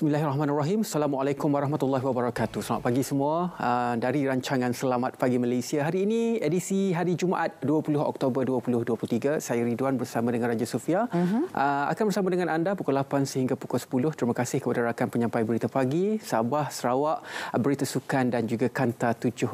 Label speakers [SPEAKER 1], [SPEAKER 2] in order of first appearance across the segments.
[SPEAKER 1] Bismillahirrahmanirrahim. Assalamualaikum warahmatullahi wabarakatuh. Selamat pagi semua ah, dari rancangan Selamat Pagi Malaysia. Hari ini edisi hari Jumaat 20 Oktober 2023. Saya Ridwan bersama dengan Raja Sofia. Uh-huh. akan bersama dengan anda pukul 8 sehingga pukul 10. Terima kasih kepada rakan penyampai berita pagi, Sabah, Sarawak, Berita Sukan dan juga Kanta 744.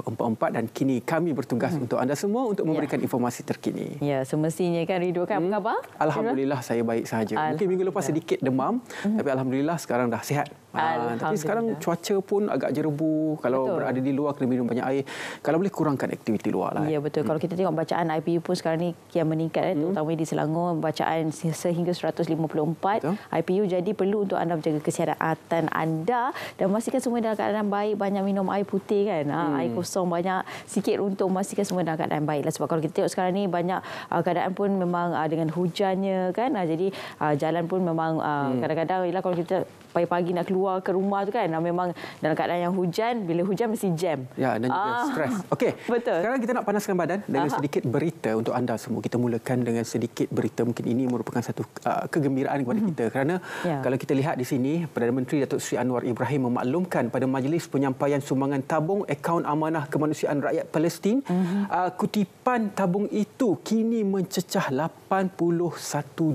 [SPEAKER 1] Dan kini kami bertugas uh-huh. untuk anda semua untuk ya. memberikan yeah. informasi terkini.
[SPEAKER 2] Ya, semestinya kan Ridwan. Apa hmm. khabar? Alhamdulillah
[SPEAKER 1] saya baik sahaja. Mungkin minggu lepas sedikit demam. Uh-huh. Tapi Alhamdulillah sekarang dah sihat. that Ah, tapi sekarang cuaca pun agak jerebu. Kalau betul. berada di luar, kena minum banyak air. Kalau boleh, kurangkan aktiviti luar. Lah, ya, eh. betul. Hmm.
[SPEAKER 2] Kalau kita tengok bacaan IPU pun sekarang ni kian meningkat, eh. hmm. terutamanya di Selangor, bacaan sehingga 154 betul. IPU. Jadi perlu untuk anda menjaga kesihatan anda dan memastikan semua dalam keadaan baik. Banyak minum air putih kan. Ha, hmm. Air kosong banyak sikit untuk memastikan semua dalam keadaan baik. Lah. Sebab kalau kita tengok sekarang ni banyak ah, keadaan pun memang dengan hujannya kan. Jadi jalan pun memang hmm. kadang-kadang kalau kita pagi-pagi nak keluar, keluar ke rumah tu kan memang dalam keadaan yang hujan bila hujan mesti jam
[SPEAKER 1] ya dan juga ah. stres okey betul sekarang kita nak panaskan badan dengan sedikit berita untuk anda semua kita mulakan dengan sedikit berita mungkin ini merupakan satu uh, kegembiraan kepada mhm. kita kerana ya. kalau kita lihat di sini Perdana Menteri Datuk Seri Anwar Ibrahim memaklumkan pada majlis penyampaian sumbangan tabung akaun amanah kemanusiaan rakyat Palestin uh, kutipan tabung itu kini mencecah 81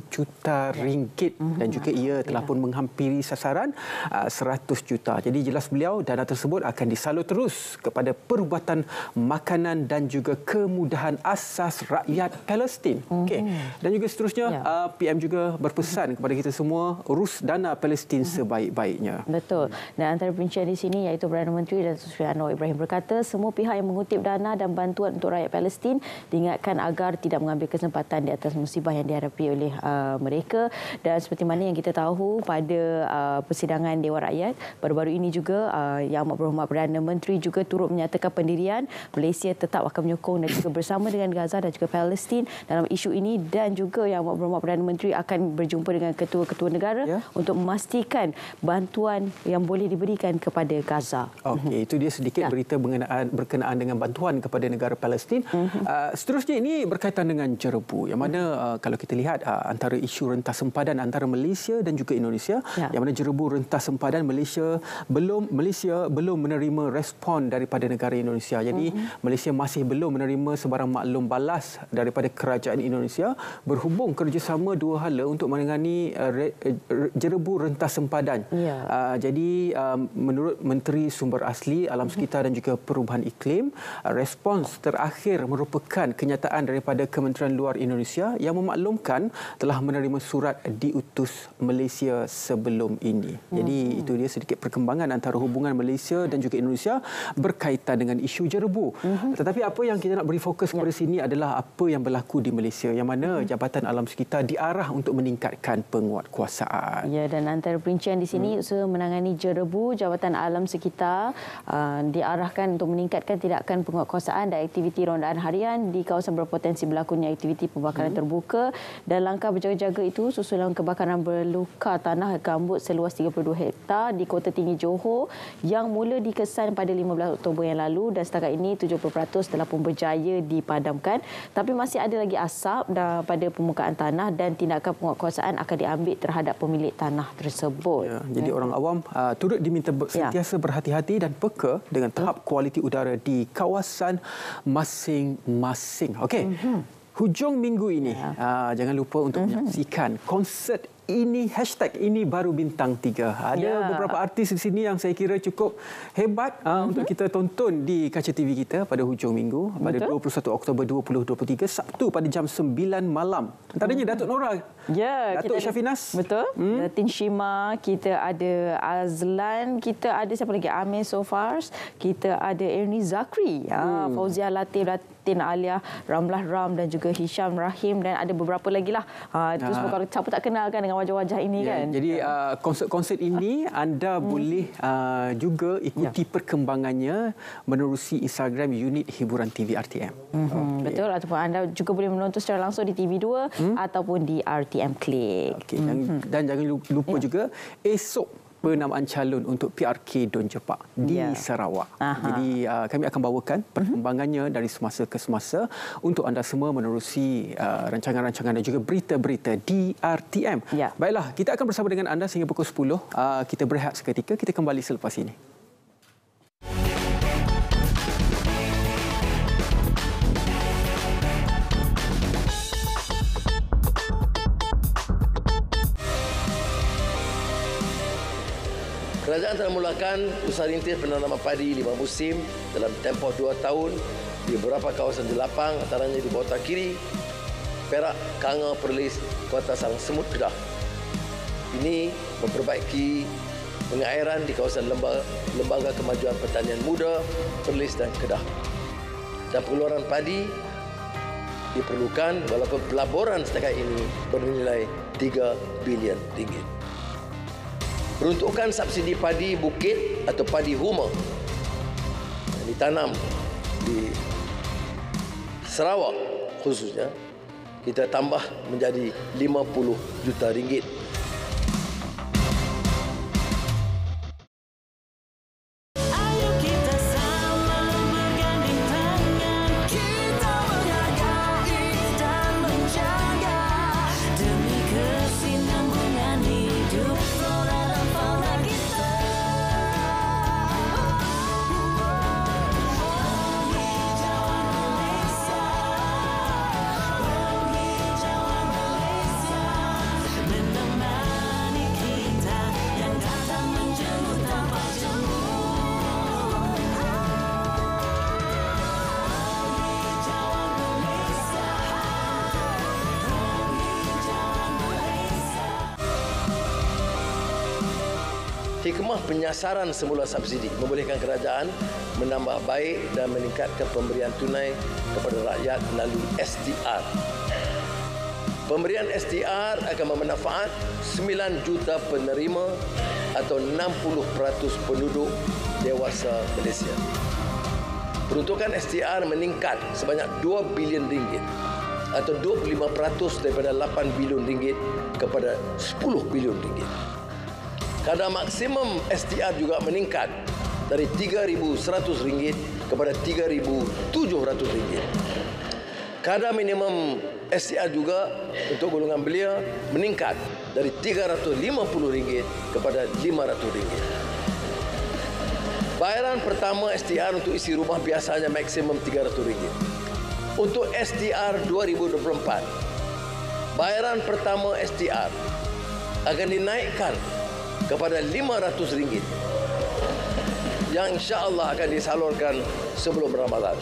[SPEAKER 1] juta ringgit dan mhm. juga ia telah ya. pun menghampiri sasaran 100 ah, juta. Jadi jelas beliau dana tersebut akan disalur terus kepada perubatan makanan dan juga kemudahan asas rakyat Palestin. Okey. Mhm. Dan juga seterusnya ya. Ah, PM juga berpesan kepada kita semua urus dana Palestin mhm. sebaik-baiknya.
[SPEAKER 2] Betul. Dan antara perincian di sini iaitu Perdana Menteri dan Seri Anwar Ibrahim berkata semua pihak yang mengutip dana dan bantuan untuk rakyat Palestin diingatkan agar tidak mengambil kesempatan di atas musibah yang dihadapi oleh uh, mereka dan seperti mana yang kita tahu pada uh, persidangan Dewan Rakyat. Baru-baru ini juga uh, Yang Amat Berhormat Perdana Menteri juga turut menyatakan pendirian Malaysia tetap akan menyokong dan juga bersama dengan Gaza dan juga Palestin dalam isu ini dan juga Yang Amat Berhormat Perdana Menteri akan berjumpa dengan ketua-ketua negara ya. untuk memastikan bantuan yang boleh diberikan kepada
[SPEAKER 1] Gaza. Okey, mhm. itu dia sedikit ya. berita berkenaan, berkenaan dengan bantuan kepada negara Palestin. Mhm. Uh, seterusnya ini berkaitan dengan jerebu yang mana uh, kalau kita lihat uh, antara isu rentas sempadan antara Malaysia dan juga Indonesia ya. yang mana jerebu rentas sempadan Malaysia belum Malaysia belum menerima respon daripada negara Indonesia. Jadi uh-huh. Malaysia masih belum menerima sebarang maklum balas daripada kerajaan Indonesia berhubung kerjasama dua hala untuk menangani uh, re, uh, jerebu rentas sempadan. Yeah. Ya. Uh, jadi uh, menurut Menteri Sumber Asli Alam mhm. Sekitar dan juga Perubahan Iklim, uh, respons terakhir merupakan kenyataan daripada Kementerian Luar Indonesia yang memaklumkan telah menerima surat diutus Malaysia sebelum ini. Hmm. Jadi Hmm. Itu dia sedikit perkembangan antara hubungan Malaysia dan juga Indonesia berkaitan dengan isu jerebu. Hmm. Tetapi apa yang kita nak beri fokus ya. kepada ya. sini adalah apa yang berlaku di Malaysia yang mana hmm. Jabatan Alam Sekitar diarah untuk meningkatkan penguatkuasaan.
[SPEAKER 2] Ya dan antara perincian di sini hmm. usaha menangani jerebu Jabatan Alam Sekitar uh, diarahkan untuk meningkatkan tindakan penguatkuasaan dan aktiviti rondaan harian di kawasan berpotensi berlakunya aktiviti pembakaran hmm. terbuka dan langkah berjaga-jaga itu susulan kebakaran berluka tanah gambut seluas 32 hektar hektar di Kota Tinggi Johor yang mula dikesan pada 15 Oktober yang lalu dan setakat ini 70% telah pun berjaya dipadamkan tapi masih ada lagi asap pada permukaan tanah dan tindakan penguatkuasaan akan diambil terhadap pemilik tanah tersebut. Ya, jadi hmm. orang
[SPEAKER 1] awam uh, turut diminta ber- ya. sentiasa berhati-hati dan peka dengan tahap hmm. kualiti udara di kawasan masing-masing. Okey. Hmm. Hujung minggu ini, ya. uh, jangan lupa untuk mhm. menyaksikan konsert ini hashtag ini baru bintang tiga. Ada ya. beberapa artis di sini yang saya kira cukup hebat uh, uh-huh. untuk kita tonton di kaca TV kita pada hujung minggu pada Betul. 21 Oktober 2023 Sabtu pada jam 9 malam. Antaranya Datuk Nora. Ya, Datuk Syafinas.
[SPEAKER 2] Betul. Hmm? Tin Shima, kita ada Azlan, kita ada siapa lagi? Amir Sofars, kita ada Ernie Zakri, ah, hmm. uh, Fauzia Latif Tin Alia, Ramlah Ram dan juga Hisham Rahim dan ada beberapa lagi lah. Ha, itu semua kalau siapa tak kenal kan dengan wajah-wajah ini ya, kan.
[SPEAKER 1] Jadi ya. uh, konsert-konsert ini ah. anda hmm. boleh uh, juga ikuti ya. perkembangannya menerusi Instagram unit hiburan TV RTM.
[SPEAKER 2] Hmm. Okay. Betul ataupun anda juga boleh menonton secara langsung di TV2
[SPEAKER 1] hmm? ataupun di RTM Click. Okay. Hmm. Dan, dan jangan lupa ya. juga esok penamaan calon untuk PRK Don Jepak di ya. Sarawak. Aha. Jadi uh, kami akan bawakan mhm. perkembangannya dari semasa ke semasa untuk anda semua menerusi uh, rancangan-rancangan dan juga berita-berita di RTM. Ya. Baiklah, kita akan bersama dengan anda sehingga pukul 10. Uh, kita berehat seketika, kita kembali selepas ini.
[SPEAKER 3] Kerajaan telah mulakan usaha rintis penanaman padi lima musim dalam tempoh dua tahun di beberapa kawasan di lapang antaranya di Bota Kiri, Perak, Kanga, Perlis, Kota Sang Semut, Kedah. Ini memperbaiki pengairan di kawasan lembaga, lembaga kemajuan pertanian muda, Perlis dan Kedah. Dan pengeluaran padi diperlukan walaupun pelaburan setakat ini bernilai 3 bilion ringgit peruntukan subsidi padi bukit atau padi huma yang ditanam di Sarawak khususnya kita tambah menjadi 50 juta ringgit penyasaran semula subsidi membolehkan kerajaan menambah baik dan meningkatkan pemberian tunai kepada rakyat melalui STR. Pemberian STR akan memanfaat 9 juta penerima atau 60% penduduk dewasa Malaysia. Peruntukan STR meningkat sebanyak 2 bilion ringgit atau 25% daripada 8 bilion ringgit kepada 10 bilion ringgit kadar maksimum SDR juga meningkat dari RM3,100 kepada RM3,700. Kadar minimum SDR juga untuk golongan belia meningkat dari RM350 kepada RM500. Bayaran pertama SDR untuk isi rumah biasanya maksimum RM300. Untuk SDR 2024, bayaran pertama SDR akan dinaikkan kepada RM500 yang insya Allah akan disalurkan sebelum Ramadan.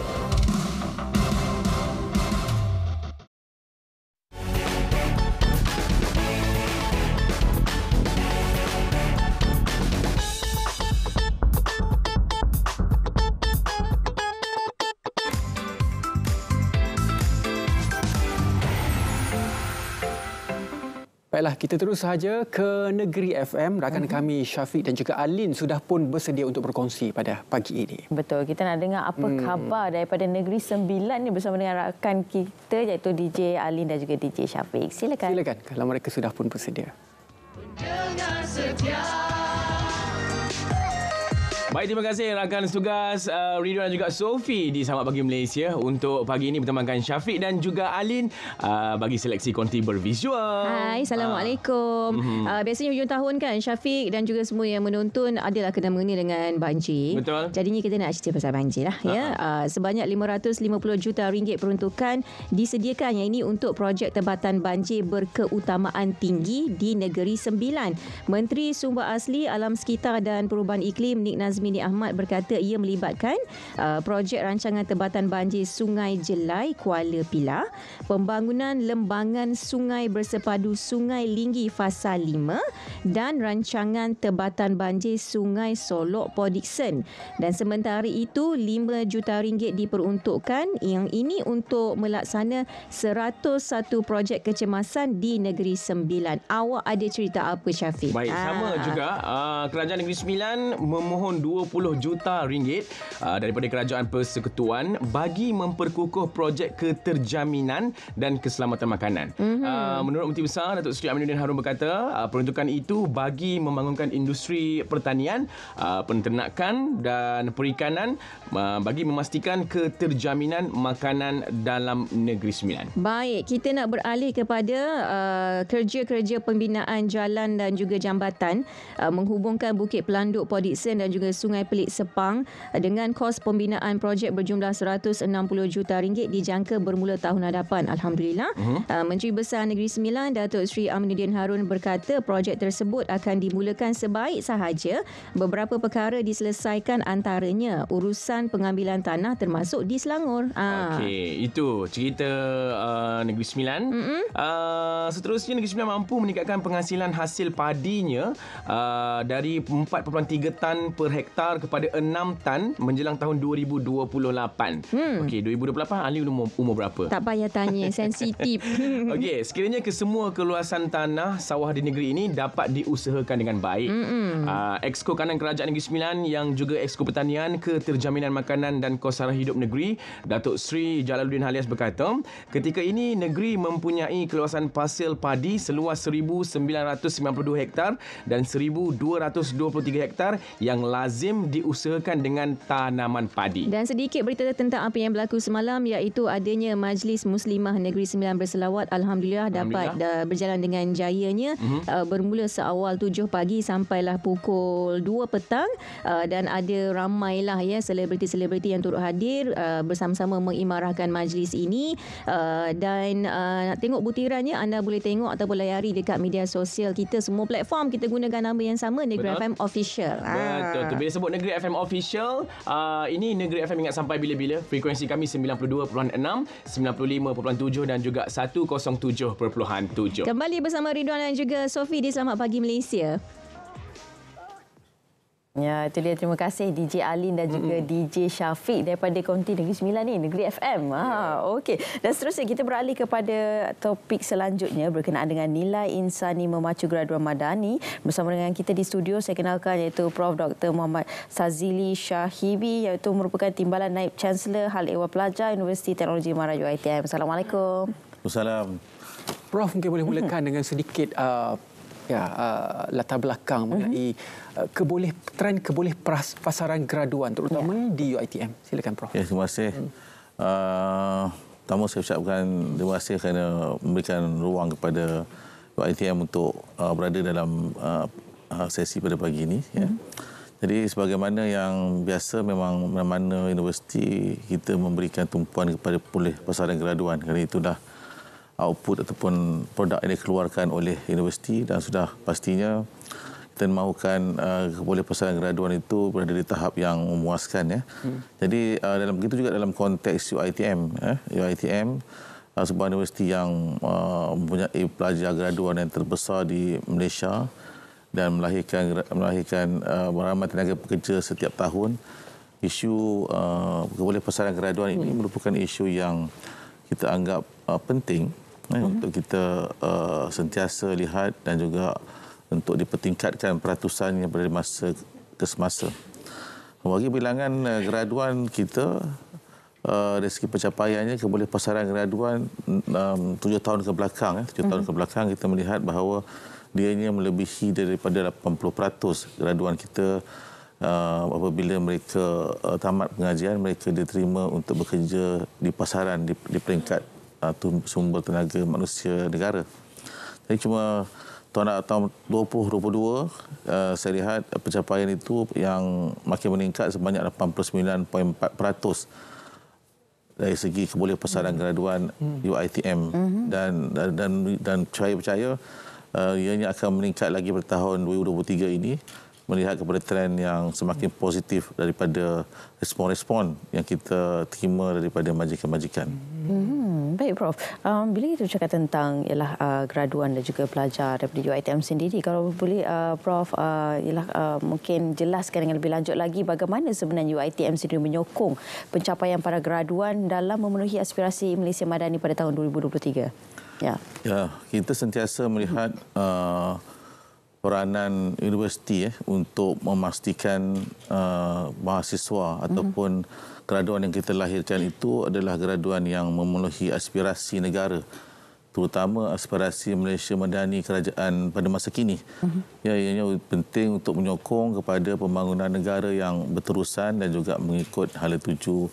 [SPEAKER 1] Baiklah, kita terus saja ke Negeri FM. Rakan uh-huh. kami Syafiq dan juga Alin sudah pun bersedia untuk berkongsi pada pagi ini.
[SPEAKER 2] Betul, kita nak dengar apa hmm. khabar daripada Negeri Sembilan ini bersama dengan rakan
[SPEAKER 1] kita iaitu DJ Alin dan juga DJ Syafiq. Silakan. Silakan, kalau mereka sudah pun bersedia.
[SPEAKER 4] Dengan setia.
[SPEAKER 5] Baik, terima kasih rakan tugas uh, Ridwan dan juga Sofi di Selamat Pagi Malaysia untuk pagi ini bertemankan Syafiq dan juga Alin uh, bagi seleksi konti bervisual.
[SPEAKER 6] Hai, Assalamualaikum. Uh, uh, biasanya hujung tahun kan Syafiq dan juga semua yang menonton adalah kena mengenai dengan banjir. Betul. Jadinya kita nak cerita pasal banjir lah. Ya? Ah. Uh, sebanyak 550 juta ringgit peruntukan disediakan yang ini untuk projek tebatan banjir berkeutamaan tinggi di Negeri Sembilan. Menteri Sumber Asli Alam Sekitar dan Perubahan Iklim Nik Nazmi Azmini Ahmad berkata ia melibatkan uh, projek rancangan tebatan banjir Sungai Jelai Kuala Pilah, pembangunan lembangan sungai bersepadu Sungai Linggi Fasa 5 dan rancangan tebatan banjir Sungai Solok Podiksen. Dan sementara itu, RM5 juta ringgit diperuntukkan yang ini untuk melaksana 101 projek kecemasan di Negeri Sembilan. Awak ada cerita apa, Syafiq? Baik, sama Aa. Ah. juga.
[SPEAKER 5] Uh, Kerajaan Negeri Sembilan memohon 20 juta ringgit uh, daripada kerajaan persekutuan bagi memperkukuh projek keterjaminan dan keselamatan makanan. Mm-hmm. menurut Menteri Besar Datuk Seri Aminuddin Harun berkata, uh, peruntukan itu bagi membangunkan industri pertanian, uh, penternakan dan perikanan bagi memastikan keterjaminan makanan dalam negeri Sembilan.
[SPEAKER 6] Baik, kita nak beralih kepada uh, kerja-kerja pembinaan jalan dan juga jambatan uh, menghubungkan Bukit Pelanduk Podikson dan juga Sungai Pelik Sepang dengan kos pembinaan projek berjumlah 160 juta ringgit dijangka bermula tahun hadapan. Alhamdulillah. Uh-huh. Menteri Besar Negeri Sembilan Datuk Sri Aminuddin Harun berkata projek tersebut akan dimulakan sebaik sahaja beberapa perkara diselesaikan antaranya urusan pengambilan tanah termasuk di Selangor. Ah.
[SPEAKER 5] Okey, itu cerita uh, Negeri Sembilan. Uh, seterusnya Negeri Sembilan mampu meningkatkan penghasilan hasil padinya uh, dari 4.3 tan per hektar hektar kepada 6 tan menjelang tahun 2028. Hmm. Okey, 2028 Ali umur, umur berapa?
[SPEAKER 6] Tak payah tanya, sensitif.
[SPEAKER 5] Okey, sekiranya kesemua keluasan tanah sawah di negeri ini dapat diusahakan dengan baik. Uh, ah, Exko Kanan Kerajaan Negeri Sembilan yang juga Exko Pertanian, Keterjaminan Makanan dan Kos Sara Hidup Negeri, Datuk Sri Jalaluddin Halias berkata, ketika ini negeri mempunyai keluasan pasir padi seluas 1,992 hektar dan 1,223 hektar yang lazim lazim diusahakan dengan tanaman padi.
[SPEAKER 6] Dan sedikit berita tentang apa yang berlaku semalam iaitu adanya Majlis Muslimah Negeri Sembilan Berselawat Alhamdulillah, Alhamdulillah. dapat uh, berjalan dengan jayanya uh-huh. uh, bermula seawal tujuh pagi sampailah pukul dua petang uh, dan ada ramailah ya selebriti-selebriti yang turut hadir uh, bersama-sama mengimarahkan majlis ini uh, dan uh, nak tengok butirannya anda boleh tengok ataupun layari dekat media sosial kita semua platform kita gunakan nama yang sama Negeri Betul. FM Official. Ah. Betul. Ha. Betul
[SPEAKER 5] bila sebut Negeri FM official, uh, ini Negeri FM ingat sampai bila-bila. Frekuensi kami 92.6, 95.7 dan juga 107.7.
[SPEAKER 6] Kembali bersama Ridwan dan juga Sofi di Selamat Pagi Malaysia. Ya, itu dia. Terima kasih DJ
[SPEAKER 2] Alin dan juga mm -mm. DJ Syafiq daripada Konti Negeri Sembilan ini, Negeri FM. Ha, yeah. okay. Dan seterusnya, kita beralih kepada topik selanjutnya berkenaan dengan nilai insani memacu graduan madani. Bersama dengan kita di studio, saya kenalkan iaitu Prof. Dr. Muhammad Sazili Shahibi iaitu merupakan timbalan naib Chancellor Hal Ewal Pelajar Universiti Teknologi Maraju ITM. Assalamualaikum.
[SPEAKER 1] Assalamualaikum. Prof, mungkin boleh mulakan dengan sedikit uh, ya uh, latar belakang mm-hmm. mengenai uh, keboleh tren keboleh pasaran graduan terutama yeah. di UiTM
[SPEAKER 7] silakan prof. Ya terima kasih. Hmm. Uh, pertama, mm. uh, saya ucapkan terima kasih kerana memberikan ruang kepada UiTM untuk uh, berada dalam uh, uh sesi pada pagi ini mm-hmm. Jadi sebagaimana yang biasa memang mana-mana universiti kita memberikan tumpuan kepada pulih pasaran graduan kerana itu dah output ataupun produk yang dikeluarkan oleh universiti dan sudah pastinya kita mahukan uh, boleh pasaran graduan itu berada di tahap yang memuaskan ya. Hmm. Jadi uh, dalam begitu juga dalam konteks UiTM eh, ya. UiTM uh, sebuah universiti yang uh, mempunyai pelajar graduan yang terbesar di Malaysia dan melahirkan melahirkan uh, ramai tenaga pekerja setiap tahun isu uh, boleh pasaran graduan hmm. ini merupakan isu yang kita anggap uh, penting eh, hmm. untuk kita uh, sentiasa lihat dan juga untuk dipertingkatkan peratusan yang dari masa ke semasa. Bagi bilangan uh, graduan kita, uh, dari segi pencapaiannya, kemudian pasaran graduan um, tujuh tahun ke belakang, eh, tujuh hmm. tahun ke mhm. belakang kita melihat bahawa dia ini melebihi daripada 80% graduan kita uh, apabila mereka uh, tamat pengajian mereka diterima untuk bekerja di pasaran di, di peringkat uh, sumber tenaga manusia negara. Jadi cuma tahun tahun 2022 uh, saya lihat eh, pencapaian itu yang makin meningkat sebanyak 89.4% dari segi keboleh pesanan hmm. graduan hmm. UITM hmm. dan dan dan saya percaya uh, eh, ianya akan meningkat lagi pada tahun 2023 ini melihat kepada trend yang semakin positif daripada respon-respon yang kita terima daripada majikan-majikan.
[SPEAKER 4] Hmm,
[SPEAKER 2] baik Prof. Um, bila kita cakap tentang ialah uh, graduan dan juga pelajar daripada UITM sendiri, kalau boleh uh, Prof uh, ialah uh, mungkin jelaskan dengan lebih lanjut lagi bagaimana sebenarnya UITM sendiri menyokong pencapaian para graduan dalam memenuhi aspirasi Malaysia Madani pada tahun 2023.
[SPEAKER 7] Ya. Ya, kita sentiasa melihat uh, peranan universiti eh, untuk memastikan uh, mahasiswa mm-hmm. ataupun graduan yang kita lahirkan itu adalah graduan yang memenuhi aspirasi negara terutama aspirasi Malaysia Madani kerajaan pada masa kini. Ya mm-hmm. ianya penting untuk menyokong kepada pembangunan negara yang berterusan dan juga mengikut hala tuju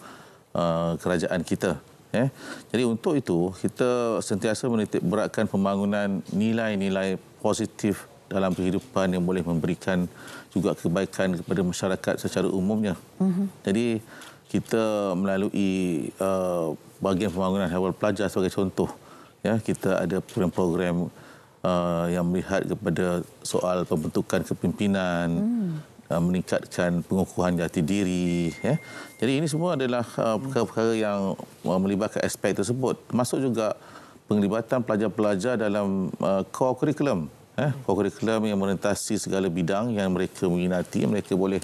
[SPEAKER 7] uh, kerajaan kita. Eh. Jadi untuk itu kita sentiasa menitik beratkan pembangunan nilai-nilai positif dalam kehidupan yang boleh memberikan juga kebaikan kepada masyarakat secara umumnya. Mm-hmm. Jadi kita melalui uh, bagian pembangunan haiwan pelajar sebagai contoh, ya kita ada program-program uh, yang melihat kepada soal pembentukan kepimpinan, mm. uh, meningkatkan pengukuhan jati diri. Ya. Jadi ini semua adalah uh, perkara-perkara yang uh, melibatkan aspek tersebut, termasuk juga penglibatan pelajar-pelajar dalam uh, core curriculum eh, kurikulum yang merentasi segala bidang yang mereka minati mereka boleh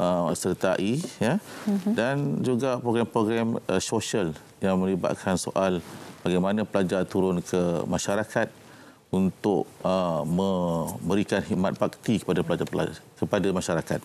[SPEAKER 7] uh, sertai ya mm-hmm. dan juga program-program uh, sosial yang melibatkan soal bagaimana pelajar turun ke masyarakat untuk uh, memberikan khidmat bakti kepada pelajar-pelajar kepada masyarakat.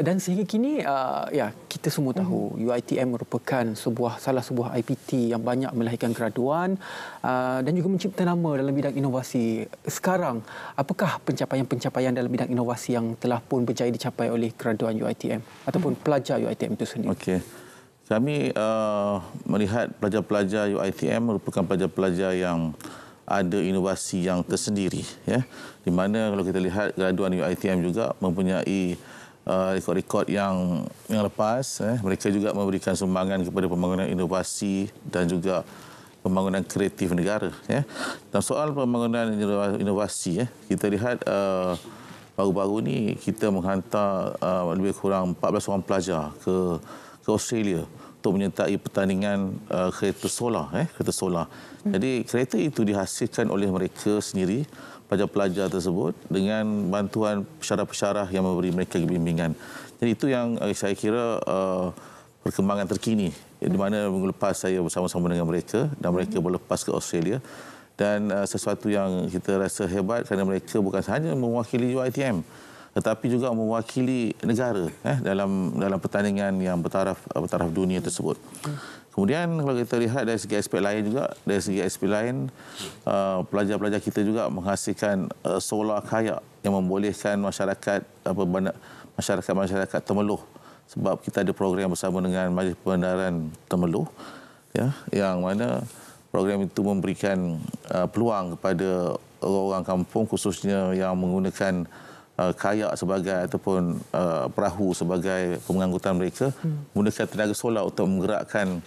[SPEAKER 1] Dan sehingga kini uh, ya kita semua tahu UiTM merupakan sebuah salah sebuah IPT yang banyak melahirkan graduan uh, ah, dan juga mencipta nama dalam bidang inovasi. Sekarang apakah pencapaian-pencapaian dalam bidang inovasi yang telah pun berjaya dicapai oleh graduan UiTM ataupun mm-hmm.
[SPEAKER 7] pelajar UiTM itu sendiri? Okey. Kami uh, melihat pelajar-pelajar UiTM merupakan pelajar-pelajar yang ada inovasi yang tersendiri ya di mana kalau kita lihat graduan UiTM juga mempunyai uh, rekod-rekod yang yang lepas eh. mereka juga memberikan sumbangan kepada pembangunan inovasi dan juga pembangunan kreatif negara ya dan soal pembangunan inovasi ya kita lihat uh, baru-baru ni kita menghantar uh, lebih kurang 14 orang pelajar ke ke Australia untuk menyertai pertandingan uh, kereta solar eh kereta solar. Hmm. Jadi kereta itu dihasilkan oleh mereka sendiri pelajar-pelajar tersebut dengan bantuan pesyarah-pesyarah yang memberi mereka bimbingan. Jadi itu yang uh, saya kira uh, perkembangan terkini di mana minggu lepas saya bersama-sama dengan mereka dan mereka hmm. berlepas ke Australia dan uh, sesuatu yang kita rasa hebat kerana mereka bukan sahaja mewakili UiTM tetapi juga mewakili negara eh, dalam dalam pertandingan yang bertaraf eh, bertaraf dunia tersebut. Kemudian kalau kita lihat dari segi aspek lain juga, dari segi aspek lain eh, pelajar-pelajar uh, kita juga menghasilkan uh, solar kayak yang membolehkan masyarakat apa banyak masyarakat-masyarakat Temeluh sebab kita ada program bersama dengan Majlis Pembandaran Temeluh ya yang mana program itu memberikan uh, peluang kepada orang-orang kampung khususnya yang menggunakan uh, kayak sebagai ataupun uh, perahu sebagai pengangkutan mereka hmm. menggunakan tenaga solar untuk menggerakkan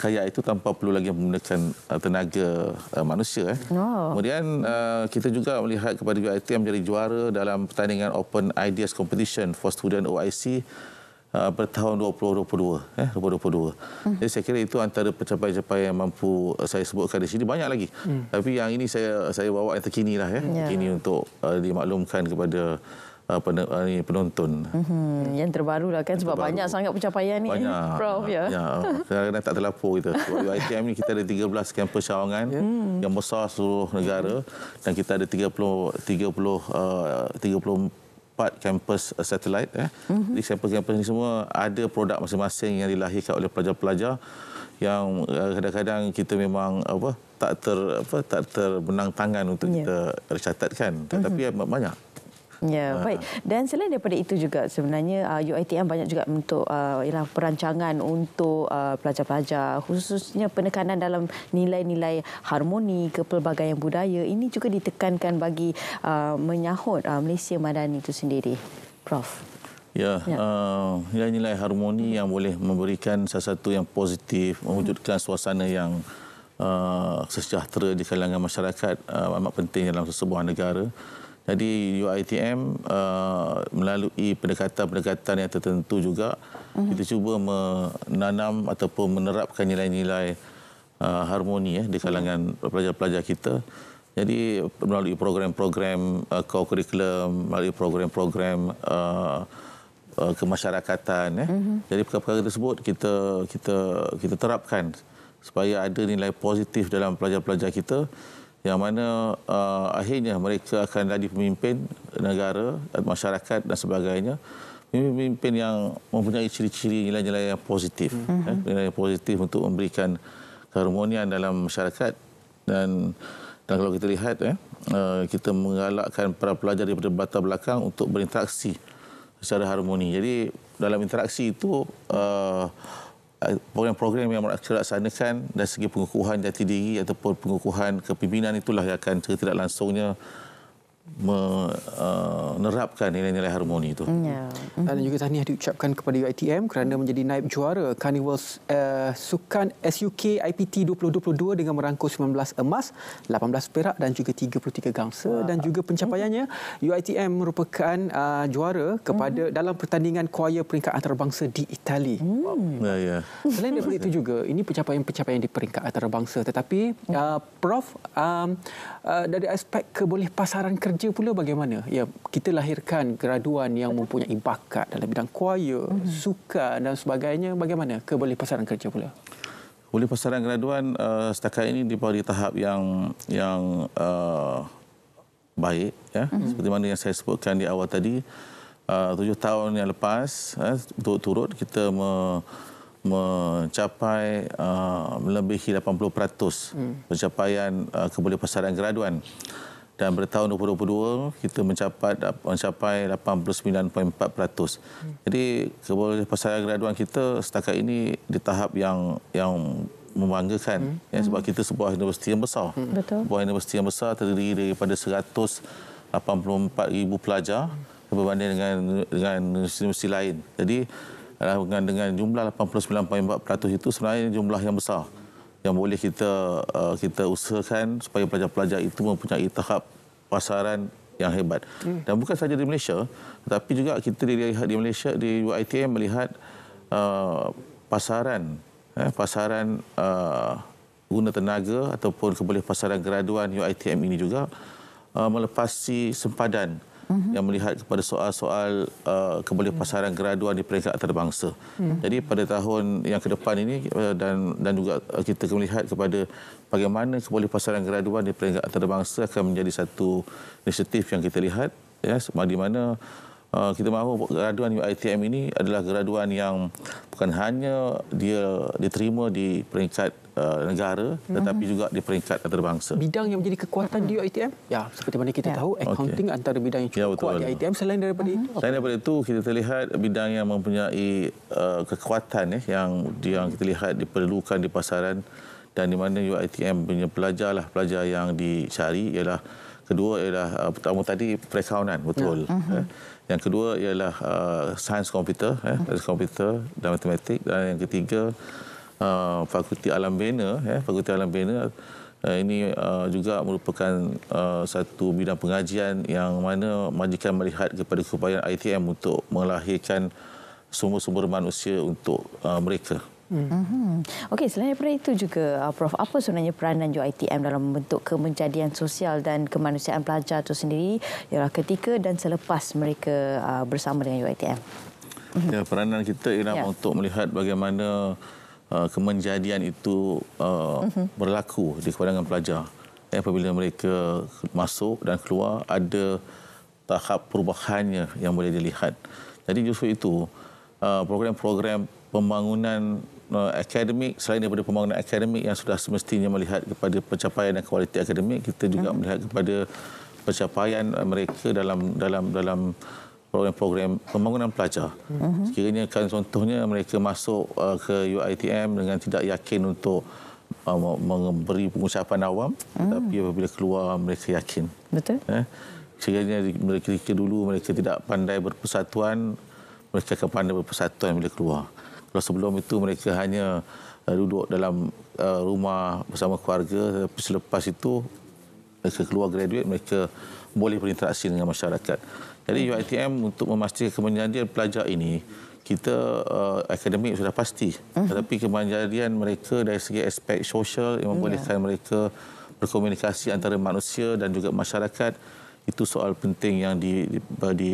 [SPEAKER 7] kayak itu tanpa perlu lagi menggunakan uh, tenaga uh, manusia eh. Oh. Kemudian uh, kita juga melihat kepada UiTM menjadi juara dalam pertandingan Open Ideas Competition for Student OIC Uh, pada tahun 2022 eh 2022. Hmm. Jadi saya kira itu antara pencapaian-pencapaian yang mampu uh, saya sebutkan di sini banyak lagi. Hmm. Tapi yang ini saya saya bawa yang terkini lah eh. ya. Yeah. Terkini untuk uh, dimaklumkan kepada uh, penonton.
[SPEAKER 2] hmm yang terbaru lah kan sebab terbaru. banyak sangat pencapaian ni. Banyak. Prof ya. Ya,
[SPEAKER 7] kadang-kadang tak terlapor kita. Sebab UITM ni kita ada 13 kampus cawangan yeah. yang besar seluruh negara dan kita ada 30 30 uh, 30 empat kampus uh, satelit. Eh. Mm-hmm. Di kampus-kampus ini semua ada produk masing-masing yang dilahirkan oleh pelajar-pelajar yang uh, kadang-kadang kita memang apa tak ter apa tak terbenang tangan untuk yeah. kita catatkan. Tetapi mm-hmm. banyak.
[SPEAKER 2] Ya, uh. baik. Dan selain daripada itu juga sebenarnya uh, ah, UiTM banyak juga untuk uh, ialah perancangan untuk uh, pelajar-pelajar khususnya penekanan dalam nilai-nilai harmoni kepelbagaian budaya ini juga ditekankan bagi uh, menyahut uh, Malaysia Madani itu sendiri. Prof.
[SPEAKER 7] Ya, ya. Uh, nilai-nilai harmoni yang boleh memberikan sesuatu yang positif, mewujudkan hmm. suasana yang uh, sejahtera di kalangan masyarakat uh, amat penting dalam sebuah negara. Jadi UITM uh, melalui pendekatan-pendekatan yang tertentu juga uh-huh. kita cuba menanam ataupun menerapkan nilai-nilai uh, harmoni eh, di mhm. kalangan uh-huh. pelajar-pelajar kita. Jadi melalui program-program kurikulum, uh, melalui program-program uh, uh, kemasyarakatan. Eh. Uh-huh. Jadi perkara-perkara tersebut kita kita kita terapkan supaya ada nilai positif dalam pelajar-pelajar kita yang mana uh, akhirnya mereka akan jadi pemimpin negara, masyarakat dan sebagainya. Pemimpin yang mempunyai ciri-ciri nilai-nilai yang positif. Mm-hmm. Eh, nilai yang positif untuk memberikan keharmonian dalam masyarakat. Dan, dan kalau kita lihat, eh, uh, kita menggalakkan para pelajar daripada batas belakang untuk berinteraksi secara harmoni. Jadi dalam interaksi itu... Uh, Eh, program-program yang mereka laksanakan dari segi pengukuhan jati diri ataupun pengukuhan kepimpinan itulah yang akan tidak langsungnya Uh, menerapkan nilai-nilai harmoni itu.
[SPEAKER 1] Yeah. Dan mhm. juga tahniah diucapkan kepada UiTM kerana menjadi naib juara Carnival uh, Sukan SUK IPT 2022 dengan merangkul 19 emas, 18 perak dan juga 33 gangsa wow. dan juga pencapaiannya mhm. UiTM merupakan uh, juara kepada mm. dalam pertandingan choir peringkat antarabangsa di Itali. Mm. Yeah, yeah. Ya. Selain daripada itu juga ini pencapaian-pencapaian di peringkat antarabangsa tetapi mhm. uh, Prof um, Eh, dari aspek keboleh pasaran kerja pula bagaimana? Ya, kita lahirkan graduan yang mempunyai bakat dalam bidang choir, mm -hmm. sukan dan sebagainya. Bagaimana keboleh pasaran kerja pula?
[SPEAKER 7] Keboleh pasaran graduan uh, eh, setakat ini di di tahap yang yang uh, baik. Ya? Mm -hmm. Seperti mana yang saya sebutkan di awal tadi, uh, tujuh tahun yang lepas, uh, turut-turut kita mempunyai mencapai uh, melebihi 80% hmm. pencapaian uh, kebolehpasaran graduan. Dan pada tahun 2022, kita mencapai, mencapai 89.4%. Hmm. Jadi kebolehpasaran graduan kita setakat ini di tahap yang yang membanggakan. Hmm. Ya, sebab hmm. kita sebuah universiti yang besar. Hmm. Sebuah universiti yang besar terdiri daripada 184,000 pelajar hmm. berbanding dengan, dengan universiti-universiti lain. Jadi dengan dengan jumlah 89.4% itu sebenarnya jumlah yang besar yang boleh kita uh, kita usahakan supaya pelajar-pelajar itu mempunyai tahap pasaran yang hebat. Hmm. Dan bukan saja di Malaysia, tetapi juga kita di di Malaysia di UiTM melihat uh, pasaran eh, pasaran uh, guna tenaga ataupun pasaran graduan UiTM ini juga uh, melepasi sempadan Mm-hmm. yang melihat kepada soal-soal uh, kembali pasaran graduan di peringkat antarabangsa. Uh mm. -huh. Jadi pada tahun yang ke depan ini uh, dan dan juga uh, kita akan melihat kepada bagaimana kembali pasaran graduan di peringkat antarabangsa akan menjadi satu inisiatif yang kita lihat ya yes, di mana uh, kita mahu graduan UiTM ini adalah graduan yang bukan hanya dia diterima di peringkat Eh, negara tetapi mm-hmm. juga di peringkat antarabangsa.
[SPEAKER 1] Bidang yang menjadi kekuatan mm-hmm. di UiTM? Ya, seperti mana kita yeah. tahu accounting okay. antara
[SPEAKER 7] bidang yang ya, cukup ya, betul, kuat betul. di
[SPEAKER 1] UiTM selain daripada mm-hmm. itu. Selain
[SPEAKER 7] daripada itu kita terlihat bidang yang mempunyai uh, kekuatan eh, yang yang kita lihat diperlukan di pasaran dan di mana UiTM punya pelajar lah pelajar yang dicari ialah kedua ialah uh, pertama tadi perakaunan betul. Mm-hmm. Eh. Yang kedua ialah uh, sains komputer, eh, sains komputer dan matematik dan yang ketiga uh, Fakulti Alam Bina eh, Fakulti Alam Bina uh, ini uh, juga merupakan uh, satu bidang pengajian yang mana majikan melihat kepada keupayaan ITM untuk melahirkan sumber-sumber manusia untuk uh, mereka.
[SPEAKER 2] Hmm. Mhm. Okey, selain daripada itu juga uh, Prof, apa sebenarnya peranan UiTM dalam membentuk kemenjadian sosial dan kemanusiaan pelajar itu sendiri ialah ketika dan selepas mereka uh, bersama dengan UiTM.
[SPEAKER 7] Ya, peranan kita ialah ya. untuk melihat bagaimana Uh, kemenjadian itu uh, mhm. berlaku di kalangan pelajar. Apabila mereka masuk dan keluar, ada tahap perubahannya yang boleh dilihat. Jadi justru itu, uh, program-program pembangunan akademik, selain daripada pembangunan akademik yang sudah semestinya melihat kepada pencapaian dan kualiti akademik, kita juga mhm. melihat kepada pencapaian mereka dalam dalam, dalam program-program pembangunan pelajar. Uh-huh. Sekiranya kan contohnya mereka masuk uh, ke UiTM dengan tidak yakin untuk uh, memberi pengucapan awam, uh. tapi apabila keluar mereka yakin. Betul. Eh? Sekiranya mereka dulu mereka tidak pandai berpersatuan, mereka akan pandai berpersatuan bila keluar. Kalau sebelum itu mereka hanya uh, duduk dalam uh, rumah bersama keluarga, tapi selepas itu mereka keluar graduate mereka boleh berinteraksi dengan masyarakat. Jadi UiTM untuk memastikan kemandirian pelajar ini kita uh, akademik sudah pasti uh hmm. -huh. tetapi kemandirian mereka dari segi aspek sosial yang membolehkan yeah. mereka berkomunikasi antara manusia dan juga masyarakat itu soal penting yang di, di, di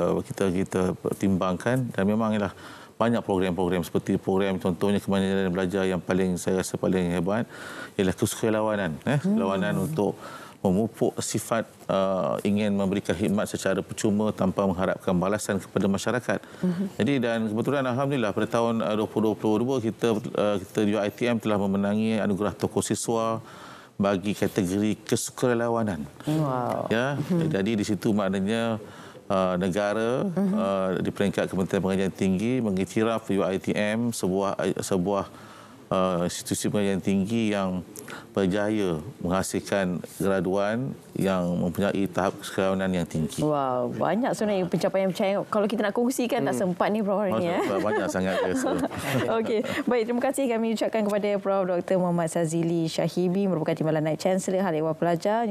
[SPEAKER 7] uh, kita kita pertimbangkan dan memanglah banyak program-program seperti program contohnya kemandirian belajar yang paling saya rasa paling hebat ialah kesukarelawanan eh kelawanan hmm. uh untuk memupuk sifat uh, ingin memberikan khidmat secara percuma tanpa mengharapkan balasan kepada masyarakat. Mm-hmm. Jadi dan kebetulan alhamdulillah pada tahun 2022 uh, kita uh, kita UITM telah memenangi anugerah tokoh siswa bagi kategori kesukarelawanan. Wow. Ya, mm-hmm. jadi di situ maknanya Uh, negara mhm. uh, di peringkat Kementerian Pengajian Tinggi mengiktiraf UITM sebuah sebuah uh, institusi pengajian tinggi yang berjaya menghasilkan graduan yang mempunyai tahap keseluruhan yang tinggi. Wow,
[SPEAKER 2] banyak sebenarnya pencapaian-pencapaian. Kalau kita nak kongsikan, tak hmm. sempat ni Prof. Rini. Maksud, ya. banyak sangat. Ya, so. Okey, baik. Terima kasih kami ucapkan kepada Prof. Dr. Muhammad Sazili Shahibi, merupakan Timbalan Naik Chancellor Hal Ewa Pelajar,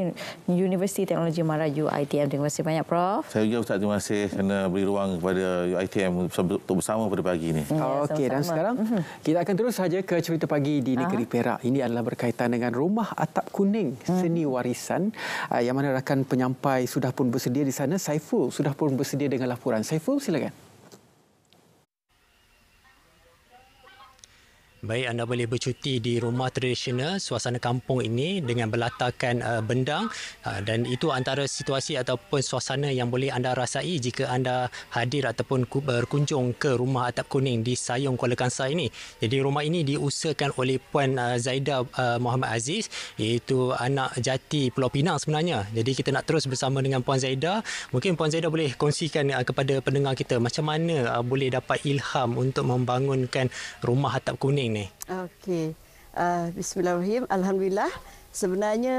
[SPEAKER 2] Universiti Teknologi Marah UITM. Terima kasih banyak,
[SPEAKER 1] Prof.
[SPEAKER 7] Saya juga Ustaz, terima kasih kerana beri ruang kepada UITM untuk bersama pada pagi ini. Ya, Okey, dan
[SPEAKER 1] sekarang mhm. kita akan terus saja ke cerita pagi di ah. negeri Aha. Perak ini adalah berkaitan dengan rumah atap kuning hmm. seni warisan ah, yang mana rakan penyampai sudah pun bersedia di sana Saiful sudah pun bersedia dengan laporan Saiful silakan.
[SPEAKER 8] Baik, anda boleh bercuti di rumah tradisional suasana kampung ini dengan berlatarkan uh, bendang uh, dan itu antara situasi ataupun suasana yang boleh anda rasai jika anda hadir ataupun berkunjung ke rumah atap kuning di Sayong Kuala Kansai ini. Jadi rumah ini diusahakan oleh Puan uh, Zaida uh, Muhammad Aziz iaitu anak jati Pulau Pinang sebenarnya. Jadi kita nak terus bersama dengan Puan Zaida. Mungkin Puan Zaida boleh kongsikan uh, kepada pendengar kita macam mana uh, boleh dapat ilham untuk membangunkan rumah atap kuning ini?
[SPEAKER 9] Okey. Uh, Bismillahirrahmanirrahim. Alhamdulillah. Sebenarnya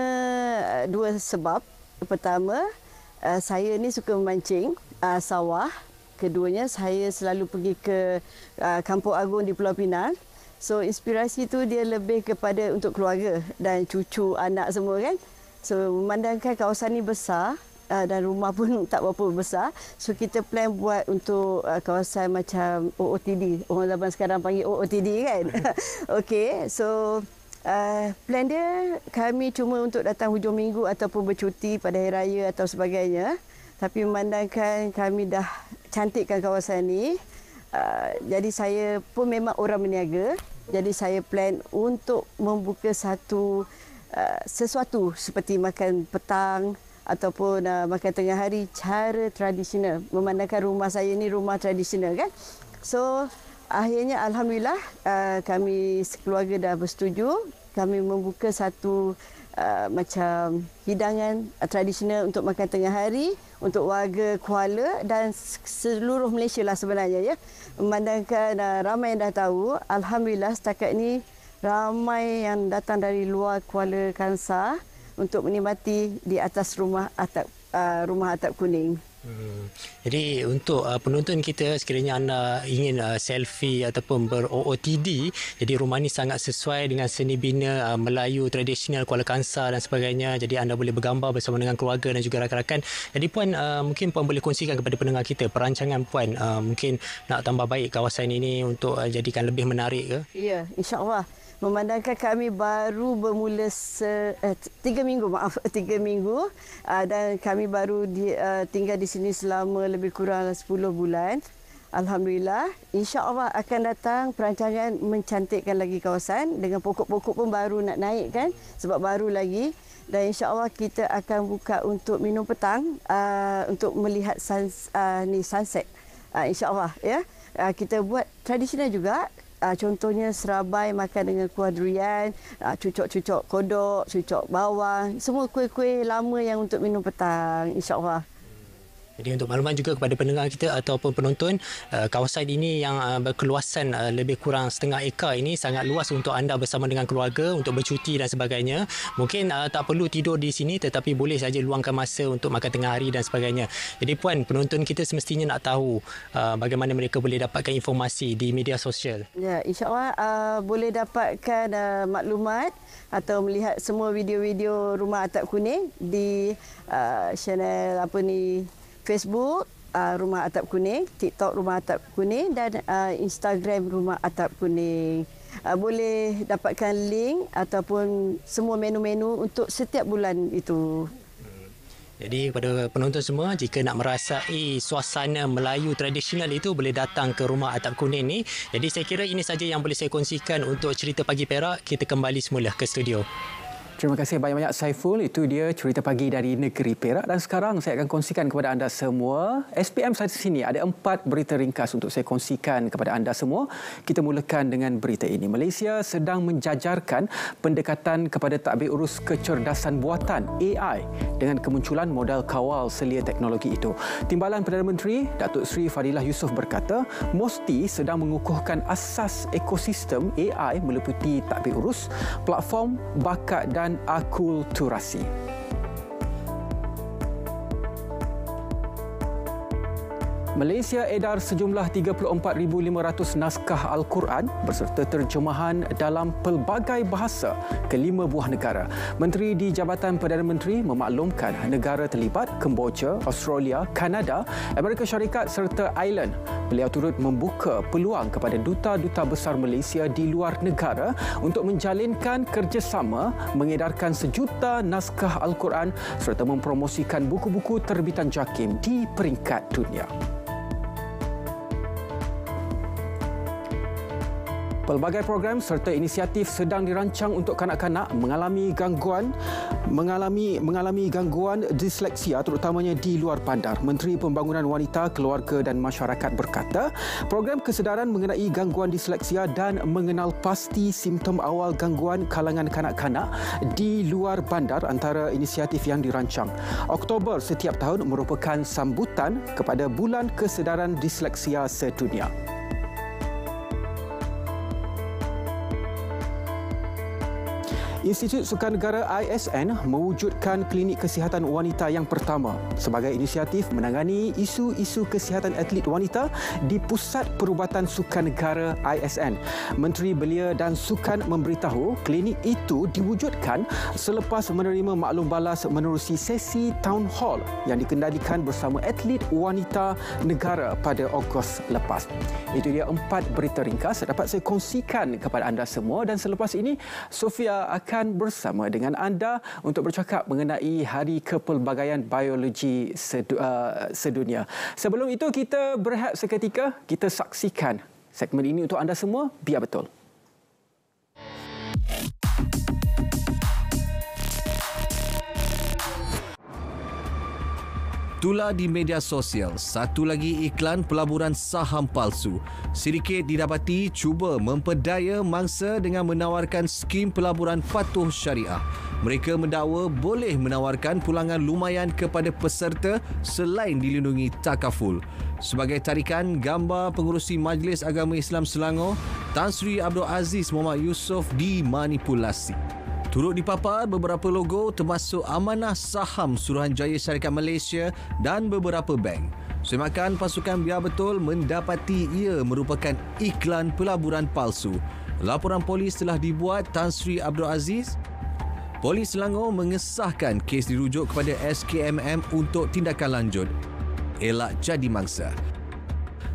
[SPEAKER 9] ah, dua sebab. Pertama, uh, saya ni suka memancing uh, sawah. Keduanya, saya selalu pergi ke uh, Kampung Agung di Pulau Pinang. So inspirasi tu dia lebih kepada untuk keluarga dan cucu anak semua kan. So memandangkan kawasan ini besar, uh, dan rumah pun tak berapa besar. So kita plan buat untuk uh, kawasan macam OOTD. Orang zaman sekarang panggil OOTD kan. Okey, so Uh, plan dia kami cuma untuk datang hujung minggu ataupun bercuti pada hari raya atau sebagainya. Tapi memandangkan kami dah cantikkan kawasan ini, uh, jadi saya pun memang orang berniaga. Jadi saya plan untuk membuka satu uh, sesuatu seperti makan petang, ataupun uh, makan tengah hari cara tradisional. Memandangkan rumah saya ini rumah tradisional kan. So akhirnya alhamdulillah uh, kami sekeluarga dah bersetuju kami membuka satu uh, macam hidangan uh, tradisional untuk makan tengah hari untuk warga Kuala dan seluruh Malaysia lah sebenarnya ya. Memandangkan uh, ramai yang dah tahu, alhamdulillah setakat ni ramai yang datang dari luar Kuala Kangsar untuk menikmati di atas rumah atap uh, rumah atap kuning.
[SPEAKER 8] Hmm. Jadi untuk uh, penonton kita sekiranya anda ingin uh, selfie ataupun ber-OOTD jadi rumah ini sangat sesuai dengan seni bina uh, Melayu tradisional Kuala Kangsar dan sebagainya jadi anda boleh bergambar bersama dengan keluarga dan juga rakan-rakan jadi puan uh, mungkin puan boleh kongsikan kepada pendengar kita perancangan puan uh, mungkin nak tambah baik kawasan ini untuk uh, jadikan lebih menarik ke?
[SPEAKER 9] Ya insyaAllah memandangkan kami baru bermula se, eh, tiga minggu maaf tiga minggu uh, dan kami baru di, uh, tinggal di sini selama lebih kurang 10 bulan alhamdulillah Insya Allah akan datang perancangan mencantikkan lagi kawasan dengan pokok-pokok pun baru nak naik kan sebab baru lagi dan Insya Allah kita akan buka untuk minum petang uh, untuk melihat suns, uh, ni sunset uh, insyaallah ya uh, kita buat tradisional juga uh, contohnya serabai makan dengan kuah durian, uh, cucuk-cucuk kodok, cucuk bawang, semua kuih-kuih lama yang untuk minum petang insya-Allah.
[SPEAKER 8] Jadi untuk makluman juga kepada pendengar kita ataupun penonton, eh, kawasan ini yang eh, berkeluasan eh, lebih kurang setengah ekar ini sangat luas untuk anda bersama dengan keluarga untuk bercuti dan sebagainya. Mungkin tak perlu tidur di sini tetapi boleh saja luangkan masa untuk makan tengah hari dan sebagainya. Jadi puan, penonton kita semestinya nak tahu bagaimana mereka boleh dapatkan informasi di media sosial.
[SPEAKER 9] Ya, insyaAllah uh, boleh dapatkan uh, maklumat atau melihat semua video-video rumah atap kuning di uh, channel apa ni Facebook uh, Rumah Atap Kuning, TikTok Rumah Atap Kuning dan uh, Instagram Rumah Atap Kuning. Uh, boleh dapatkan link ataupun semua menu-menu untuk setiap bulan itu.
[SPEAKER 8] Jadi kepada penonton semua, jika nak merasai suasana Melayu tradisional itu, boleh datang ke rumah Atap Kuning ni. Jadi saya kira ini saja yang boleh saya kongsikan untuk cerita pagi Perak. Kita kembali semula ke studio. Terima kasih banyak-banyak Saiful. Itu dia cerita pagi dari Negeri Perak. Dan sekarang saya akan kongsikan kepada anda
[SPEAKER 1] semua. SPM saya di sini ada empat berita ringkas untuk saya kongsikan kepada anda semua. Kita mulakan dengan berita ini. Malaysia sedang menjajarkan pendekatan kepada takbir urus kecerdasan buatan AI dengan kemunculan modal kawal selia teknologi itu. Timbalan Perdana Menteri Datuk Sri Fadilah Yusof berkata, MOSTI sedang mengukuhkan asas ekosistem AI meliputi takbir urus, platform bakat dan akulturasi. Malaysia edar sejumlah 34,500 naskah Al-Quran berserta terjemahan dalam pelbagai bahasa ke lima buah negara. Menteri di Jabatan Perdana Menteri memaklumkan negara terlibat Kemboja, Australia, Kanada, Amerika Syarikat serta Ireland. Beliau turut membuka peluang kepada duta-duta besar Malaysia di luar negara untuk menjalinkan kerjasama mengedarkan sejuta naskah Al-Quran serta mempromosikan buku-buku terbitan JAKIM di peringkat dunia. Pelbagai program serta inisiatif sedang dirancang untuk kanak-kanak mengalami gangguan mengalami mengalami gangguan disleksia terutamanya di luar bandar. Menteri Pembangunan Wanita, Keluarga dan Masyarakat berkata, program kesedaran mengenai gangguan disleksia dan mengenal pasti simptom awal gangguan kalangan kanak-kanak di luar bandar antara inisiatif yang dirancang. Oktober setiap tahun merupakan sambutan kepada Bulan Kesedaran Disleksia Sedunia. Institut Sukan Negara ISN mewujudkan klinik kesihatan wanita yang pertama sebagai inisiatif menangani isu-isu kesihatan atlet wanita di Pusat Perubatan Sukan Negara ISN. Menteri Belia dan Sukan memberitahu klinik itu diwujudkan selepas menerima maklum balas menerusi sesi town hall yang dikendalikan bersama atlet wanita negara pada Ogos lepas. Itu dia empat berita ringkas dapat saya kongsikan kepada anda semua dan selepas ini Sofia akan akan bersama dengan anda untuk bercakap mengenai Hari Kepelbagaian Biologi uh, Sedunia. Sebelum itu, kita berehat seketika. Kita saksikan segmen ini untuk anda semua. Biar betul. Thank you.
[SPEAKER 10] Tular di media sosial, satu lagi iklan pelaburan saham palsu. Sirikit didapati cuba mempedaya mangsa dengan menawarkan skim pelaburan patuh syariah. Mereka mendakwa boleh menawarkan pulangan lumayan kepada peserta selain dilindungi takaful. Sebagai tarikan, gambar pengurusi Majlis Agama Islam Selangor, Tan Sri Abdul Aziz Muhammad Yusof dimanipulasi. Turut dipapar beberapa logo termasuk amanah saham Suruhanjaya Syarikat Malaysia dan beberapa bank. Semakan pasukan biar betul mendapati ia merupakan iklan pelaburan palsu. Laporan polis telah dibuat Tan Sri Abdul Aziz. Polis Selangor mengesahkan kes dirujuk kepada SKMM untuk tindakan lanjut. Elak jadi mangsa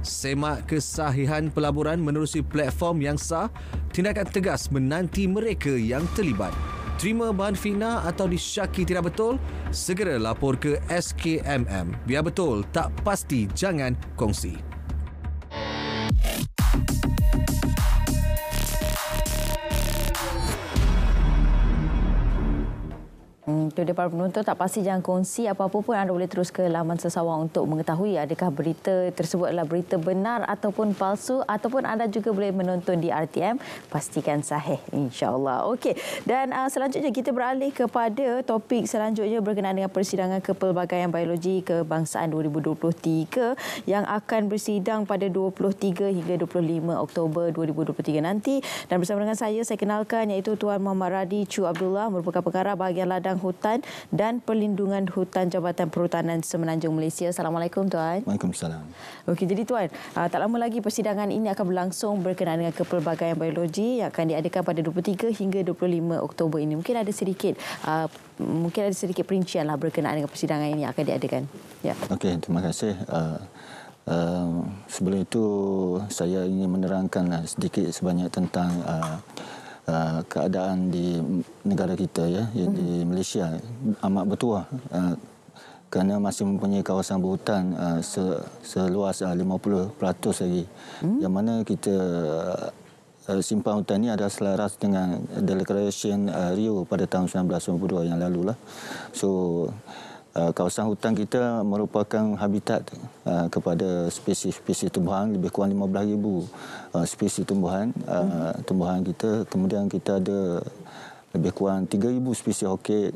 [SPEAKER 10] semak kesahihan pelaburan menerusi platform yang sah, tindakan tegas menanti mereka yang terlibat. Terima bahan fitnah atau disyaki tidak betul? Segera lapor ke SKMM. Biar betul, tak pasti jangan kongsi.
[SPEAKER 2] untuk para penonton tak pasti jangan kongsi apa-apa pun anda boleh terus ke laman sesawang untuk mengetahui adakah berita tersebut adalah berita benar ataupun palsu ataupun anda juga boleh menonton di RTM pastikan sahih insyaallah okey dan uh, selanjutnya kita beralih kepada topik selanjutnya berkenaan dengan persidangan kepelbagaian biologi kebangsaan 2023 yang akan bersidang pada 23 hingga 25 Oktober 2023 nanti dan bersama dengan saya saya kenalkan iaitu Tuan Muhammad Radi Chu Abdullah merupakan pengarah bahagian ladang hutan Hutan dan Perlindungan Hutan Jabatan Perhutanan Semenanjung Malaysia. Assalamualaikum tuan. Waalaikumsalam. Okey jadi tuan, ah, tak lama lagi persidangan ini akan berlangsung berkenaan dengan kepelbagaian biologi yang akan diadakan pada 23 hingga 25 Oktober ini. Mungkin ada sedikit ah, mungkin ada sedikit perincianlah berkenaan dengan persidangan ini akan diadakan.
[SPEAKER 11] Ya. Okey, terima kasih. Uh, sebelum itu saya ingin menerangkan lah sedikit sebanyak tentang uh, uh, keadaan di negara kita ya mm-hmm. di hmm. Malaysia amat bertuah uh, kerana masih mempunyai kawasan berhutan uh, se- seluas uh, 50% lagi mm-hmm. yang mana kita uh, simpan hutan ini adalah selaras dengan Declaration uh, Rio pada tahun 1992 yang lalu lah. So Eh, kawasan hutan kita merupakan habitat eh, kepada spesies-spesies tumbuhan lebih kurang 15,000 eh, spesies tumbuhan tumbuhan kita kemudian kita ada lebih kurang 3,000 spesies orkid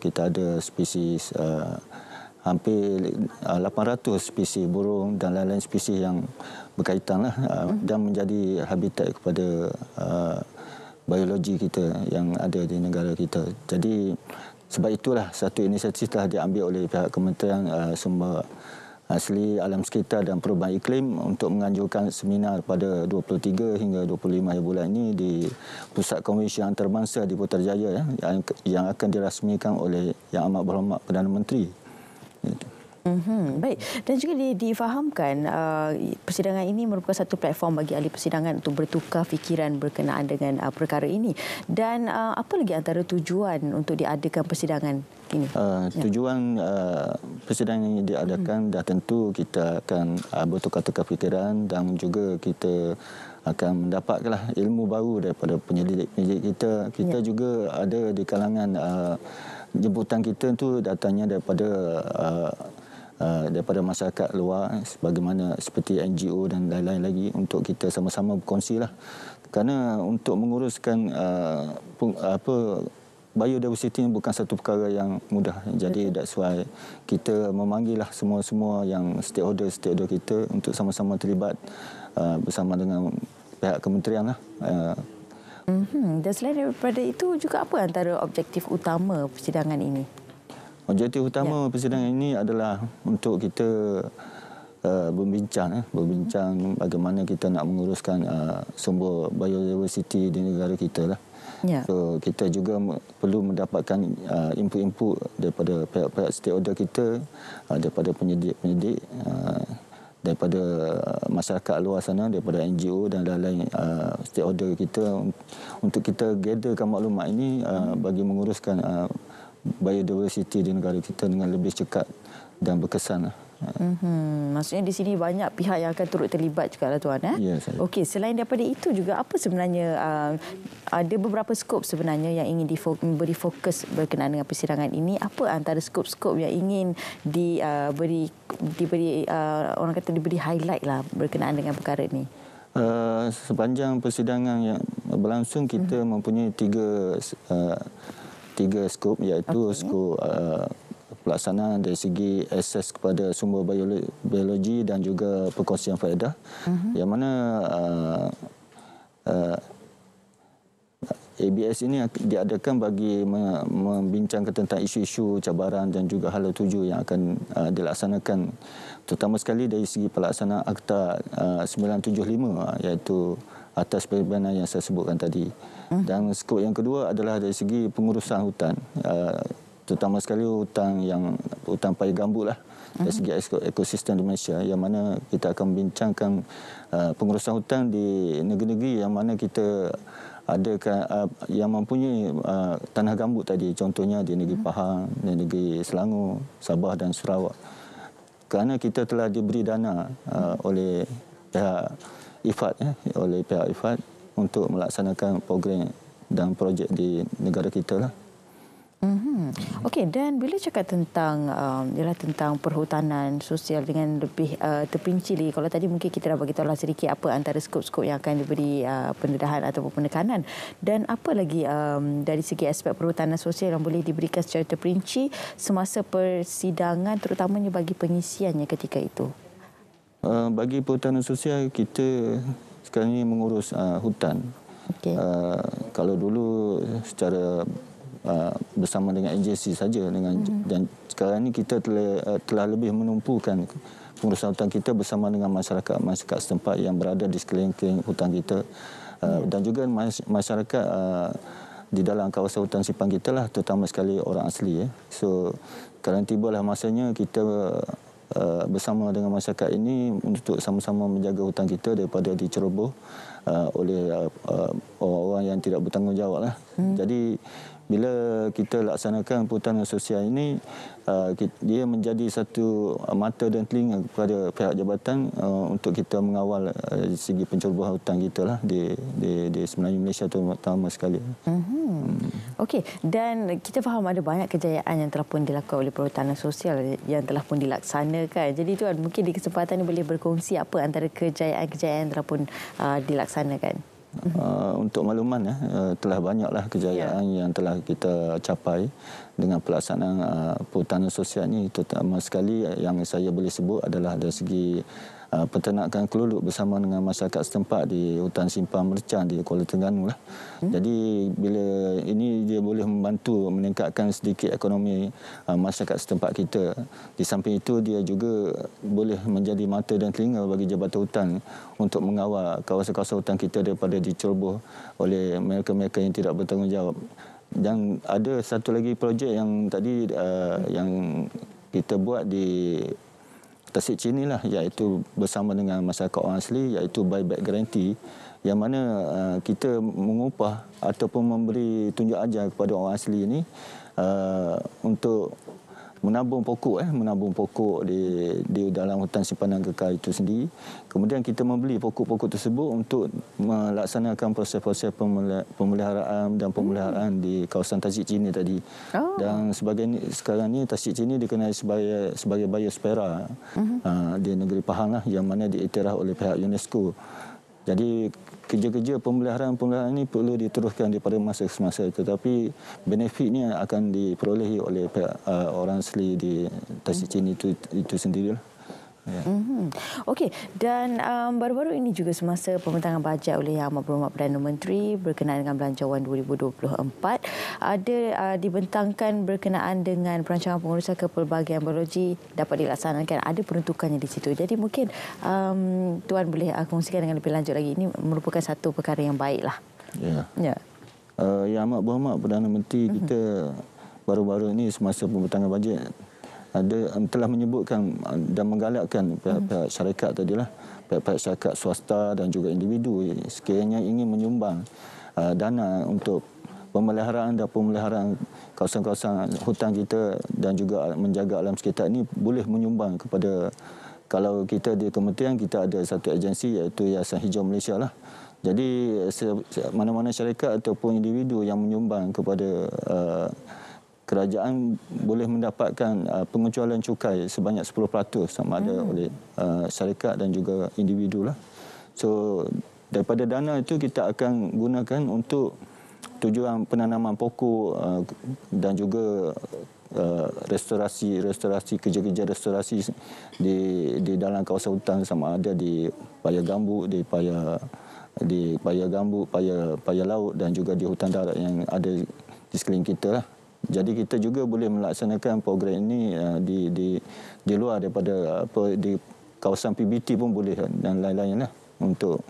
[SPEAKER 11] kita ada spesies hampir 800 spesies burung dan lain-lain spesies yang berkaitan lah dan menjadi habitat kepada biologi kita yang ada di negara kita jadi sebab itulah satu inisiatif telah diambil oleh pihak Kementerian uh, Sumber Asli Alam Sekitar dan Perubahan Iklim untuk menganjurkan seminar pada 23 hingga 25 bulan ini di Pusat Konvensyen Antarabangsa di Putrajaya ya, yang, yang akan dirasmikan oleh Yang Amat Berhormat Perdana Menteri. Itu. Mm-hmm.
[SPEAKER 2] Baik. Dan juga di, difahamkan uh, persidangan ini merupakan satu platform bagi ahli persidangan untuk bertukar fikiran berkenaan dengan uh, perkara ini. Dan uh, apa lagi antara tujuan untuk diadakan persidangan
[SPEAKER 11] ini? Uh, ya. tujuan uh, persidangan yang diadakan mm dah tentu kita akan uh, bertukar-tukar fikiran dan juga kita akan mendapatkanlah ilmu baru daripada penyelidik-penyelidik kita. Kita ya. juga ada di kalangan uh, jemputan kita itu datangnya daripada uh, Uh, daripada masyarakat luar eh, sebagaimana seperti NGO dan lain-lain lagi untuk kita sama-sama berkongsi lah. Kerana untuk menguruskan uh, apa biodiversity ini bukan satu perkara yang mudah. Jadi that's why kita memanggil lah semua-semua yang stakeholder-stakeholder kita untuk sama-sama terlibat uh, bersama dengan pihak kementerian. Lah. Uh.
[SPEAKER 2] Mm-hmm. Dan selain daripada itu, juga apa antara objektif utama persidangan ini?
[SPEAKER 11] Objektif utama ya. persidangan ini adalah untuk kita uh, berbincang eh, berbincang hmm. bagaimana kita nak menguruskan uh, sumber biodiversiti di negara kita lah. Ya. So kita juga perlu mendapatkan uh, input-input daripada pihak-pihak stakeholder kita uh, daripada penyidik-penyidik uh, daripada masyarakat luar sana daripada NGO dan lain-lain uh, stakeholder kita untuk kita gatherkan maklumat ini uh, bagi menguruskan uh, biodiversiti di negara kita dengan lebih cekat dan berkesan.
[SPEAKER 2] Mm-hmm. Maksudnya di sini banyak pihak yang akan turut terlibat juga lah tuan. Eh? Ya, Okey, selain daripada itu juga apa sebenarnya uh, ada beberapa skop sebenarnya yang ingin difo- fokus berkenaan dengan persidangan ini. Apa antara skop-skop yang ingin di, uh, beri, diberi uh, orang kata diberi highlight lah berkenaan dengan perkara ini?
[SPEAKER 11] Uh, sepanjang persidangan yang berlangsung kita mm-hmm. mempunyai tiga uh, tiga skop iaitu okay. skop uh, pelaksanaan dari segi akses kepada sumber biologi dan juga perkongsian faedah uh-huh. yang mana uh, uh, ABS ini diadakan bagi membincangkan tentang isu-isu cabaran dan juga hala tuju yang akan uh, dilaksanakan terutama sekali dari segi pelaksanaan Akta 975 uh, iaitu atas perbenan yang saya sebutkan tadi. Hmm. Dan skop yang kedua adalah dari segi pengurusan hutan. Uh, terutama sekali hutan yang hutan paya gambut lah. Dari hmm. segi ekosistem di Malaysia yang mana kita akan bincangkan uh, pengurusan hutan di negeri-negeri yang mana kita ada uh, yang mempunyai tanah gambut tadi contohnya di negeri hmm. Pahang, di negeri Selangor, Sabah dan Sarawak. Kerana kita telah diberi dana oleh pihak IFAD eh, oleh pihak IFAD untuk melaksanakan program dan projek di negara kita lah.
[SPEAKER 2] Mm-hmm. Okey, dan bila cakap tentang um, ialah tentang perhutanan sosial dengan lebih uh, terpinci lagi. Kalau tadi mungkin kita dah beritahu sedikit apa antara skop-skop yang akan diberi uh, pendedahan ataupun penekanan. Dan apa lagi um, dari segi aspek perhutanan sosial yang boleh diberikan secara terperinci semasa persidangan terutamanya bagi pengisiannya ketika itu?
[SPEAKER 11] Uh, bagi perhutanan sosial, kita sekarang ini mengurus uh, hutan. Okay. Uh, kalau dulu secara uh, bersama dengan agensi saja dengan mm -hmm. dan sekarang ini kita telah, uh, telah lebih menumpukan pengurus hutan kita bersama dengan masyarakat masyarakat setempat yang berada di sekeliling hutan kita uh, yeah. dan juga mas, masyarakat uh, di dalam kawasan hutan simpan kita lah terutama sekali orang asli ya. So kalau tibalah masanya kita Uh, bersama dengan masyarakat ini untuk sama-sama menjaga hutan kita daripada diceroboh uh, oleh uh, orang-orang yang tidak bertanggungjawab. Lah. Hmm. Jadi bila kita laksanakan perhutanan sosial ini uh, dia menjadi satu uh, mata dan telinga kepada pihak jabatan uh, untuk kita mengawal segi pencerobohan hutang kita lah di di di semenanjung Malaysia terutama sekali. Mhm.
[SPEAKER 2] Hmm. Okey dan kita faham ada banyak kejayaan yang telah pun dilakukan oleh perhutanan sosial yang telah pun dilaksanakan. Jadi tuan mungkin di kesempatan ini boleh berkongsi apa antara kejayaan-kejayaan yang telah pun uh, dilaksanakan.
[SPEAKER 11] Uh, untuk makluman ya, uh, telah banyaklah kejayaan yeah. yang telah kita capai dengan pelaksanaan uh, perhutanan sosial ini terutama sekali uh, yang saya boleh sebut adalah dari segi Uh, peternakan keluluk bersama dengan masyarakat setempat di hutan simpan mercan di Kuala Terengganu lah. Hmm. Jadi bila ini dia boleh membantu meningkatkan sedikit ekonomi uh, masyarakat setempat kita. Di samping itu dia juga boleh menjadi mata dan telinga bagi Jabatan Hutan untuk mengawal kawasan-kawasan hutan kita daripada diceroboh oleh mereka-mereka yang tidak bertanggungjawab yang ada satu lagi projek yang tadi uh, yang kita buat di Tasik Cini lah iaitu bersama dengan masyarakat orang asli iaitu buyback guarantee yang mana uh, kita mengupah ataupun memberi tunjuk ajar kepada orang asli ini uh, untuk menabung pokok eh menabung pokok di di dalam hutan simpanan kekal itu sendiri kemudian kita membeli pokok-pokok tersebut untuk melaksanakan proses-proses pemeliharaan dan pemeliharaan hmm. di kawasan Tasik Cini tadi oh. dan sebagainya sekarang ni Tasik Cini dikenali sebagai sebagai biosfera hmm. Ah, di negeri Pahang lah yang mana diiktiraf oleh pihak UNESCO jadi kerja-kerja pemeliharaan-pemeliharaan ini perlu diteruskan daripada masa ke masa tetapi benefit ini akan diperolehi oleh uh, orang asli di Tasik Cina itu, itu sendirilah
[SPEAKER 2] mm Okey, dan um, baru-baru ini juga semasa pembentangan bajet oleh Yang Amat Berhormat Perdana Menteri berkenaan dengan Belanjawan 2024, ada uh, dibentangkan berkenaan dengan perancangan pengurusan kepelbagaian biologi dapat dilaksanakan. Ada peruntukannya di situ. Jadi mungkin um, Tuan boleh uh, kongsikan dengan lebih lanjut lagi. Ini merupakan satu perkara yang baiklah. Ya. Ya.
[SPEAKER 11] Uh, yang Amat Berhormat Perdana Menteri, mm-hmm. kita baru-baru ini semasa pembentangan bajet ada um, telah menyebutkan um, dan menggalakkan pihak-pihak hmm. syarikat tadi lah, pihak-pihak syarikat swasta dan juga individu sekiranya ingin menyumbang uh, dana untuk pemeliharaan dan pemeliharaan kawasan-kawasan hutan kita dan juga menjaga alam sekitar ini boleh menyumbang kepada kalau kita di kementerian kita ada satu agensi iaitu Yayasan Hijau Malaysia lah. Jadi mana-mana syarikat ataupun individu yang menyumbang kepada uh, kerajaan boleh mendapatkan uh, pengecualian cukai sebanyak 10% sama hmm. ada oleh uh, syarikat dan juga individu lah. So daripada dana itu kita akan gunakan untuk tujuan penanaman pokok uh, dan juga uh, restorasi restorasi kerja-kerja restorasi di di dalam kawasan hutan sama ada di Paya Gambut di Paya di Paya Gambut, Paya Paya Laut dan juga di hutan darat yang ada di sekeliling kita lah. Jadi kita juga boleh melaksanakan program ini uh, di, di di luar daripada uh, apa di kawasan PBT pun boleh kan, dan lain-lainlah untuk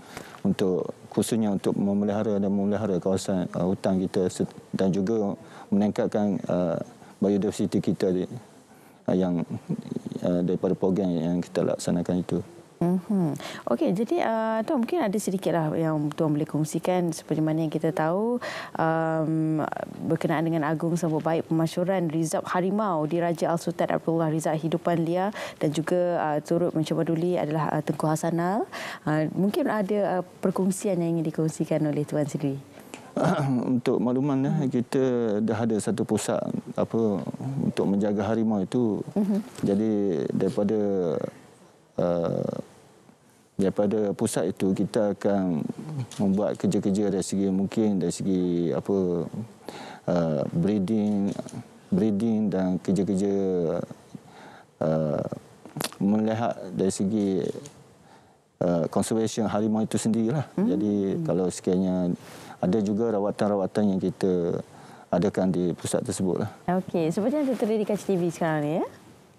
[SPEAKER 11] untuk khususnya untuk memelihara dan memelihara kawasan uh, hutan kita dan juga meningkatkan uh, biodiversiti kita yang uh, daripada program yang kita laksanakan itu.
[SPEAKER 2] Mhm. Okey, jadi uh, tuan mungkin ada sedikitlah yang tuan boleh kongsikan seperti mana yang kita tahu um, berkenaan dengan Agung Sambut Baik Pemasyuran Rizab Harimau di Raja Al Sultan Abdullah Rizab Hidupan Lia dan juga uh, turut duli adalah uh, Tengku Hasanal. Uh, mungkin ada uh, perkongsian yang ingin dikongsikan oleh tuan sendiri.
[SPEAKER 11] untuk makluman ya, kita dah ada satu pusat apa untuk menjaga harimau itu. Mm-hmm. Jadi daripada Eh, daripada pusat itu kita akan membuat kerja-kerja dari segi mungkin dari segi apa uh, breeding breeding dan kerja-kerja uh, melihat dari segi uh, conservation harimau itu sendirilah. Hmm. Jadi kalau sekiannya ada juga rawatan-rawatan yang kita adakan di pusat tersebut.
[SPEAKER 2] Okey, seperti yang tertulis di kaca TV sekarang ni. Ya?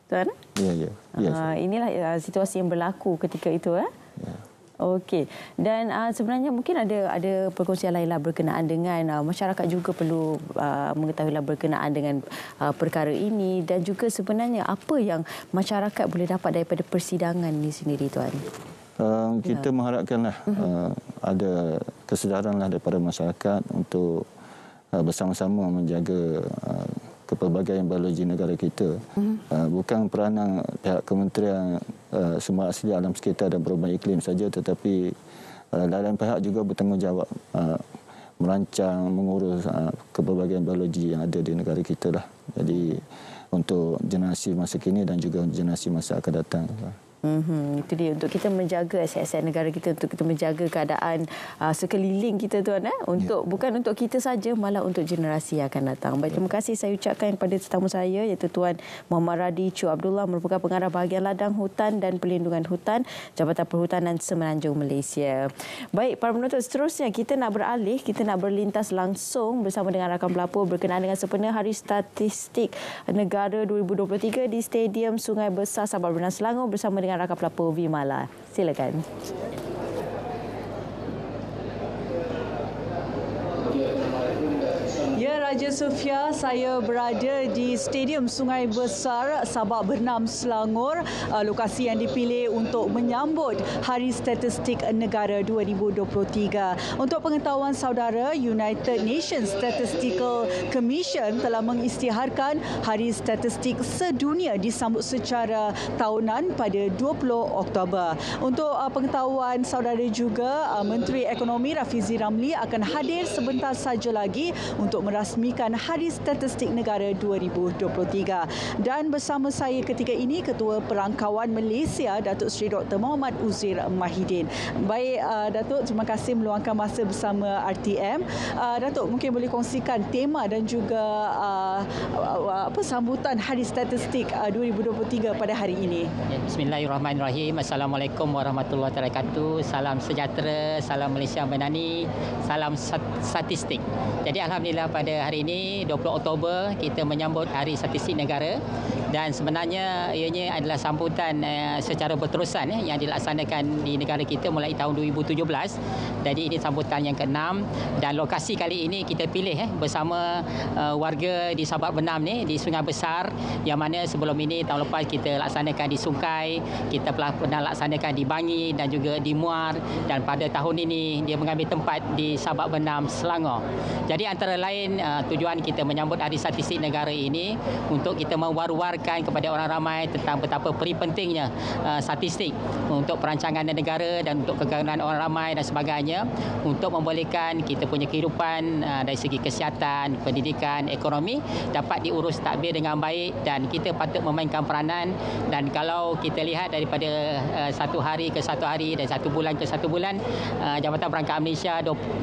[SPEAKER 2] Tuan? Eh?
[SPEAKER 11] Ya, ya. ya uh,
[SPEAKER 2] inilah uh, situasi yang berlaku ketika itu. Eh? Ya. Okey. Dan uh, sebenarnya mungkin ada ada perkongsian lain lah berkenaan dengan uh, masyarakat juga perlu uh, mengetahui lah berkenaan dengan uh, perkara ini dan juga sebenarnya apa yang masyarakat boleh dapat daripada persidangan ini sendiri tuan.
[SPEAKER 11] Uh, kita ya. mengharapkanlah uh, mhm. ada kesedaranlah daripada masyarakat untuk uh, bersama-sama menjaga uh, ke biologi negara kita. Uh, bukan peranan pihak kementerian ah, semua asli alam sekitar dan perubahan iklim saja tetapi uh, pihak juga bertanggungjawab merancang, mengurus uh, kepelbagaian biologi yang ada di negara kita. Lah. Jadi untuk generasi masa kini dan juga generasi masa akan datang.
[SPEAKER 2] Mm-hmm. Itu dia untuk kita menjaga aset-aset negara kita untuk kita menjaga keadaan uh, sekeliling kita tuan eh untuk yeah. bukan untuk kita saja malah untuk generasi yang akan datang. Baik terima kasih saya ucapkan kepada tetamu saya iaitu tuan Muhammad Radi Chu Abdullah merupakan pengarah bahagian ladang hutan dan perlindungan hutan Jabatan Perhutanan Semenanjung Malaysia. Baik para penonton seterusnya kita nak beralih kita nak berlintas langsung bersama dengan rakan pelapor berkenaan dengan sempena Hari Statistik Negara 2023 di Stadium Sungai Besar Sabah Bernas Selangor bersama
[SPEAKER 12] dengan dengan rakan pelapa Vimala. Silakan. Raja Sofia, saya berada di Stadium Sungai Besar Sabah Bernam Selangor, uh, lokasi yang dipilih untuk menyambut Hari Statistik Negara 2023. Untuk pengetahuan saudara, United Nations Statistical Commission telah mengisytiharkan Hari Statistik Sedunia disambut secara tahunan pada 20 Oktober. Untuk uh, pengetahuan saudara juga, uh, Menteri Ekonomi Rafizi Ramli akan hadir sebentar saja lagi untuk merasmi merasmikan Hari Statistik Negara 2023. Dan bersama saya ketika ini Ketua Perangkawan Malaysia Datuk Seri Dr. Muhammad Uzir Mahidin. Baik uh, Datuk, terima kasih meluangkan masa bersama RTM. Uh, Datuk mungkin boleh kongsikan tema dan juga uh, apa sambutan Hari Statistik 2023 pada hari ini. Ya,
[SPEAKER 13] Bismillahirrahmanirrahim. Assalamualaikum warahmatullahi wabarakatuh. Salam sejahtera, salam Malaysia menani, salam statistik. Jadi alhamdulillah pada hari hari ini 20 Oktober kita menyambut Hari Statistik Negara dan sebenarnya ianya adalah sambutan eh, secara berterusan eh, yang dilaksanakan di negara kita mulai tahun 2017 jadi ini sambutan yang keenam dan lokasi kali ini kita pilih eh, bersama warga di Sabak Benam ni di Sungai Besar yang mana sebelum ini tahun lepas kita laksanakan di Sungai kita pernah laksanakan di Bangi dan juga di Muar dan pada tahun ini dia mengambil tempat di Sabak Benam Selangor jadi antara lain tujuan kita menyambut Hari Statistik Negara ini untuk kita mewar-war paparkan kepada orang ramai tentang betapa peri pentingnya uh, statistik untuk perancangan negara dan untuk kegunaan orang ramai dan sebagainya untuk membolehkan kita punya kehidupan uh, dari segi kesihatan, pendidikan, ekonomi dapat diurus takbir dengan baik dan kita patut memainkan peranan dan kalau kita lihat daripada uh, satu hari ke satu hari dan satu bulan ke satu bulan uh, Jabatan Perangkat Malaysia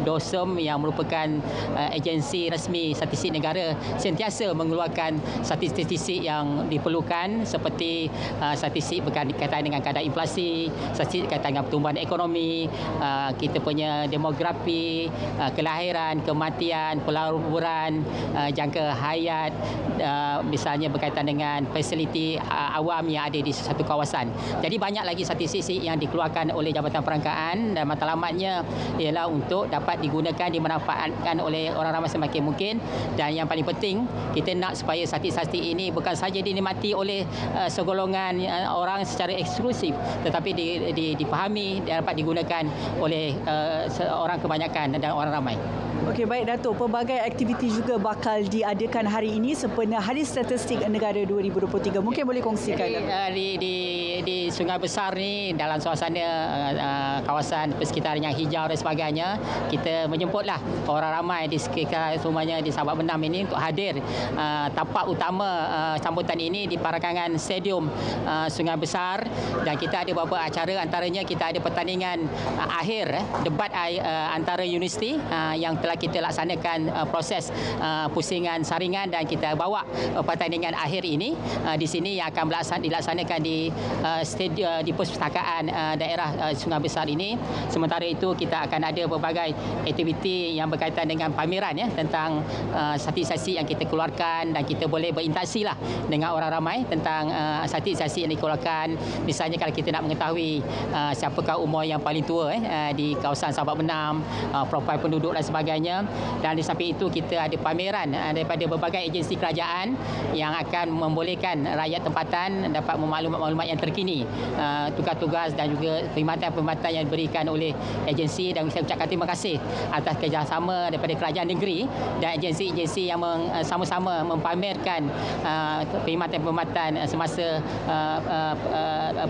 [SPEAKER 13] Dosem yang merupakan uh, agensi resmi statistik negara sentiasa mengeluarkan statistik yang diperlukan seperti uh, statistik berkaitan dengan kadar inflasi, statistik berkaitan dengan pertumbuhan ekonomi, uh, kita punya demografi, uh, kelahiran, kematian, pelaburan, uh, jangka hayat, uh, misalnya berkaitan dengan fasiliti awam yang ada di satu kawasan. Jadi banyak lagi statistik yang dikeluarkan oleh Jabatan Perangkaan dan matlamatnya ialah untuk dapat digunakan, dimanfaatkan oleh orang ramai semakin mungkin dan yang paling penting kita nak supaya statistik-statistik ini bukan sahaja di dinikmati oleh uh, segolongan uh, orang secara eksklusif tetapi di, di, dipahami dan dapat digunakan oleh uh, orang kebanyakan dan orang ramai.
[SPEAKER 12] Okey, baik Dato. Pelbagai aktiviti juga bakal diadakan hari ini sempena Hari Statistik Negara 2023. Mungkin boleh kongsikan.
[SPEAKER 13] Jadi, uh, di, di, di Sungai Besar ni dalam suasana uh, kawasan persekitaran yang hijau dan sebagainya, kita menjemputlah orang ramai di sekitar semuanya di Sabah Benam ini untuk hadir. Uh, tapak utama uh, sambutan ini di parakangan Stadium uh, Sungai Besar dan kita ada beberapa acara antaranya kita ada pertandingan uh, akhir, eh, debat uh, antara universiti uh, yang telah kita laksanakan uh, proses uh, pusingan saringan dan kita bawa uh, pertandingan akhir ini di sini yang akan dilaksanakan di uh, stadium di perpustakaan uh, daerah Sungai Besar ini. Sementara itu kita akan ada berbagai aktiviti yang berkaitan dengan pameran ya tentang satisasi yang kita keluarkan dan kita boleh berinteraksi lah dengan orang ramai tentang satisasi yang dikeluarkan. Misalnya kalau kita nak mengetahui uh, siapakah umur yang paling tua eh, di kawasan Sabah Benam, profil penduduk dan sebagainya sebagainya dan di samping itu kita ada pameran eh, daripada berbagai agensi kerajaan yang akan membolehkan rakyat tempatan dapat memaklumat-maklumat yang terkini eh, tugas-tugas dan juga perkhidmatan-perkhidmatan yang diberikan oleh agensi dan saya ucapkan terima kasih atas kerjasama daripada kerajaan negeri dan agensi-agensi yang eh, sama-sama mempamerkan perkhidmatan-perkhidmatan semasa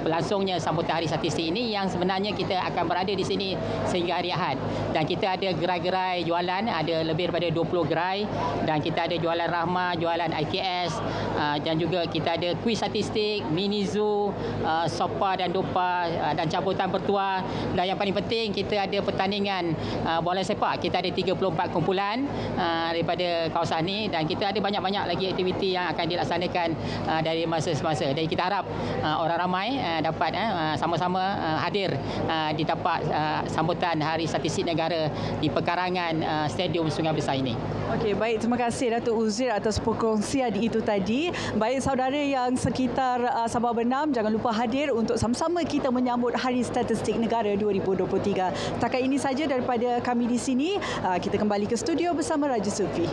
[SPEAKER 13] pelangsungnya sambutan hari statistik ini yang sebenarnya kita akan berada di sini sehingga hari Ahad dan kita ada gerai-gerai jualan jualan ada lebih daripada 20 gerai dan kita ada jualan Rahma, jualan IKS ah, dan juga kita ada kuis statistik, mini zoo, ah, sopa dan dupa ah, dan cabutan bertuah dan yang paling penting kita ada pertandingan bola sepak. Kita ada 34 kumpulan daripada kawasan ini dan kita ada banyak-banyak lagi aktiviti yang akan dilaksanakan dari masa semasa. Jadi kita harap orang ramai dapat sama-sama hadir di tapak sambutan Hari Statistik Negara di Pekarangan Uh, stadium Sungai Besar ini.
[SPEAKER 12] Okey, baik terima kasih Datuk Uzir atas perkongsian itu tadi. Baik saudara yang sekitar uh, Sabah Benam jangan lupa hadir untuk sama-sama kita menyambut Hari Statistik Negara 2023. Takat ini saja daripada kami di sini. Uh, kita kembali ke studio bersama Raja Sufi.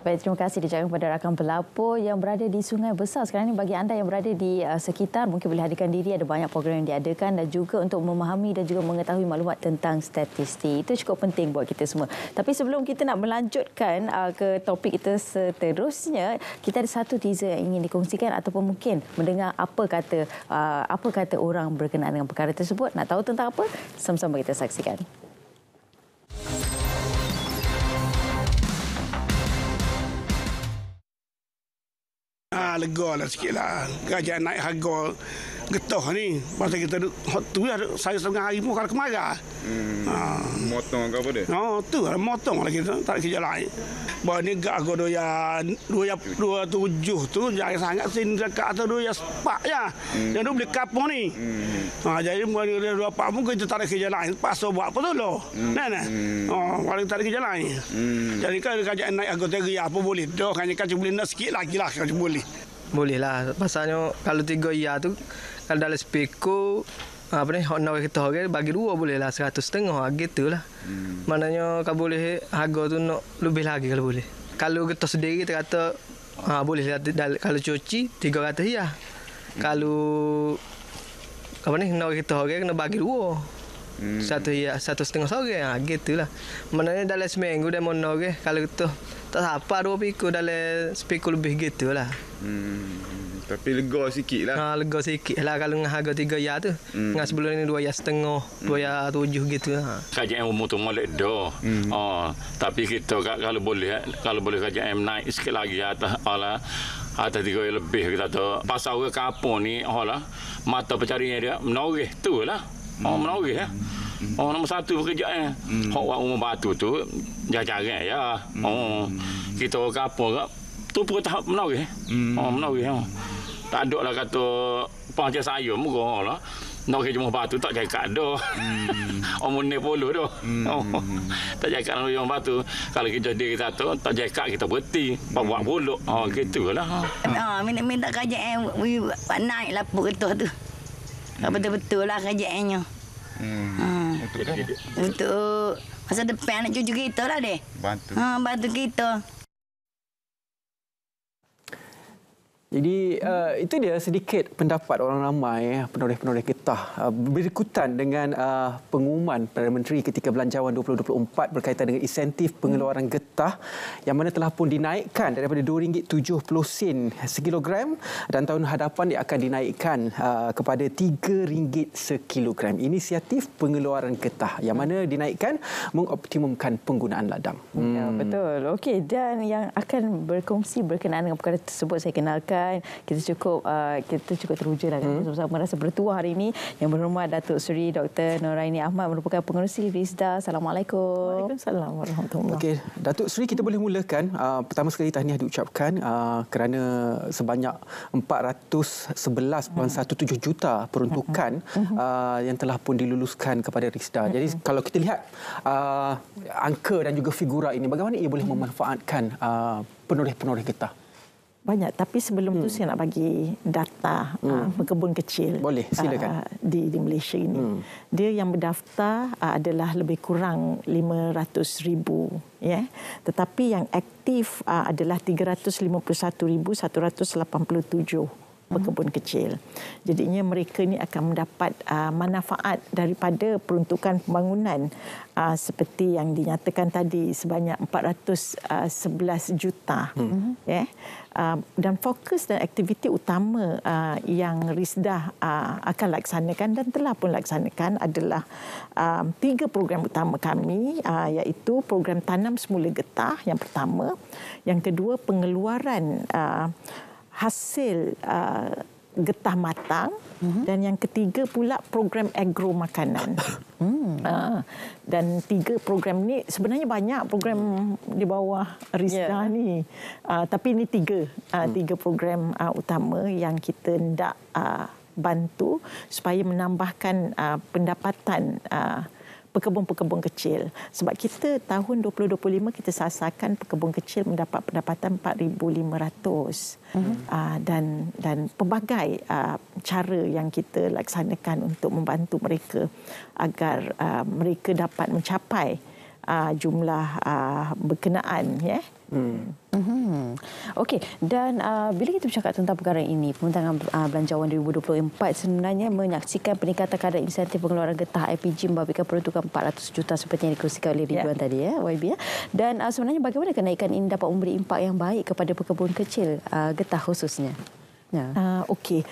[SPEAKER 2] Baik, terima kasih dijaga kepada rakan pelapor yang berada di Sungai Besar. Sekarang ini bagi anda yang berada di uh, sekitar, mungkin boleh hadirkan diri, ada banyak program yang diadakan dan juga untuk memahami dan juga mengetahui maklumat tentang statistik. Itu cukup penting buat kita semua. Tapi sebelum kita nak melanjutkan uh, ke topik kita seterusnya, kita ada satu teaser yang ingin dikongsikan ataupun mungkin mendengar apa kata uh, apa kata orang berkenaan dengan perkara tersebut. Nak tahu tentang apa? Sama-sama kita saksikan.
[SPEAKER 5] lega lah sikit lah. Kerajaan naik harga getah ni masa kita hot tu ada saya setengah hari pun kalau kemarah
[SPEAKER 4] hmm. ha. motong
[SPEAKER 5] ke apa dia oh tu lah motong lagi kita tak ada kerja lain bahawa ni gak aku dua dua tujuh tu jangan sangat sini dekat atau dua ya sepak ya hmm. beli kapung ni hmm. ha, jadi bukan dia dua pak pun kita tak ada kerja lain pasal buat apa tu loh hmm. nah, nah.
[SPEAKER 4] oh
[SPEAKER 7] kalau tak ada kerja lain hmm. jadi
[SPEAKER 5] kan kajak naik aku tegi apa boleh tu kan kajak
[SPEAKER 14] boleh
[SPEAKER 15] nak sikit lagi lah kan boleh boleh lah pasalnya kalau tiga iya tu kalau dalam speko apa ni hot nawe kita okay, bagi dua boleh lah seratus setengah ah, gitu lah hmm. maknanya kau boleh harga tu nak lebih lagi kalau boleh kalau kita sedih kita kata ha, boleh lah, kalau cuci tiga ratus ya kalau apa ni nawe kita okay, kena bagi dua hmm. satu ya satu setengah sore ya gitu lah maknanya dalam seminggu dia mau nawe kalau kita tak apa dua piku dalam speko lebih gitu lah hmm. Tapi lega sikit lah. Ha, lega sikit lah kalau dengan harga tiga ya tu. Hmm. Dengan sebelum ini dua ya setengah, dua ya tujuh gitu. Ha.
[SPEAKER 5] KJM umur tu molek dah. Hmm. Oh, tapi kita kalau boleh, kalau boleh KJM naik sikit lagi atas ala atas tiga lebih kita tu. Pasal ke kapur ni, oh lah, mata pencarinya dia menoreh tu lah. Ha, hmm. Oh, menoreh ya. Hmm. Oh, ha, nama satu pekerjaan. Eh. Hmm. Hak orang umur batu tu, jajaran ya. Oh, hmm. kita ke kapur tu pun tak menoreh. Hmm. Oh, menoreh. Oh. Tak ada lah kata Pak macam saya muka lah Nak kerja rumah batu tak cakap ada hmm. Orang munir polo tu hmm. Tak cakap dengan rumah batu Kalau kita dia kita tu Tak cakap kita berhenti Pak buat bolok hmm. oh, ha, gitu lah
[SPEAKER 9] Ha hmm. oh, minta, kerja eh Naik lah perutuh tu
[SPEAKER 4] hmm.
[SPEAKER 9] Betul-betul lah kerja
[SPEAKER 4] Hmm. Hmm.
[SPEAKER 9] Betul. Masa depan anak cucu kita lah deh.
[SPEAKER 4] Batu.
[SPEAKER 1] Ha,
[SPEAKER 9] batu kita.
[SPEAKER 1] Jadi uh, itu dia sedikit pendapat orang ramai, eh, penoleh-penoleh kita uh, berikutan dengan uh, pengumuman Perdana Menteri ketika Belanjawan 2024 berkaitan dengan insentif pengeluaran getah hmm. yang mana telah pun dinaikkan daripada RM2.70 sekilogram dan tahun hadapan ia akan dinaikkan uh, kepada RM3 sekilogram. Inisiatif pengeluaran getah yang mana dinaikkan mengoptimumkan penggunaan ladang. Hmm. Ya,
[SPEAKER 2] betul. Okey, dan yang akan berkongsi berkenaan dengan perkara tersebut saya kenalkan kan kita cukup uh, kita cukup teruja lah kan. hmm. sama sama rasa bertuah hari ini yang berhormat Datuk Seri Dr. Noraini Ahmad merupakan pengerusi Bisda. Assalamualaikum.
[SPEAKER 16] Waalaikumsalam warahmatullahi
[SPEAKER 1] Okey, Datuk Seri kita boleh mulakan uh, pertama sekali tahniah diucapkan uh, kerana sebanyak 411.17 hmm. juta peruntukan hmm. uh, yang telah pun diluluskan kepada Risda. Hmm. Jadi mm-hmm. kalau kita lihat uh, angka dan juga figura ini bagaimana ia boleh hmm. memanfaatkan uh, penoleh-penoleh kita?
[SPEAKER 16] Banyak, tapi sebelum hmm. tu saya nak bagi data hmm. Ah, berkebun hmm. uh, kecil Boleh, Uh, di, di Malaysia ini. Hmm. Dia yang berdaftar uh, adalah lebih kurang 500 ribu. Yeah? Tetapi yang aktif uh, adalah 351,187 ribu berkebun mhm. kecil. Jadinya mereka ini akan mendapat uh, manfaat daripada peruntukan pembangunan uh, seperti yang dinyatakan tadi sebanyak 411 uh, juta. Hmm. Mhm. Yeah. Uh, dan fokus dan aktiviti utama uh, yang Risda uh, akan laksanakan dan telah pun laksanakan adalah uh, tiga program utama kami uh, iaitu program tanam semula getah yang pertama, yang kedua pengeluaran uh, hasil uh, getah matang uh-huh. dan yang ketiga pula program agro makanan. Hmm. Uh, dan tiga program ni sebenarnya banyak program di bawah Rizda yeah. ni. Uh, tapi ini tiga uh, tiga program uh, utama yang kita nak uh, bantu supaya menambahkan uh, pendapatan uh, pekebun-pekebun kecil. Sebab kita tahun 2025 kita sasarkan pekebun kecil mendapat pendapatan 4500 uh mhm. ah, dan dan pelbagai ah, cara yang kita laksanakan untuk membantu mereka agar ah, mereka dapat mencapai uh, jumlah uh, berkenaan ya. Yeah? Hmm. Hmm. Okey,
[SPEAKER 2] dan uh, bila kita bercakap tentang perkara ini, Pementangan uh, Belanjawan 2024 sebenarnya menyaksikan peningkatan kadar insentif pengeluaran getah IPG membabitkan peruntukan 400 juta seperti yang dikongsikan oleh Ridwan yeah. tadi ya, YB ya. Dan uh, sebenarnya bagaimana kenaikan ini dapat memberi impak yang baik kepada pekebun
[SPEAKER 16] kecil uh, getah khususnya? Ya. Yeah. Uh, Okey.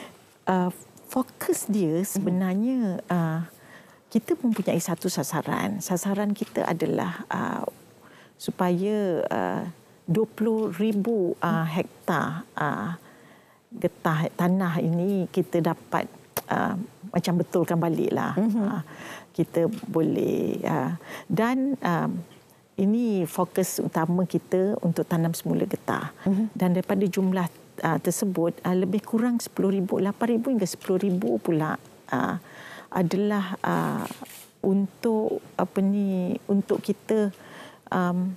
[SPEAKER 16] Uh, fokus dia sebenarnya uh, kita mempunyai satu sasaran. Sasaran kita adalah uh, supaya uh, 20 ribu uh, hektar uh, getah tanah ini kita dapat uh, macam betulkan baliklah. Mm-hmm. Uh, kita boleh uh, dan um, ini fokus utama kita untuk tanam semula getah. Mm-hmm. Dan daripada jumlah uh, tersebut uh, lebih kurang 10 ribu, 8 ribu hingga 10 ribu pula uh, adalah uh, untuk apa ni untuk kita um,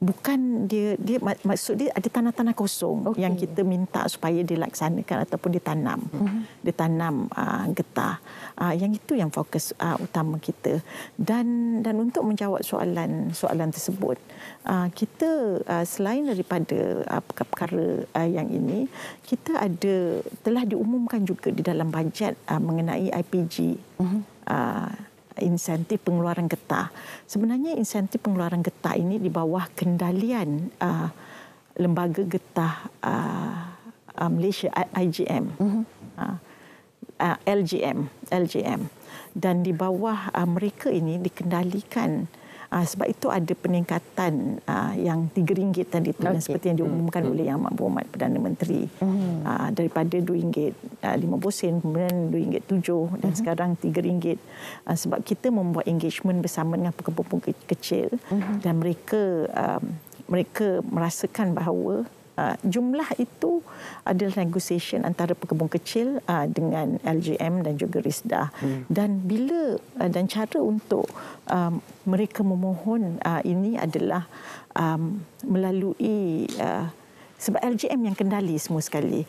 [SPEAKER 16] bukan dia dia maksud dia ada tanah-tanah kosong okay. yang kita minta supaya dilaksanakan ataupun ditanam. Uh-huh. Ditanam uh, getah. Uh, yang itu yang fokus uh, utama kita. Dan dan untuk menjawab soalan soalan tersebut, uh, kita uh, selain daripada uh, perkara uh, yang ini, kita ada telah diumumkan juga di dalam bajet uh, mengenai IPG. Uh-huh. Mhm. Uh, insentif pengeluaran getah. Sebenarnya insentif pengeluaran getah ini di bawah kendalian uh, lembaga getah uh, uh, Malaysia IGM, mhm. uh, uh, LGM, LGM, dan di bawah uh, mereka ini dikendalikan. Uh, sebab itu ada peningkatan uh, yang RM3 tadi itu okay. dan seperti yang diumumkan hmm. oleh Yang Amat Berhormat Perdana Menteri. Hmm. Uh, daripada RM2.50, uh, kemudian RM2.7 dan hmm. sekarang tiga ringgit Uh, sebab kita membuat engagement bersama dengan pekerja-pekerja kecil hmm. dan mereka... Um, mereka merasakan bahawa Ah, jumlah itu adalah negotiation antara pekebun kecil uh, dengan LGM dan juga RISDA. Hmm. Dan bila uh, dan cara untuk um, mereka memohon uh, ini adalah um, melalui uh, sebab LGM yang kendali semua sekali.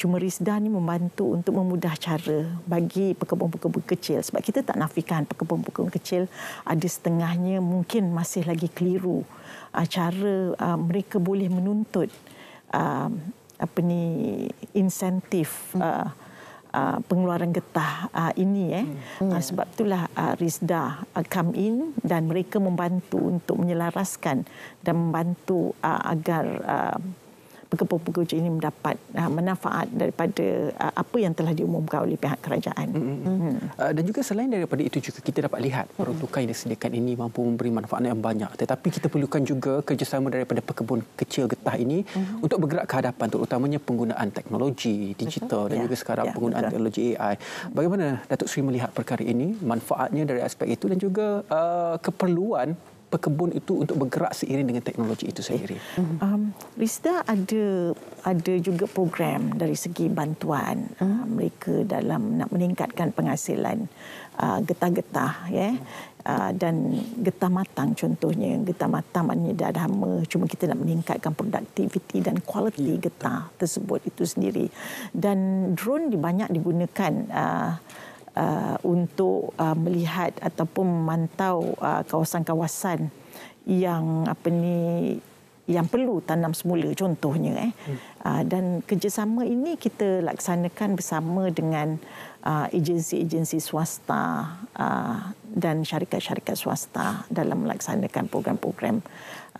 [SPEAKER 16] cuma RISDA ni membantu untuk memudah cara bagi pekebun-pekebun kecil. Sebab kita tak nafikan pekebun-pekebun kecil ada setengahnya mungkin masih lagi keliru. cara mereka boleh menuntut um, apa ni insentif hmm. uh, uh, pengeluaran getah uh, ini eh hmm. hmm. uh, sebab itulah uh, Rizda uh, come in dan mereka membantu untuk menyelaraskan dan membantu uh, agar uh, pekerja-pekerja ini mendapat uh, manfaat daripada uh, apa yang telah diumumkan oleh pihak kerajaan. Mm -hmm.
[SPEAKER 1] Mm -hmm. Uh, dan juga selain daripada itu juga kita dapat lihat peruntukan yang disediakan ini mampu memberi manfaat yang banyak. Tetapi kita perlukan juga kerjasama daripada pekebun kecil getah ini mm -hmm. untuk bergerak ke hadapan terutamanya penggunaan teknologi digital betul? dan ya. juga sekarang ya, penggunaan betul. teknologi AI. Bagaimana Datuk Sri melihat perkara ini, manfaatnya dari aspek itu dan juga uh, keperluan pekebun itu untuk bergerak seiring dengan teknologi itu sendiri.
[SPEAKER 16] Mm-hmm. Um, Rista ada ada juga program dari segi bantuan mm-hmm. uh, mereka dalam nak meningkatkan penghasilan uh, getah-getah ya. Uh, dan getah matang contohnya getah matang maknanya dah lama cuma kita nak meningkatkan produktiviti dan kualiti ya, getah tersebut itu sendiri dan drone banyak digunakan uh, uh, untuk uh, melihat ataupun memantau uh, kawasan-kawasan yang apa ni yang perlu tanam semula contohnya eh hmm. uh, dan kerjasama ini kita laksanakan bersama dengan uh, agensi-agensi swasta uh, dan syarikat-syarikat swasta dalam melaksanakan program-program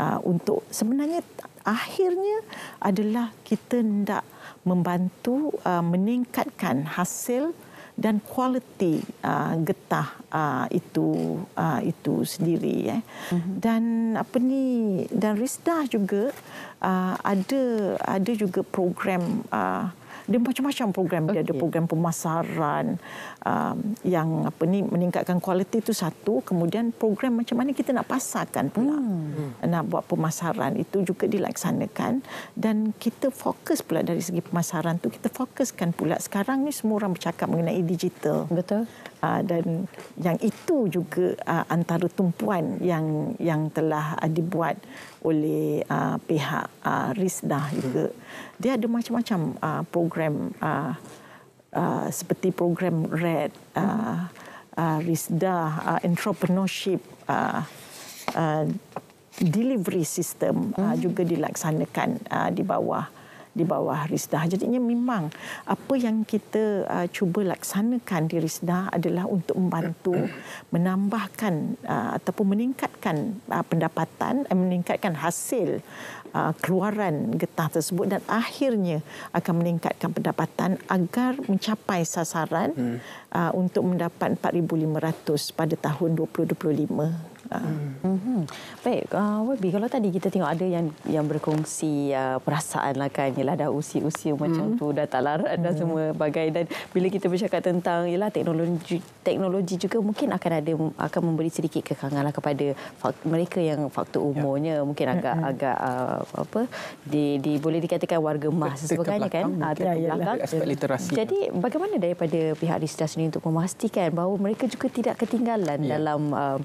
[SPEAKER 16] uh, untuk sebenarnya akhirnya adalah kita hendak membantu uh, meningkatkan hasil dan kualiti uh, getah uh, itu uh, itu sendiri eh. Mm-hmm. Dan apa ni dan Risdah juga uh, ada ada juga program uh, dia macam-macam program dia okay. ada program pemasaran um, yang apa ni meningkatkan kualiti itu satu kemudian program macam mana kita nak pasarkan pula hmm. hmm. nak buat pemasaran itu juga dilaksanakan dan kita fokus pula dari segi pemasaran tu kita fokuskan pula sekarang ni semua orang bercakap mengenai digital betul uh, dan yang itu juga uh, antara tumpuan yang yang telah uh, dibuat oleh uh, pihak uh, RISDA juga. Dia ada macam-macam uh, program uh, Uh, seperti program RED, uh, uh, RISDA, uh, Entrepreneurship uh, uh, Delivery System uh, juga dilaksanakan uh, di bawah di bawah RISDA. Jadinya memang apa yang kita uh, cuba laksanakan di RISDA adalah untuk membantu menambahkan uh, ataupun meningkatkan uh, pendapatan, uh, meningkatkan hasil uh, keluaran getah tersebut dan akhirnya akan meningkatkan pendapatan agar mencapai sasaran hmm. uh, untuk mendapat 4,500 pada tahun 2025. Lah. Hmm. Mm-hmm.
[SPEAKER 2] Baik, uh, Webby, kalau tadi kita tengok ada yang yang berkongsi uh, perasaan lah kan, ialah dah usia-usia mm-hmm. macam hmm. tu, dah tak larat mm-hmm. dan semua bagai. Dan bila kita bercakap tentang ialah teknologi teknologi juga mungkin akan ada akan memberi sedikit kekangan lah kepada fak, mereka yang faktor ya. umurnya yeah. mungkin agak mm-hmm. agak uh, apa di, di boleh dikatakan warga mas sebagainya kan ada ah, ya, belakang ya, aspek literasi. Jadi bagaimana daripada pihak Arista sendiri untuk memastikan bahawa mereka juga tidak ketinggalan yeah. dalam uh,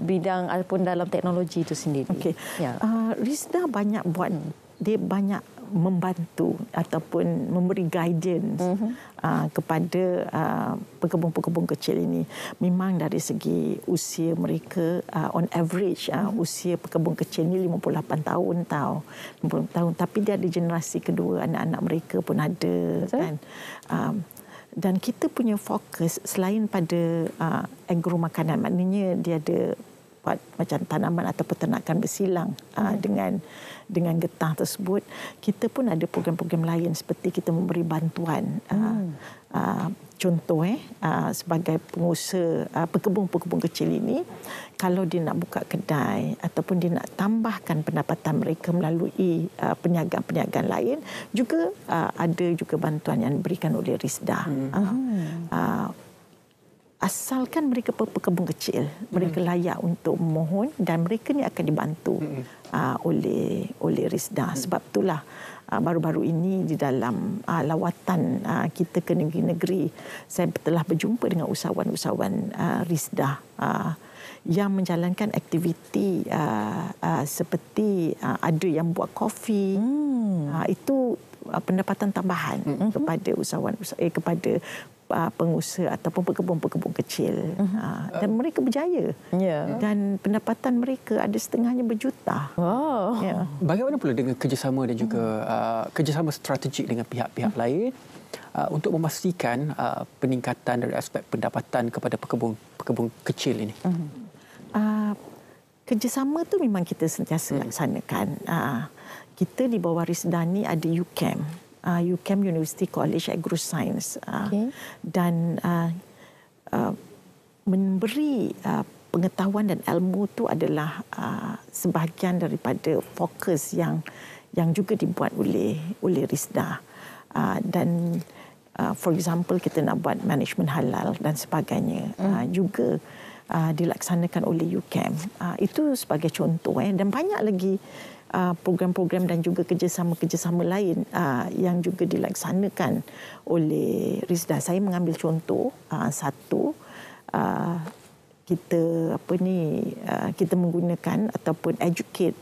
[SPEAKER 2] bidang bidang ataupun dalam teknologi
[SPEAKER 16] itu sendiri. Okey. Ya. Uh, Rizna banyak buat dia banyak membantu ataupun memberi guidance mm-hmm. uh, kepada uh, pekebun-pekebun kecil ini. Memang dari segi usia mereka uh, on average uh, mm-hmm. usia pekebun kecil ini 58 tahun tau. 58 tahun tapi dia ada generasi kedua anak-anak mereka pun ada Betul. kan. Um, dan kita punya fokus selain pada uh, agro makanan maknanya dia ada tempat macam tanaman atau peternakan bersilang ah, hmm. dengan dengan getah tersebut kita pun ada program-program lain seperti kita memberi bantuan ah, hmm. aa, ah, aa, contoh eh sebagai pengusaha pekebun-pekebun kecil ini kalau dia nak buka kedai ataupun dia nak tambahkan pendapatan mereka melalui aa, peniagaan-peniagaan lain juga ada juga bantuan yang diberikan oleh RISDA hmm. hmm asalkan mereka pekebun kecil mereka layak untuk mohon dan mereka ni akan dibantu uh, oleh oleh Risda sebab itulah uh, baru-baru ini di dalam uh, lawatan uh, kita ke negeri-negeri saya telah berjumpa dengan usahawan-usahawan uh, Risda uh, yang menjalankan aktiviti uh, uh, seperti uh, ada yang buat kopi hmm. uh, itu pendapatan tambahan hmm. kepada usahawan eh, kepada uh, pengusaha ataupun
[SPEAKER 1] pekebun-pekebun kecil uh -huh. uh,
[SPEAKER 16] dan mereka berjaya yeah. dan pendapatan mereka ada setengahnya berjuta. Oh. Yeah.
[SPEAKER 1] Bagaimana pula dengan kerjasama dan juga uh, kerjasama strategik dengan pihak-pihak uh mhm. -huh. lain uh, untuk memastikan uh, peningkatan dari aspek pendapatan kepada pekebun-pekebun kecil ini? Uh -huh.
[SPEAKER 16] uh, Kerjasama tu memang kita sentiasa hmm. laksanakan. Kita di bawah Risdani ada UKM uh, ah, UCAM e University College Agro Science uh, ah, okay. dan uh, uh, memberi uh, pengetahuan dan ilmu tu adalah uh, sebahagian daripada fokus yang yang juga dibuat oleh oleh Risda uh, dan uh, for example kita nak buat management halal dan sebagainya uh, juga uh, dilaksanakan oleh UkM e uh, itu sebagai contoh eh dan banyak lagi Uh, program-program dan juga kerjasama-kerjasama lain uh, yang juga dilaksanakan oleh Risda. Saya mengambil contoh uh, satu kita apa ni kita menggunakan ataupun educate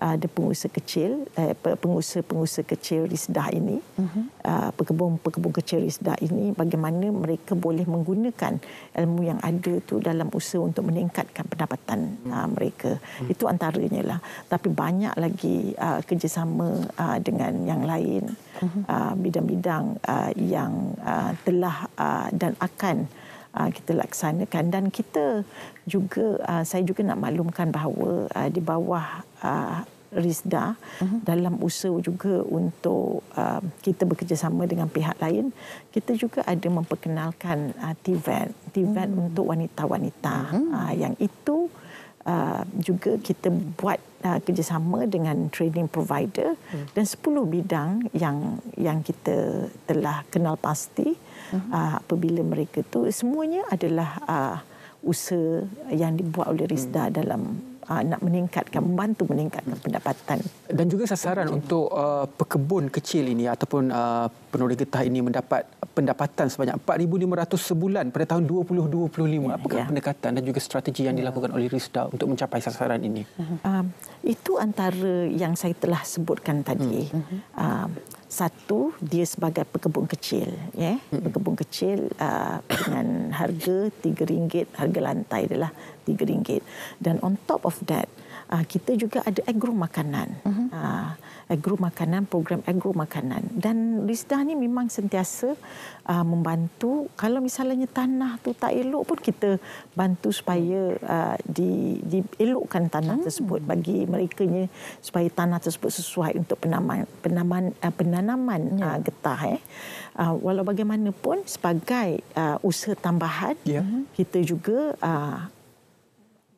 [SPEAKER 16] ada ah, pengusaha kecil, eh, pengusaha-pengusaha kecil risdah ini, mhm. ah, pekebun-pekebun uh-huh. uh, kecil risdah ini, bagaimana mereka boleh menggunakan ilmu yang ada itu dalam usaha untuk meningkatkan pendapatan uh, mereka. Uh-huh. Itu antaranya lah. Tapi banyak lagi uh, kerjasama uh, dengan yang lain, uh-huh. uh, bidang-bidang uh, yang uh, telah uh, dan akan uh, kita laksanakan dan kita juga uh, saya juga nak maklumkan bahawa uh, di bawah uh, RISDA uh-huh. Mhm. dalam usaha juga untuk uh, kita bekerjasama dengan pihak lain kita juga ada memperkenalkan uh, TVET TVET uh-huh. Mhm. untuk wanita-wanita uh-huh. uh, yang itu uh, juga kita buat uh, kerjasama dengan training provider uh-huh. dan 10 bidang yang yang kita telah kenal pasti uh-huh. uh, apabila mereka tu semuanya adalah uh, usaha yang dibuat oleh Rizda hmm. dalam uh, nak meningkatkan membantu meningkatkan hmm. pendapatan
[SPEAKER 1] dan juga sasaran okay. untuk uh, pekebun kecil ini ataupun uh, penduduk getah ini mendapat pendapatan sebanyak 4500 sebulan pada tahun 2025 ya. apakah yeah. pendekatan dan juga strategi yang ya. dilakukan oleh Rizda untuk mencapai sasaran ini
[SPEAKER 16] uh, itu antara yang saya telah sebutkan tadi hmm. uh, satu dia sebagai pekebun kecil ya yeah. pekebun kecil uh, dengan harga rm ringgit, harga lantai adalah rm ringgit, dan on top of that uh, kita juga ada agro makanan. Uh mhm. -huh. uh, ah, agro makanan program agro makanan dan Risdah ni memang sentiasa uh, membantu kalau misalnya tanah tu tak elok pun kita bantu supaya uh, di elokkan tanah hmm. tersebut bagi mereka supaya tanah tersebut sesuai untuk penaman, penaman, uh, penanaman penanaman ya. uh, getah eh Uh, walau bagaimanapun sebagai uh, usaha tambahan yeah. kita juga uh,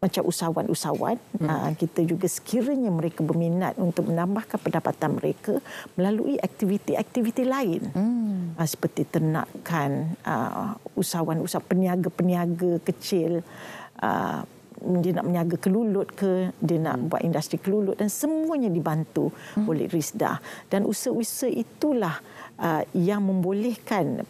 [SPEAKER 16] macam usahawan-usahawan hmm. Ah, kita juga sekiranya mereka berminat untuk menambahkan pendapatan mereka melalui aktiviti-aktiviti lain hmm. Ah, seperti ternakan ah, usahawan-usahawan peniaga-peniaga kecil uh, dia nak meniaga kelulut ke dia nak hmm. buat industri kelulut dan semuanya dibantu hmm. oleh RISDA dan usaha-usaha itulah yang membolehkan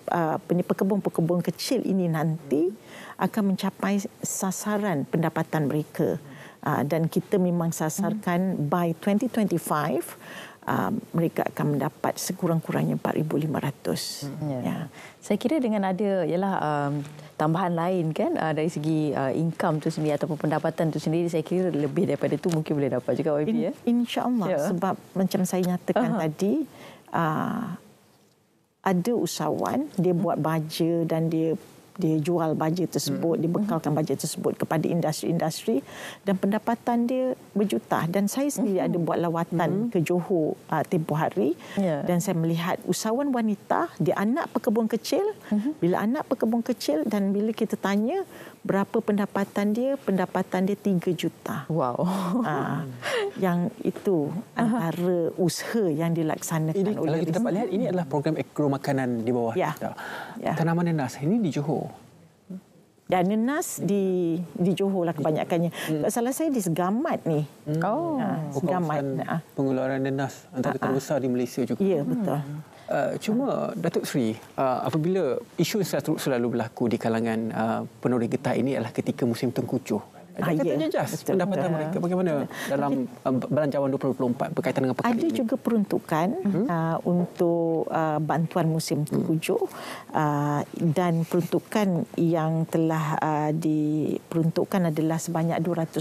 [SPEAKER 16] pekebun-pekebun kecil ini nanti hmm akan mencapai sasaran pendapatan mereka ah, dan kita memang sasarkan hmm. by 2025 Uh, ah, mereka akan mendapat sekurang-kurangnya 4500. Hmm, ya. Yeah. Yeah. Saya kira dengan ada ialah um, tambahan
[SPEAKER 2] lain kan uh, dari segi uh, income tu sendiri ataupun pendapatan tu sendiri saya kira lebih daripada itu mungkin
[SPEAKER 16] boleh dapat juga YB In, ya. Insya-Allah yeah. sebab macam saya nyatakan uh-huh. tadi uh, ada usahawan dia hmm. buat baja dan dia dia jual baju tersebut, hmm. dibekalkan baju tersebut kepada industri-industri dan pendapatan dia berjuta. Dan saya sendiri hmm. ada buat lawatan hmm. ke Johor uh, tempoh hari yeah. dan saya melihat usahawan wanita, di anak pekebun kecil. Hmm. Bila anak pekebun kecil dan bila kita tanya, berapa pendapatan dia? Pendapatan dia tiga juta. Wow. Ha,
[SPEAKER 1] yang itu antara usaha yang dilaksanakan ini, oleh Kalau kita dapat lihat, ini adalah program ekro makanan di bawah ya. kita. Ya. Tanaman nenas. ini di Johor.
[SPEAKER 16] Ya, nenas di di Johor lah kebanyakannya. Hmm. Salah saya di Segamat ni. Hmm. Ah, oh, ha, Segamat. Ah.
[SPEAKER 1] Pengeluaran nenas antara terbesar di Malaysia juga. Ya, betul. Hmm. Uh, cuma Datuk Sri, uh, apabila isu yang selalu, selalu berlaku di kalangan uh, penoreh getah ini adalah ketika musim tengkucuh. Ah, ya. jejas Betul. pendapatan mereka bagaimana dalam um, belanjawan 2024 berkaitan dengan perkara
[SPEAKER 16] ada juga peruntukan hmm? uh, untuk uh, bantuan musim tujuh hmm. uh, dan peruntukan yang telah uh, diperuntukkan adalah sebanyak 264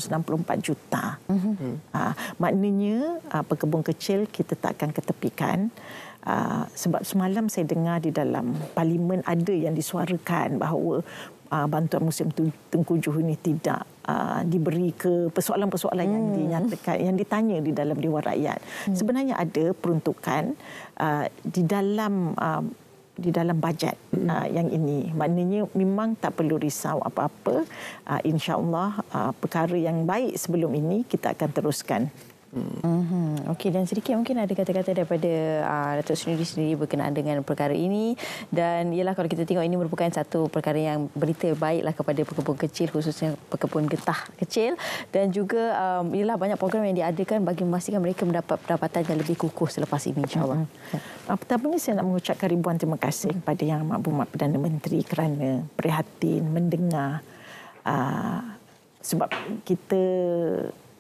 [SPEAKER 16] juta
[SPEAKER 4] hmm.
[SPEAKER 16] uh, maknanya uh, pekebun kecil kita takkan ketepikan Ah, sebab semalam saya dengar di dalam parlimen ada yang disuarakan bahawa uh, bantuan musim Tengku Johor ini tidak uh, diberi ke persoalan-persoalan hmm. yang dinyatakan yang ditanya di dalam dewan rakyat. Hmm. Sebenarnya ada peruntukan uh, di dalam uh, di dalam bajet hmm. uh, yang ini maknanya memang tak perlu risau apa-apa uh, insyaallah uh, perkara yang baik sebelum ini kita akan teruskan hmm Okey dan sedikit mungkin ada kata-kata daripada uh, Datuk Sunuri sendiri
[SPEAKER 2] berkenaan dengan perkara ini dan ialah kalau kita tengok ini merupakan satu perkara yang berita baiklah kepada pekebun kecil khususnya pekebun getah kecil dan juga um, ialah banyak program
[SPEAKER 16] yang diadakan bagi memastikan mereka mendapat pendapatan yang lebih kukuh selepas ini insyaAllah. Mm-hmm. Ya. Pertamanya saya nak mengucapkan ribuan terima kasih mm-hmm. kepada Yang Amat Bumat Perdana Menteri kerana prihatin mendengar uh, sebab kita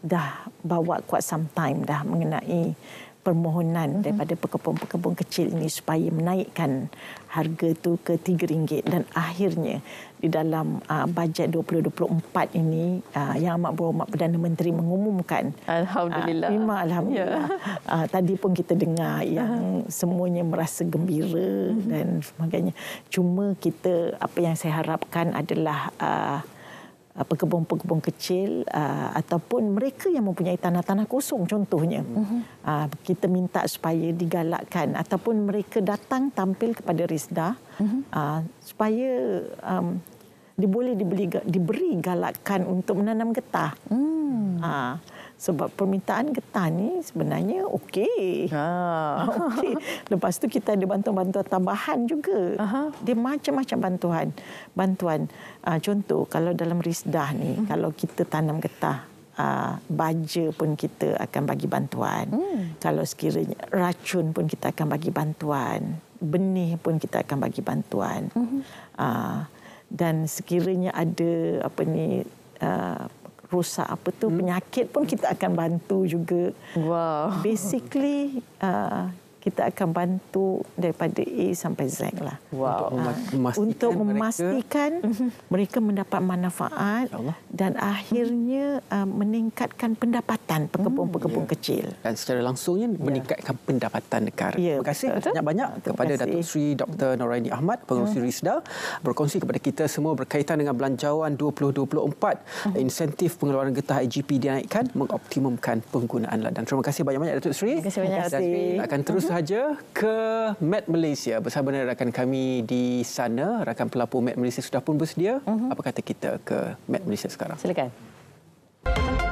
[SPEAKER 16] dah bawa kuat some time dah mengenai permohonan mhm. daripada pekebun-pekebun kecil ini supaya menaikkan harga tu ke RM3 dan akhirnya di dalam uh, bajet 2024 ini uh, yang amat berhormat Perdana Menteri mengumumkan alhamdulillah uh, memang alhamdulillah yeah. Ya. uh, tadi pun kita dengar yang semuanya merasa gembira mm-hmm. dan sebagainya cuma kita apa yang saya harapkan adalah uh, pekebun-pekebun kecil ah, ataupun mereka yang mempunyai tanah-tanah kosong contohnya mm-hmm. kita minta supaya digalakkan ataupun mereka datang tampil kepada Rizda mm-hmm. supaya um, diboleh diberi galakan untuk menanam getah
[SPEAKER 4] mm.
[SPEAKER 16] Sebab permintaan getah ni sebenarnya okey. Ha. okey. Lepas tu kita ada bantuan-bantuan tambahan juga. Aha. Dia macam-macam bantuan. Bantuan uh, contoh kalau dalam risdah ni hmm. kalau kita tanam getah Uh, baja pun kita akan bagi bantuan. Hmm. Kalau sekiranya racun pun kita akan bagi bantuan. Benih pun kita akan bagi bantuan. Hmm. Uh, dan sekiranya ada apa ni uh, rosak apa tu hmm. penyakit pun kita akan bantu juga. Wow. Basically uh, kita akan bantu daripada A sampai Z lah. Wow. Untuk ah, memastikan, ha, untuk memastikan mereka. mereka mendapat manfaat dan akhirnya uh, meningkatkan pendapatan
[SPEAKER 1] pekebun-pekebun hmm. yeah. kecil. Dan secara langsungnya ya. meningkatkan pendapatan negara. Yeah, terima kasih banyak-banyak kepada kasih. Datuk Sri Dr. Hmm. Noraini Ahmad, pengurusi hmm. RISDA berkongsi kepada kita semua berkaitan dengan belanjawan 2024 hmm. insentif pengeluaran getah IGP dinaikkan mengoptimumkan penggunaan ladang. Terima kasih banyak-banyak Datuk Sri. Terima kasih banyak. Terima kasih. Akan terus sahaja ke Mad Malaysia bersama dengan rakan kami di sana. Rakan pelapor Mad Malaysia sudah pun bersedia. Uh-huh. Apa kata kita ke Mad Malaysia sekarang? Silakan. Silakan.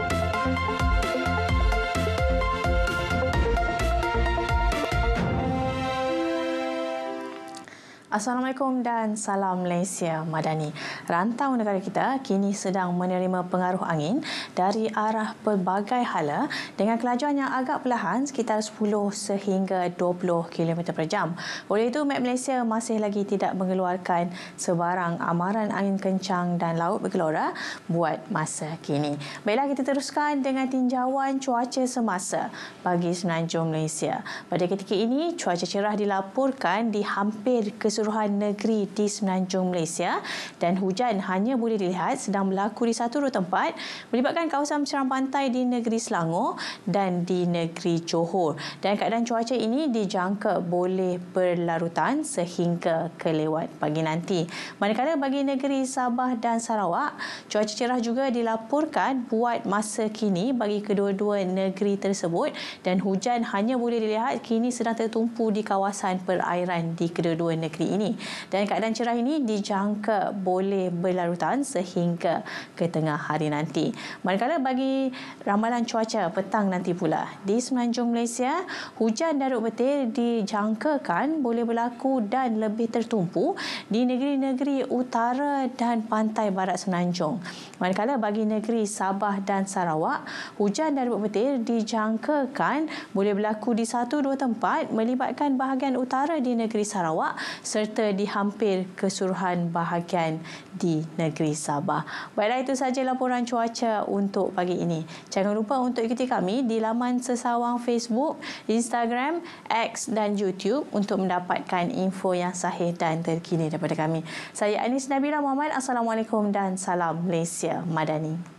[SPEAKER 17] Assalamualaikum dan salam Malaysia Madani. Rantau negara kita kini sedang menerima pengaruh angin dari arah pelbagai hala dengan kelajuan yang agak perlahan sekitar 10 sehingga 20 km per jam. Oleh itu, Met Malaysia masih lagi tidak mengeluarkan sebarang amaran angin kencang dan laut bergelora buat masa kini. Baiklah, kita teruskan dengan tinjauan cuaca semasa bagi semenanjung Malaysia. Pada ketika ini, cuaca cerah dilaporkan di hampir keseluruhan keseluruhan negeri di Semenanjung Malaysia dan hujan hanya boleh dilihat sedang berlaku di satu dua tempat melibatkan kawasan pesisir pantai di negeri Selangor dan di negeri Johor. Dan keadaan cuaca ini dijangka boleh berlarutan sehingga kelewat pagi nanti. Manakala bagi negeri Sabah dan Sarawak, cuaca cerah juga dilaporkan buat masa kini bagi kedua-dua negeri tersebut dan hujan hanya boleh dilihat kini sedang tertumpu di kawasan perairan di kedua-dua negeri ini. Dan keadaan cerah ini dijangka boleh berlarutan sehingga ke tengah hari nanti. Manakala bagi ramalan cuaca petang nanti pula di semenanjung Malaysia, hujan darut petir dijangkakan boleh berlaku dan lebih tertumpu di negeri-negeri utara dan pantai barat semenanjung. Manakala bagi negeri Sabah dan Sarawak, hujan darut petir dijangkakan boleh berlaku di satu dua tempat melibatkan bahagian utara di negeri Sarawak serta di hampir keseluruhan bahagian di negeri Sabah. Baiklah itu sahaja laporan cuaca untuk pagi ini. Jangan lupa untuk ikuti kami di laman sesawang Facebook, Instagram, X dan YouTube untuk mendapatkan info yang sahih dan terkini daripada kami. Saya Anis Nabila Muhammad. Assalamualaikum dan salam Malaysia Madani.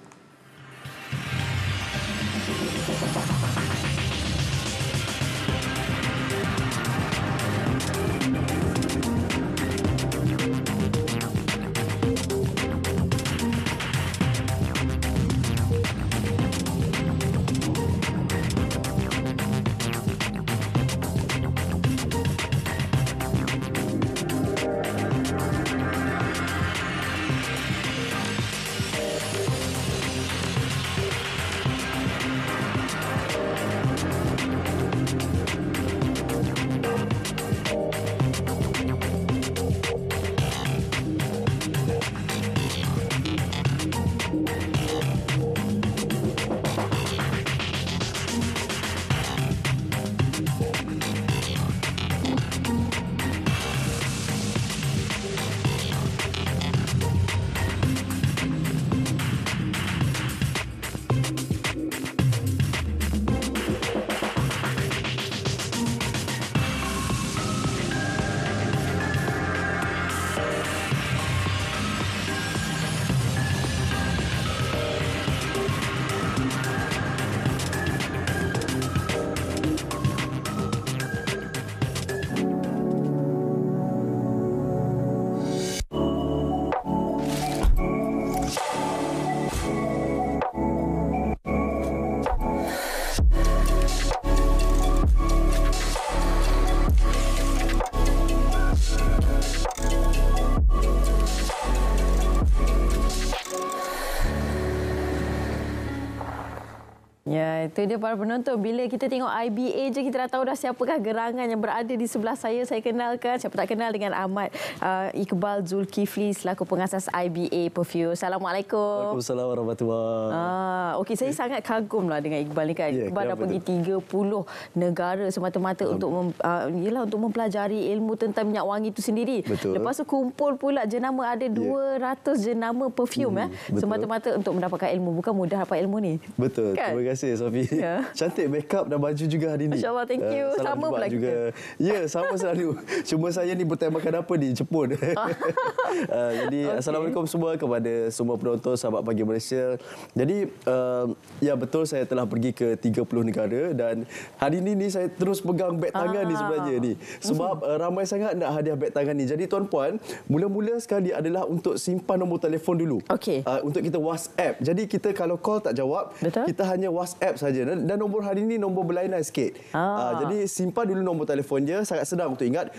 [SPEAKER 2] Itu dia para penonton. Bila kita tengok IBA je, kita dah tahu dah siapakah gerangan yang berada di sebelah saya. Saya kenalkan, siapa tak kenal dengan Ahmad uh, Iqbal Zulkifli selaku pengasas IBA Perfume. Assalamualaikum.
[SPEAKER 15] Waalaikumsalam warahmatullahi wabarakatuh.
[SPEAKER 2] Ah, Okey, saya sangat kagum lah dengan Iqbal ni kan. Yeah, Iqbal dah pergi itu? 30 negara semata-mata um, untuk mem, uh, yelah, untuk mempelajari ilmu tentang minyak wangi itu sendiri. Betul. Lepas tu kumpul pula jenama ada yeah. 200 jenama perfume ya. Hmm, eh, semata-mata untuk mendapatkan ilmu. Bukan mudah dapat ilmu ni.
[SPEAKER 15] Betul. Kan? Terima kasih Sofi. Yeah. Cantik makeup dan baju juga hari ni. Masya-Allah, thank eh, you. Uh, sama pula juga. Ya, yeah, sama selalu. Cuma saya ni bertemakan apa ni? Jepun. uh, jadi okay. assalamualaikum semua kepada semua penonton sahabat pagi Malaysia. Jadi uh, Ehm, ya betul saya telah pergi ke 30 negara dan hari ini ni saya terus pegang beg tangan ni ah. sebenarnya ni sebab uh, ramai sangat nak hadiah beg tangan ni. Jadi tuan puan, mula-mula sekali adalah untuk simpan nombor telefon dulu. Okay. Uh, ah, untuk kita WhatsApp. Jadi kita kalau call tak jawab, betul? kita hanya WhatsApp saja dan nombor hari ini nombor berlainan sikit. Ah. Uh, jadi simpan dulu nombor telefon dia sangat senang untuk ingat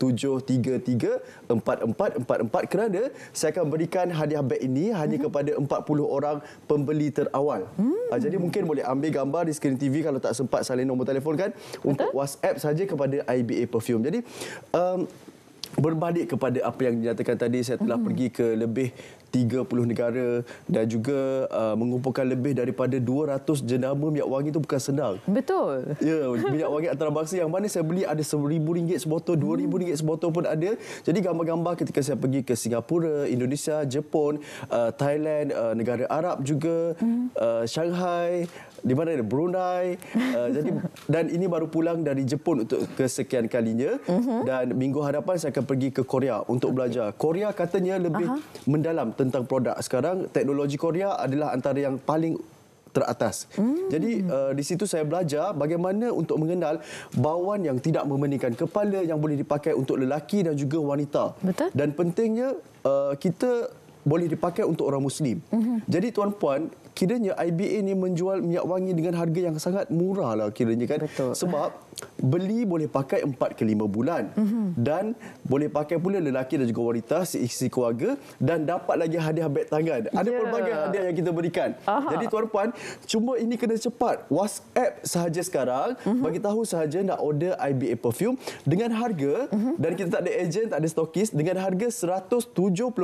[SPEAKER 15] 0127334444 kerana saya akan berikan hadiah beg ini hanya mm-hmm. kepada 40 orang orang pembeli terawal. Hmm. Ah, jadi mungkin boleh ambil gambar di skrin TV kalau tak sempat salin nombor telefon kan Betul? untuk WhatsApp saja kepada IBA Perfume. Jadi um, berbalik kepada apa yang dinyatakan tadi saya telah hmm. pergi ke lebih 30 negara dan juga uh, mengumpulkan lebih daripada 200 jenama minyak wangi itu bukan senang. Betul. Ya, minyak wangi antarabangsa yang mana saya beli ada RM1,000 sebotol, RM2,000 hmm. sebotol pun ada. Jadi gambar-gambar ketika saya pergi ke Singapura, Indonesia, Jepun, uh, Thailand, uh, negara Arab juga, hmm. uh, Shanghai, di mana ada Brunei. Uh, jadi dan ini baru pulang dari Jepun untuk kesekian kalinya hmm. dan minggu hadapan saya akan pergi ke Korea untuk okay. belajar. Korea katanya lebih Aha. mendalam tentang produk sekarang teknologi Korea adalah antara yang paling teratas. Hmm. Jadi uh, di situ saya belajar bagaimana untuk mengenal bawan yang tidak memenikan kepala yang boleh dipakai untuk lelaki dan juga wanita. Betul. Dan pentingnya uh, kita boleh dipakai untuk orang muslim. Hmm. Jadi tuan puan, kiranya IBA ini menjual minyak wangi dengan harga yang sangat murah lah kiranya kan. Sebab beli boleh pakai 4 ke 5 bulan mm-hmm. dan boleh pakai pula lelaki dan juga wanita seisi keluarga dan dapat lagi hadiah beg tangan ada yeah. pelbagai hadiah yang kita berikan Aha. jadi tuan puan cuma ini kena cepat WhatsApp sahaja sekarang mm-hmm. bagi tahu sahaja nak order IBA perfume dengan harga mm-hmm. dan kita tak ada agent tak ada stokis dengan harga RM170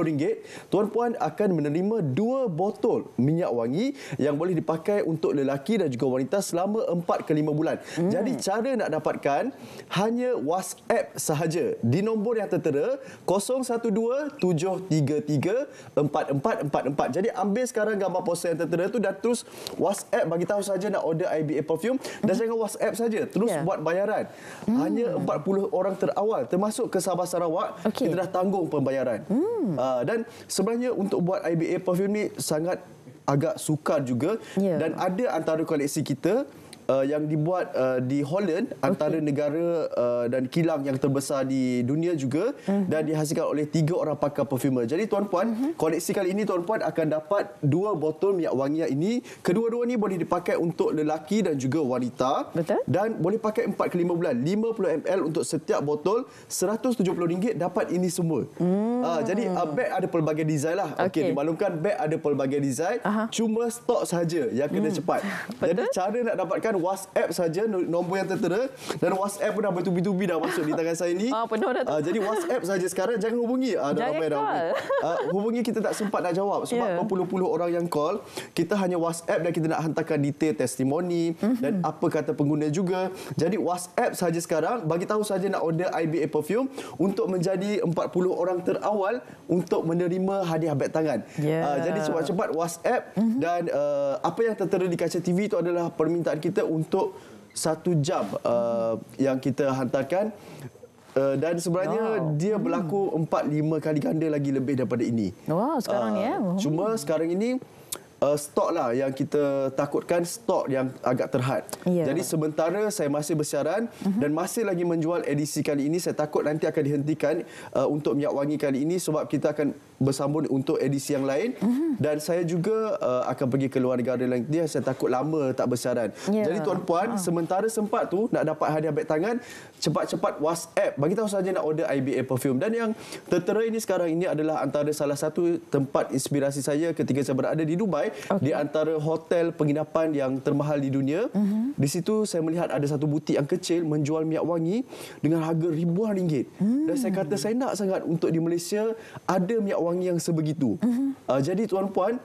[SPEAKER 15] tuan puan akan menerima dua botol minyak wangi yang boleh dipakai untuk lelaki dan juga wanita selama 4 ke 5 bulan mm. jadi cara nak dapat dapatkan hanya WhatsApp sahaja di nombor yang tertera 0127334444. Jadi ambil sekarang gambar poster yang tertera tu dan terus WhatsApp bagi tahu saja nak order IBA perfume dan jangan WhatsApp saja terus yeah. buat bayaran. Hanya 40 hmm. orang terawal termasuk ke Sabah Sarawak okay. kita dah tanggung pembayaran. Hmm. Ah, dan sebenarnya untuk buat IBA perfume ni sangat agak sukar juga yeah. dan ada antara koleksi kita uh, yang dibuat uh, di Holland okay. antara negara uh, dan kilang yang terbesar di dunia juga uh-huh. dan dihasilkan oleh tiga orang pakar perfumer. Jadi tuan-puan, uh-huh. koleksi kali ini tuan-puan akan dapat dua botol minyak wangi ini. Kedua-dua ni boleh dipakai untuk lelaki dan juga wanita. Betul. Dan boleh pakai 4 ke 5 bulan. 50 ml untuk setiap botol RM170 dapat ini semua. Hmm. Uh, jadi uh, beg ada pelbagai design lah. Okey, okay, dimaklumkan beg ada pelbagai design. Uh-huh. Cuma stok sahaja yang kena hmm. cepat. Betul? Jadi cara nak dapatkan WhatsApp saja nombor yang tertera dan WhatsApp pun dah bertubi-tubi dah masuk di tangan saya ni. Ah, penuh dah tu. Ah, jadi WhatsApp saja sekarang jangan hubungi. Uh, dah ramai dah. Hubungi. Ah, hubungi kita tak sempat nak jawab sebab yeah. berpuluh-puluh orang yang call. Kita hanya WhatsApp dan kita nak hantarkan detail testimoni mm-hmm. dan apa kata pengguna juga. Jadi WhatsApp saja sekarang bagi tahu saja nak order IBA perfume untuk menjadi 40 orang terawal untuk menerima hadiah beg tangan. Yeah. Ya. Uh, jadi cepat-cepat WhatsApp mm-hmm. dan uh, apa yang tertera di kaca TV itu adalah permintaan kita untuk satu jam uh, yang kita hantarkan uh, dan sebenarnya wow. dia berlaku empat hmm. lima kali ganda lagi lebih daripada ini. Wow sekarang uh, ni eh? ya. Cuma hmm. sekarang ini uh, stok lah yang kita takutkan stok yang agak terhad. Yeah. Jadi sementara saya masih bersiaran uh-huh. dan masih lagi menjual edisi kali ini saya takut nanti akan dihentikan uh, untuk minyak wangi kali ini sebab kita akan bersambung untuk edisi yang lain mm-hmm. dan saya juga uh, akan pergi ke luar negara lain dia saya takut lama tak bersiaran yeah. jadi tuan puan uh-huh. Ah. sementara sempat tu nak dapat hadiah beg tangan cepat-cepat WhatsApp bagi tahu saja nak order IBA perfume dan yang tertera ini sekarang ini adalah antara salah satu tempat inspirasi saya ketika saya berada di Dubai okay. di antara hotel penginapan yang termahal di dunia mm-hmm. di situ saya melihat ada satu butik yang kecil menjual minyak wangi dengan harga ribuan ringgit mm. dan saya kata hmm. saya nak sangat untuk di Malaysia ada minyak wangi wangi yang sebegitu. Uh-huh. Uh, jadi tuan puan,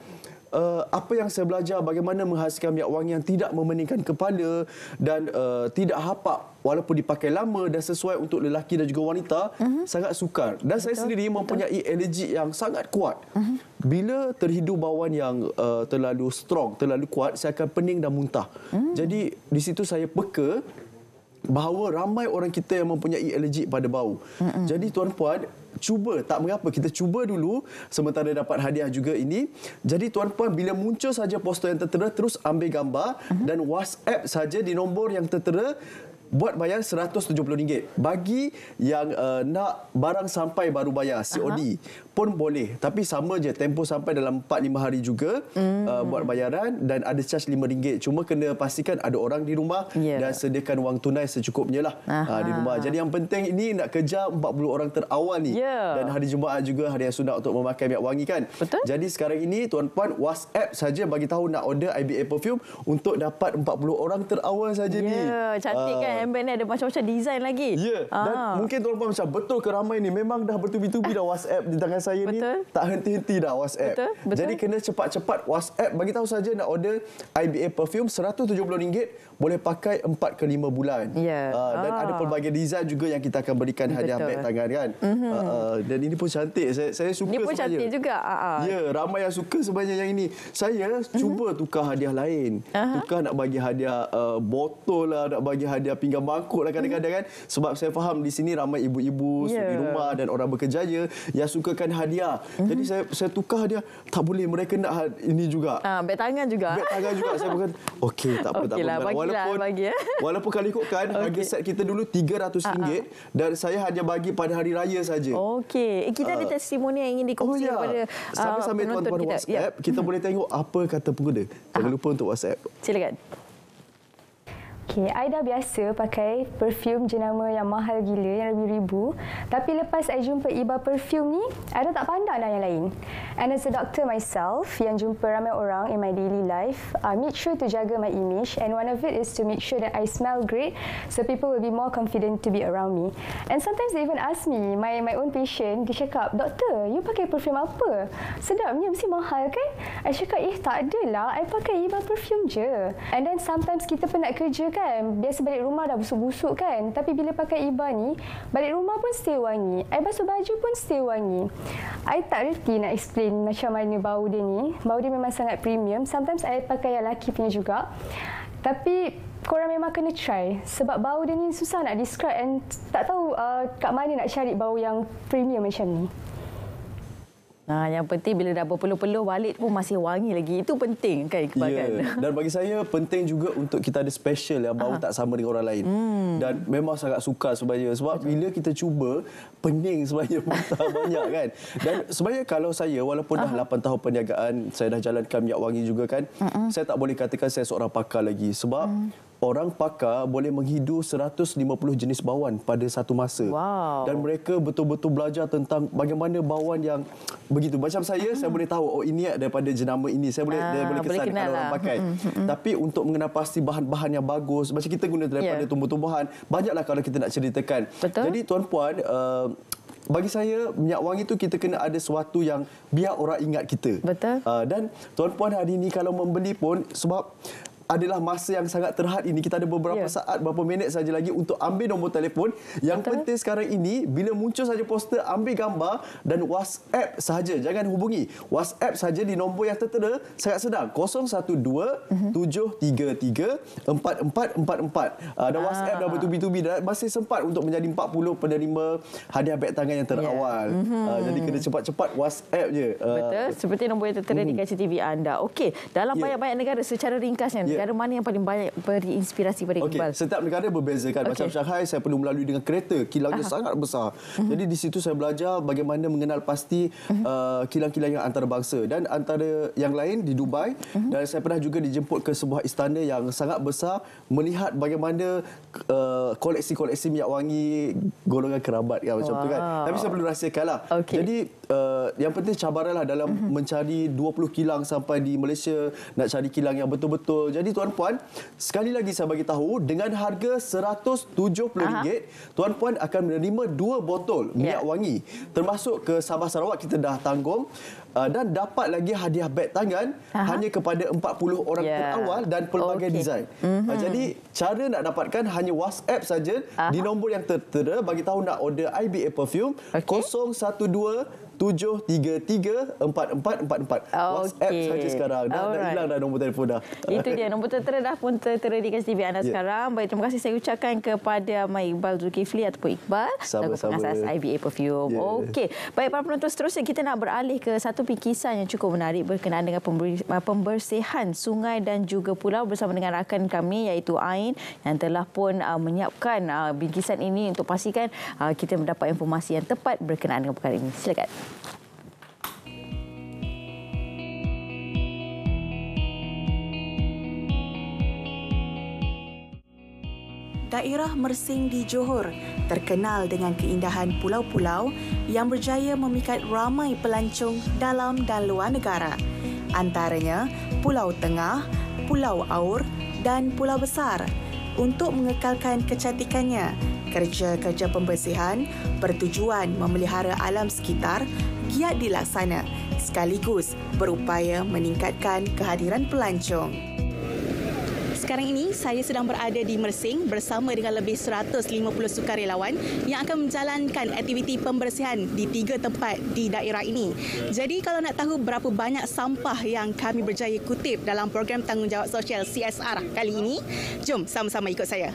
[SPEAKER 15] uh, ah, apa yang saya belajar bagaimana menghasilkan minyak wangi yang tidak memeningkan kepala dan uh, tidak hapak walaupun dipakai lama dan sesuai untuk lelaki dan juga wanita uh-huh. sangat sukar. Dan betul, saya sendiri mempunyai betul. energi yang sangat kuat. Uh-huh. Bila terhidu bauan yang uh, terlalu strong, terlalu kuat, saya akan pening dan muntah. Uh-huh. Jadi di situ saya peka bahawa ramai orang kita yang mempunyai alergi pada bau. Mm-mm. Jadi tuan-puan, cuba tak mengapa kita cuba dulu sementara dapat hadiah juga ini jadi tuan puan bila muncul saja poster yang tertera terus ambil gambar uh-huh. dan WhatsApp saja di nombor yang tertera buat bayar RM170 bagi yang uh, nak barang sampai baru bayar COD uh-huh. pun boleh tapi sama je tempoh sampai dalam 4 5 hari juga mm. uh, buat bayaran dan ada charge RM5 cuma kena pastikan ada orang di rumah yeah. dan sediakan wang tunai secukupnya lah uh-huh. uh, di rumah jadi yang penting ini nak kejar 40 orang terawal ni yeah. dan hari Jumaat juga hari yang sunat untuk memakai minyak wangi kan Betul? jadi sekarang ini tuan-puan WhatsApp saja bagi tahu nak order IBA perfume untuk dapat 40 orang terawal saja yeah. ni ya, cantik uh, kan ah,
[SPEAKER 2] band-band ni ada macam-macam design lagi. Ya. Yeah.
[SPEAKER 15] Ha. Dan ah. mungkin tuan puan macam betul ke ramai ni memang dah bertubi-tubi dah WhatsApp di tangan saya betul. ni. Tak henti-henti dah WhatsApp. Betul. Betul. Jadi kena cepat-cepat WhatsApp bagi tahu saja nak order IBA perfume RM170 boleh pakai 4 ke 5 bulan. Yeah. Ya. Uh, dan ah. ada pelbagai design juga yang kita akan berikan hadiah beg tangan kan. Mm-hmm. Uh, uh, dan ini pun cantik. Saya, saya suka sebenarnya. Ini pun cantik juga. Uh-huh. Ya, yeah, ramai yang suka sebenarnya yang ini. Saya mm-hmm. cuba tukar hadiah lain. Uh-huh. Tukar nak bagi hadiah uh, botol lah, nak bagi hadiah pinggan mangkuk lah kadang-kadang mhm. kan. Sebab saya faham di sini ramai ibu-ibu, yeah. suri rumah dan orang bekerjaya yang sukakan hadiah. Mm-hmm. Jadi saya saya tukar hadiah, tak boleh. Mereka nak ha-, ini juga. Uh,
[SPEAKER 2] beg tangan juga. Beg tangan juga. saya bukan,
[SPEAKER 15] okey tak apa, okay tak apa. Lah, walaupun bagi, eh? walaupun kalau ikutkan okay. harga set kita dulu RM300 uh ah, -huh. Ah. dan saya hanya bagi pada hari raya saja.
[SPEAKER 2] Okey, eh, kita uh. ada ah. testimoni yang ingin dikongsi oh, ya. kepada
[SPEAKER 18] sambil-sambil uh, tuan-tuan WhatsApp, ya. kita
[SPEAKER 15] boleh tengok apa kata pengguna. Jangan uh -huh. lupa untuk WhatsApp.
[SPEAKER 18] Silakan. Okay, saya dah biasa pakai perfume jenama yang mahal gila, yang lebih ribu. Tapi lepas saya jumpa Iba Perfume ni, I dah tak pandang dah yang lain. And as a doctor myself, yang jumpa ramai orang in my daily life, I make sure to jaga my image. And one of it is to make sure that I smell great, so people will be more confident to be around me. And sometimes they even ask me, my my own patient, dia cakap, Doktor, you pakai perfume apa? Sedapnya, mesti mahal kan? I cakap, eh tak adalah, I pakai Iba Perfume je. And then sometimes kita pun nak kerja, kan biasa balik rumah dah busuk-busuk kan tapi bila pakai iba ni balik rumah pun still wangi I basuh baju pun still wangi I tak reti nak explain macam mana bau dia ni bau dia memang sangat premium sometimes I pakai yang laki punya juga tapi korang memang kena try sebab bau dia ni susah nak describe and tak tahu uh, kat mana nak cari bau yang premium macam ni
[SPEAKER 4] Nah,
[SPEAKER 2] yang penting bila dah berpeluh-peluh balik pun masih wangi lagi. Itu penting kan ya, kebagian. Yeah.
[SPEAKER 15] Dan bagi saya penting juga untuk kita ada special yang bau ah. tak sama dengan orang lain. Hmm. Dan memang sangat suka sebenarnya. Sebab Betul. bila kita cuba, pening sebenarnya tak banyak kan. Dan sebenarnya kalau saya, walaupun uh dah 8 ah. tahun perniagaan, saya dah jalankan minyak wangi juga kan. Uh-huh. Saya tak boleh katakan saya seorang pakar lagi. Sebab... Uh-huh orang pakar boleh menghidu 150 jenis bawan pada satu masa. Wow. Dan mereka betul-betul belajar tentang bagaimana bawan yang begitu. Macam saya, saya boleh tahu oh ini daripada jenama ini. Saya boleh uh, boleh kesan kalau orang lah. pakai. Hmm, hmm, hmm. Tapi untuk mengenal pasti bahan-bahan yang bagus, macam kita guna daripada yeah. tumbuh-tumbuhan, banyaklah kalau kita nak ceritakan. Betul? Jadi tuan-puan, uh, bagi saya minyak wangi itu kita kena ada sesuatu yang biar orang ingat kita. Betul. Uh, dan tuan-puan hari ini kalau membeli pun sebab adalah masa yang sangat terhad ini. Kita ada beberapa yeah. saat, beberapa minit saja lagi untuk ambil nombor telefon. Yang Betul. penting sekarang ini, bila muncul saja poster, ambil gambar dan WhatsApp saja. Jangan hubungi. WhatsApp saja di nombor yang tertera sangat sedang. 012-733-4444. Uh, ah, dan WhatsApp dah ah. bertubi-tubi. masih sempat untuk menjadi 40 penerima hadiah beg tangan yang terawal. Yeah. Ya. Mhm. Uh, jadi kena cepat-cepat WhatsApp je. Uh, Betul.
[SPEAKER 2] Seperti nombor yang tertera mm. di mhm. kaca TV anda. Okey. Dalam yeah. banyak-banyak negara secara ringkasnya. Yeah negara mana yang paling banyak beri inspirasi pada okay. Iqbal?
[SPEAKER 15] Setiap negara berbeza kan. Macam Shanghai, saya perlu melalui dengan kereta. Kilangnya Aha. sangat besar. Mm-hmm. Jadi di situ saya belajar bagaimana mengenal pasti mhm. uh, kilang-kilang yang antarabangsa. Dan antara yang lain di Dubai. Mm-hmm. Dan saya pernah juga dijemput ke sebuah istana yang sangat besar. Melihat bagaimana uh, koleksi-koleksi minyak wangi golongan kerabat. Ya, macam tu kan. Tapi saya perlu rahsiakan lah. Okay. Jadi uh, yang penting cabaran dalam mm-hmm. mencari 20 kilang sampai di Malaysia nak cari kilang yang betul-betul. Jadi tuan-puan, sekali lagi saya bagi tahu dengan harga RM170, tuan-puan akan menerima dua botol ya. minyak wangi termasuk ke Sabah Sarawak kita dah tanggung uh, dan dapat lagi hadiah beg tangan Aha. hanya kepada 40 orang yeah. Ya. terawal dan pelbagai okay. design. Mm-hmm. Uh, mhm. jadi cara nak dapatkan hanya WhatsApp saja di nombor yang tertera bagi tahu nak order IBA perfume okay. 012 7334444. Oh, WhatsApp okay. saja sekarang. Dah, dah hilang dah nombor telefon dah. Itu dia.
[SPEAKER 2] Nombor tertera dah pun tertera di TV anda yeah. sekarang. Baik, terima kasih saya ucapkan kepada Mak Iqbal Zulkifli ataupun Iqbal. Sama-sama. Sama. IBA Perfume. Yeah. Okey. Baik, para penonton seterusnya kita nak beralih ke satu pikisan yang cukup menarik berkenaan dengan ah, pembersihan sungai dan juga pulau bersama dengan rakan kami iaitu Ain yang telah pun uh, menyiapkan uh, bingkisan ini untuk pastikan uh, kita mendapat informasi yang tepat berkenaan dengan perkara ini. Silakan.
[SPEAKER 19] daerah Mersing di Johor, terkenal dengan keindahan pulau-pulau yang berjaya memikat ramai pelancong dalam dan luar negara. Antaranya Pulau Tengah, Pulau Aur dan Pulau Besar. Untuk mengekalkan kecantikannya, kerja-kerja pembersihan bertujuan memelihara alam sekitar giat dilaksana sekaligus berupaya meningkatkan kehadiran pelancong. Sekarang ini saya sedang berada di Mersing bersama dengan lebih 150 sukarelawan yang akan menjalankan aktiviti pembersihan di tiga tempat di daerah ini. Jadi kalau nak tahu berapa banyak sampah yang kami berjaya kutip dalam program tanggungjawab sosial CSR kali ini, jom sama-sama ikut saya.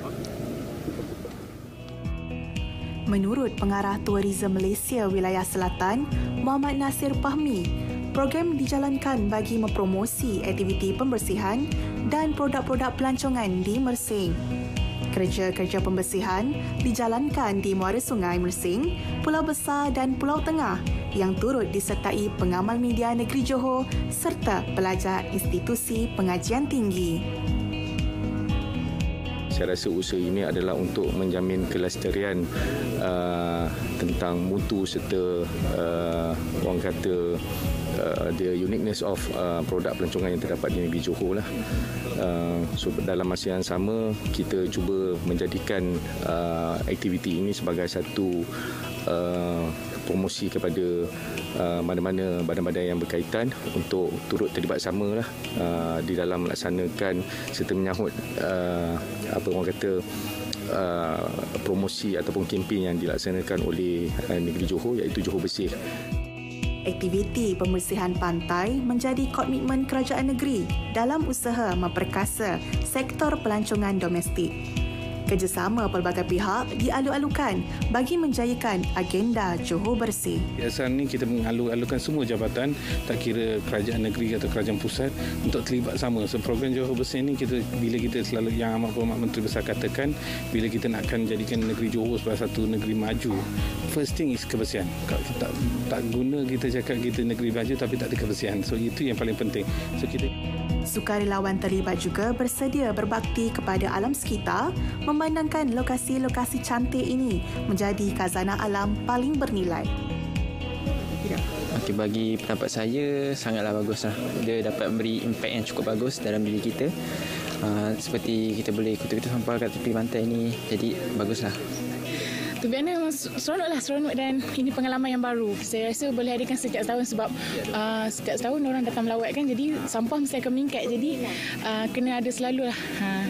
[SPEAKER 19] Menurut pengarah Tourism Malaysia Wilayah Selatan, Muhammad Nasir Fahmi, program dijalankan bagi mempromosi aktiviti pembersihan dan produk-produk pelancongan di Mersing. Kerja-kerja pembersihan dijalankan di muara sungai Mersing, Pulau Besar dan Pulau Tengah yang turut disertai pengamal media negeri Johor serta pelajar institusi pengajian tinggi
[SPEAKER 5] saya rasa usaha ini adalah untuk menjamin kelestarian uh, tentang mutu serta uh, orang kata uh, the uniqueness of uh, produk pelancongan yang terdapat di negeri Johor lah. Uh, so dalam masa yang sama kita cuba menjadikan uh, aktiviti ini sebagai satu uh, promosi kepada uh, mana-mana badan-badan yang berkaitan untuk turut terlibat sama lah uh, di dalam melaksanakan serta menyahut uh, apa orang kata Uh, promosi ataupun kempen yang dilaksanakan oleh uh, negeri Johor iaitu Johor Bersih.
[SPEAKER 19] Aktiviti pembersihan pantai menjadi komitmen kerajaan negeri dalam usaha memperkasa sektor pelancongan domestik kerjasama pelbagai pihak dialu-alukan bagi menjayakan agenda Johor Bersih.
[SPEAKER 5] Biasanya ini kita mengalu-alukan semua jabatan tak kira kerajaan negeri atau kerajaan pusat untuk terlibat sama. So program Johor Bersih ini kita bila kita selalu yang amat berhormat Menteri Besar katakan bila kita nakkan jadikan negeri Johor sebagai satu negeri maju first thing is kebersihan. tak, tak guna kita cakap kita negeri maju tapi tak ada kebersihan. So itu yang paling penting. So kita
[SPEAKER 19] Sukarelawan terlibat juga bersedia berbakti kepada alam sekitar memandangkan lokasi-lokasi cantik ini menjadi khazanah alam paling bernilai.
[SPEAKER 1] Ya. Okay, bagi pendapat saya, sangatlah baguslah. Dia dapat memberi impak yang cukup bagus dalam diri kita. Ah, seperti kita boleh ikut-ikut sampah kat tepi pantai ni. Jadi, baguslah.
[SPEAKER 19] To be honest, seronok lah seronok dan ini pengalaman yang baru. Saya rasa boleh adakan setiap tahun sebab uh, setiap tahun orang datang melawat kan. Jadi, sampah mesti akan meningkat. Jadi, uh, kena ada selalu lah. Uh.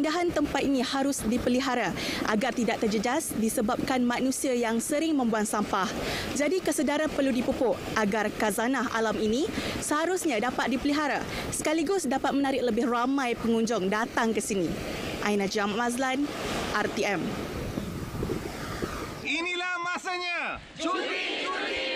[SPEAKER 19] keindahan tempat ini harus dipelihara agar tidak terjejas disebabkan manusia yang sering membuang sampah. Jadi kesedaran perlu dipupuk agar kazanah alam ini seharusnya dapat dipelihara sekaligus dapat menarik lebih ramai pengunjung datang ke sini. Aina Jam Mazlan, RTM.
[SPEAKER 4] Inilah masanya. Cuti, cuti.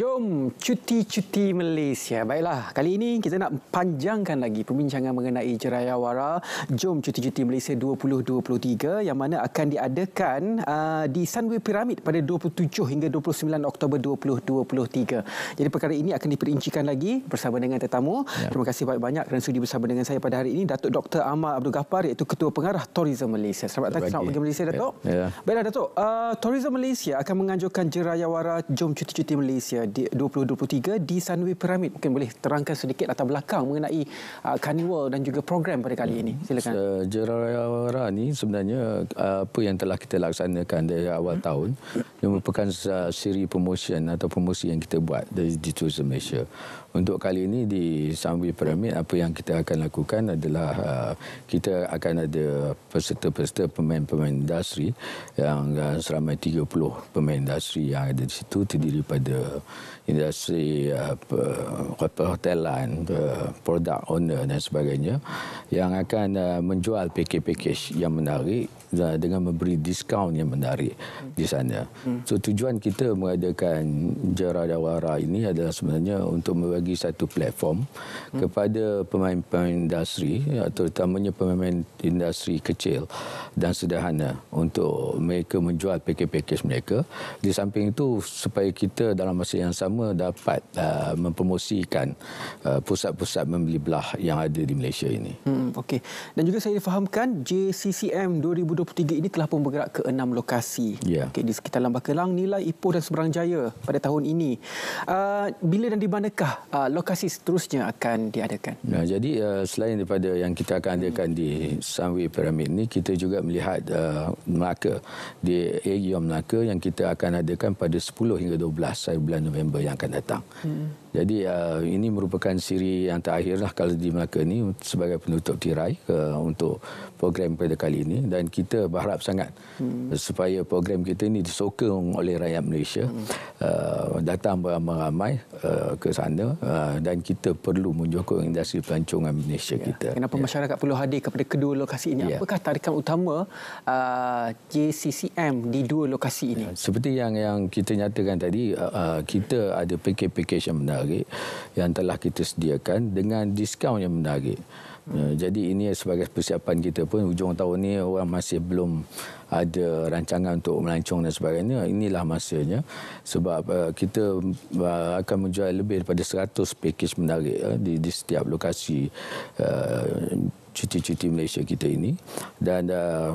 [SPEAKER 1] Jom cuti-cuti Malaysia. Baiklah, kali ini kita nak panjangkan lagi perbincangan mengenai Jeraya Wara Jom Cuti-Cuti Malaysia 2023 yang mana akan diadakan uh, di Sunway Pyramid pada 27 hingga 29 Oktober 2023. Jadi perkara ini akan diperincikan lagi bersama dengan tetamu. Ya. Terima kasih banyak-banyak kerana sudi bersama dengan saya pada hari ini Datuk Dr. Ahmad Abdul Ghaffar iaitu Ketua Pengarah Tourism Malaysia. Selamat datang selamat pagi Malaysia Datuk. Ya. ya. Baiklah Datuk, uh, Tourism Malaysia akan menganjurkan Jeraya Wara Jom Cuti-Cuti Malaysia 2023 di Sunway Pyramid. Mungkin boleh terangkan sedikit latar belakang mengenai uh, Carnival dan juga program pada kali hmm. ini. Silakan.
[SPEAKER 20] Jerawara ini sebenarnya uh, apa yang telah kita laksanakan dari awal hmm. tahun yang merupakan uh, siri promotion atau promosi yang kita buat dari Digital Malaysia. Untuk kali ini di Sambil Pyramid apa yang kita akan lakukan adalah uh, kita akan ada peserta-peserta pemain-pemain industri yang uh, seramai 30 pemain industri yang ada di situ terdiri pada industri apa uh, hotelan, product owner dan sebagainya yang akan menjual package-package yang menarik dengan memberi diskaun yang menarik hmm. di sana. Hmm. So tujuan kita mengadakan Jara Dawara ini adalah sebenarnya untuk membagi satu platform hmm. kepada pemain-pemain industri ya, terutamanya pemain industri kecil dan sederhana untuk mereka menjual pakej-pakej mereka. Di samping itu supaya kita dalam masa yang sama dapat
[SPEAKER 1] uh, mempromosikan uh, pusat-pusat membeli belah yang ada di Malaysia ini. Hmm, Okey. Dan juga saya fahamkan JCCM 2020 2023 ini telah pun bergerak ke enam lokasi yeah. okay, di sekitar Lembah Kelang, Nilai, Ipoh dan Seberang Jaya pada tahun ini. Uh, bila dan di manakah uh, lokasi seterusnya akan diadakan?
[SPEAKER 20] Nah, jadi uh, selain daripada yang kita akan adakan di Sunway Pyramid ini, kita juga melihat uh, Melaka di Aegean Melaka yang kita akan adakan pada 10 hingga 12 bulan November yang akan datang. Hmm. Jadi uh, ini merupakan siri yang terakhir lah kalau di Melaka ni sebagai penutup tirai uh, untuk program pada kali ini dan kita berharap sangat hmm. supaya program kita ini disokong oleh rakyat Malaysia hmm. uh, datang beramai ramai uh, ke sana uh, dan kita perlu menyokong industri pelancongan Malaysia ya. kita.
[SPEAKER 1] Kenapa ya. masyarakat perlu hadir kepada kedua lokasi ini? Ya. Apakah tarikan utama uh, JCCM
[SPEAKER 20] di dua lokasi ini? Ya. Seperti yang yang kita nyatakan tadi uh, uh kita ada package-package yang benar menarik yang telah kita sediakan dengan diskaun yang menarik. Hmm. Jadi ini sebagai persiapan kita pun hujung tahun ni orang masih belum ada rancangan untuk melancong dan sebagainya. Inilah masanya sebab uh, kita uh, akan menjual lebih daripada 100 package menarik uh, di, di setiap lokasi uh, cuti-cuti Malaysia kita ini dan uh,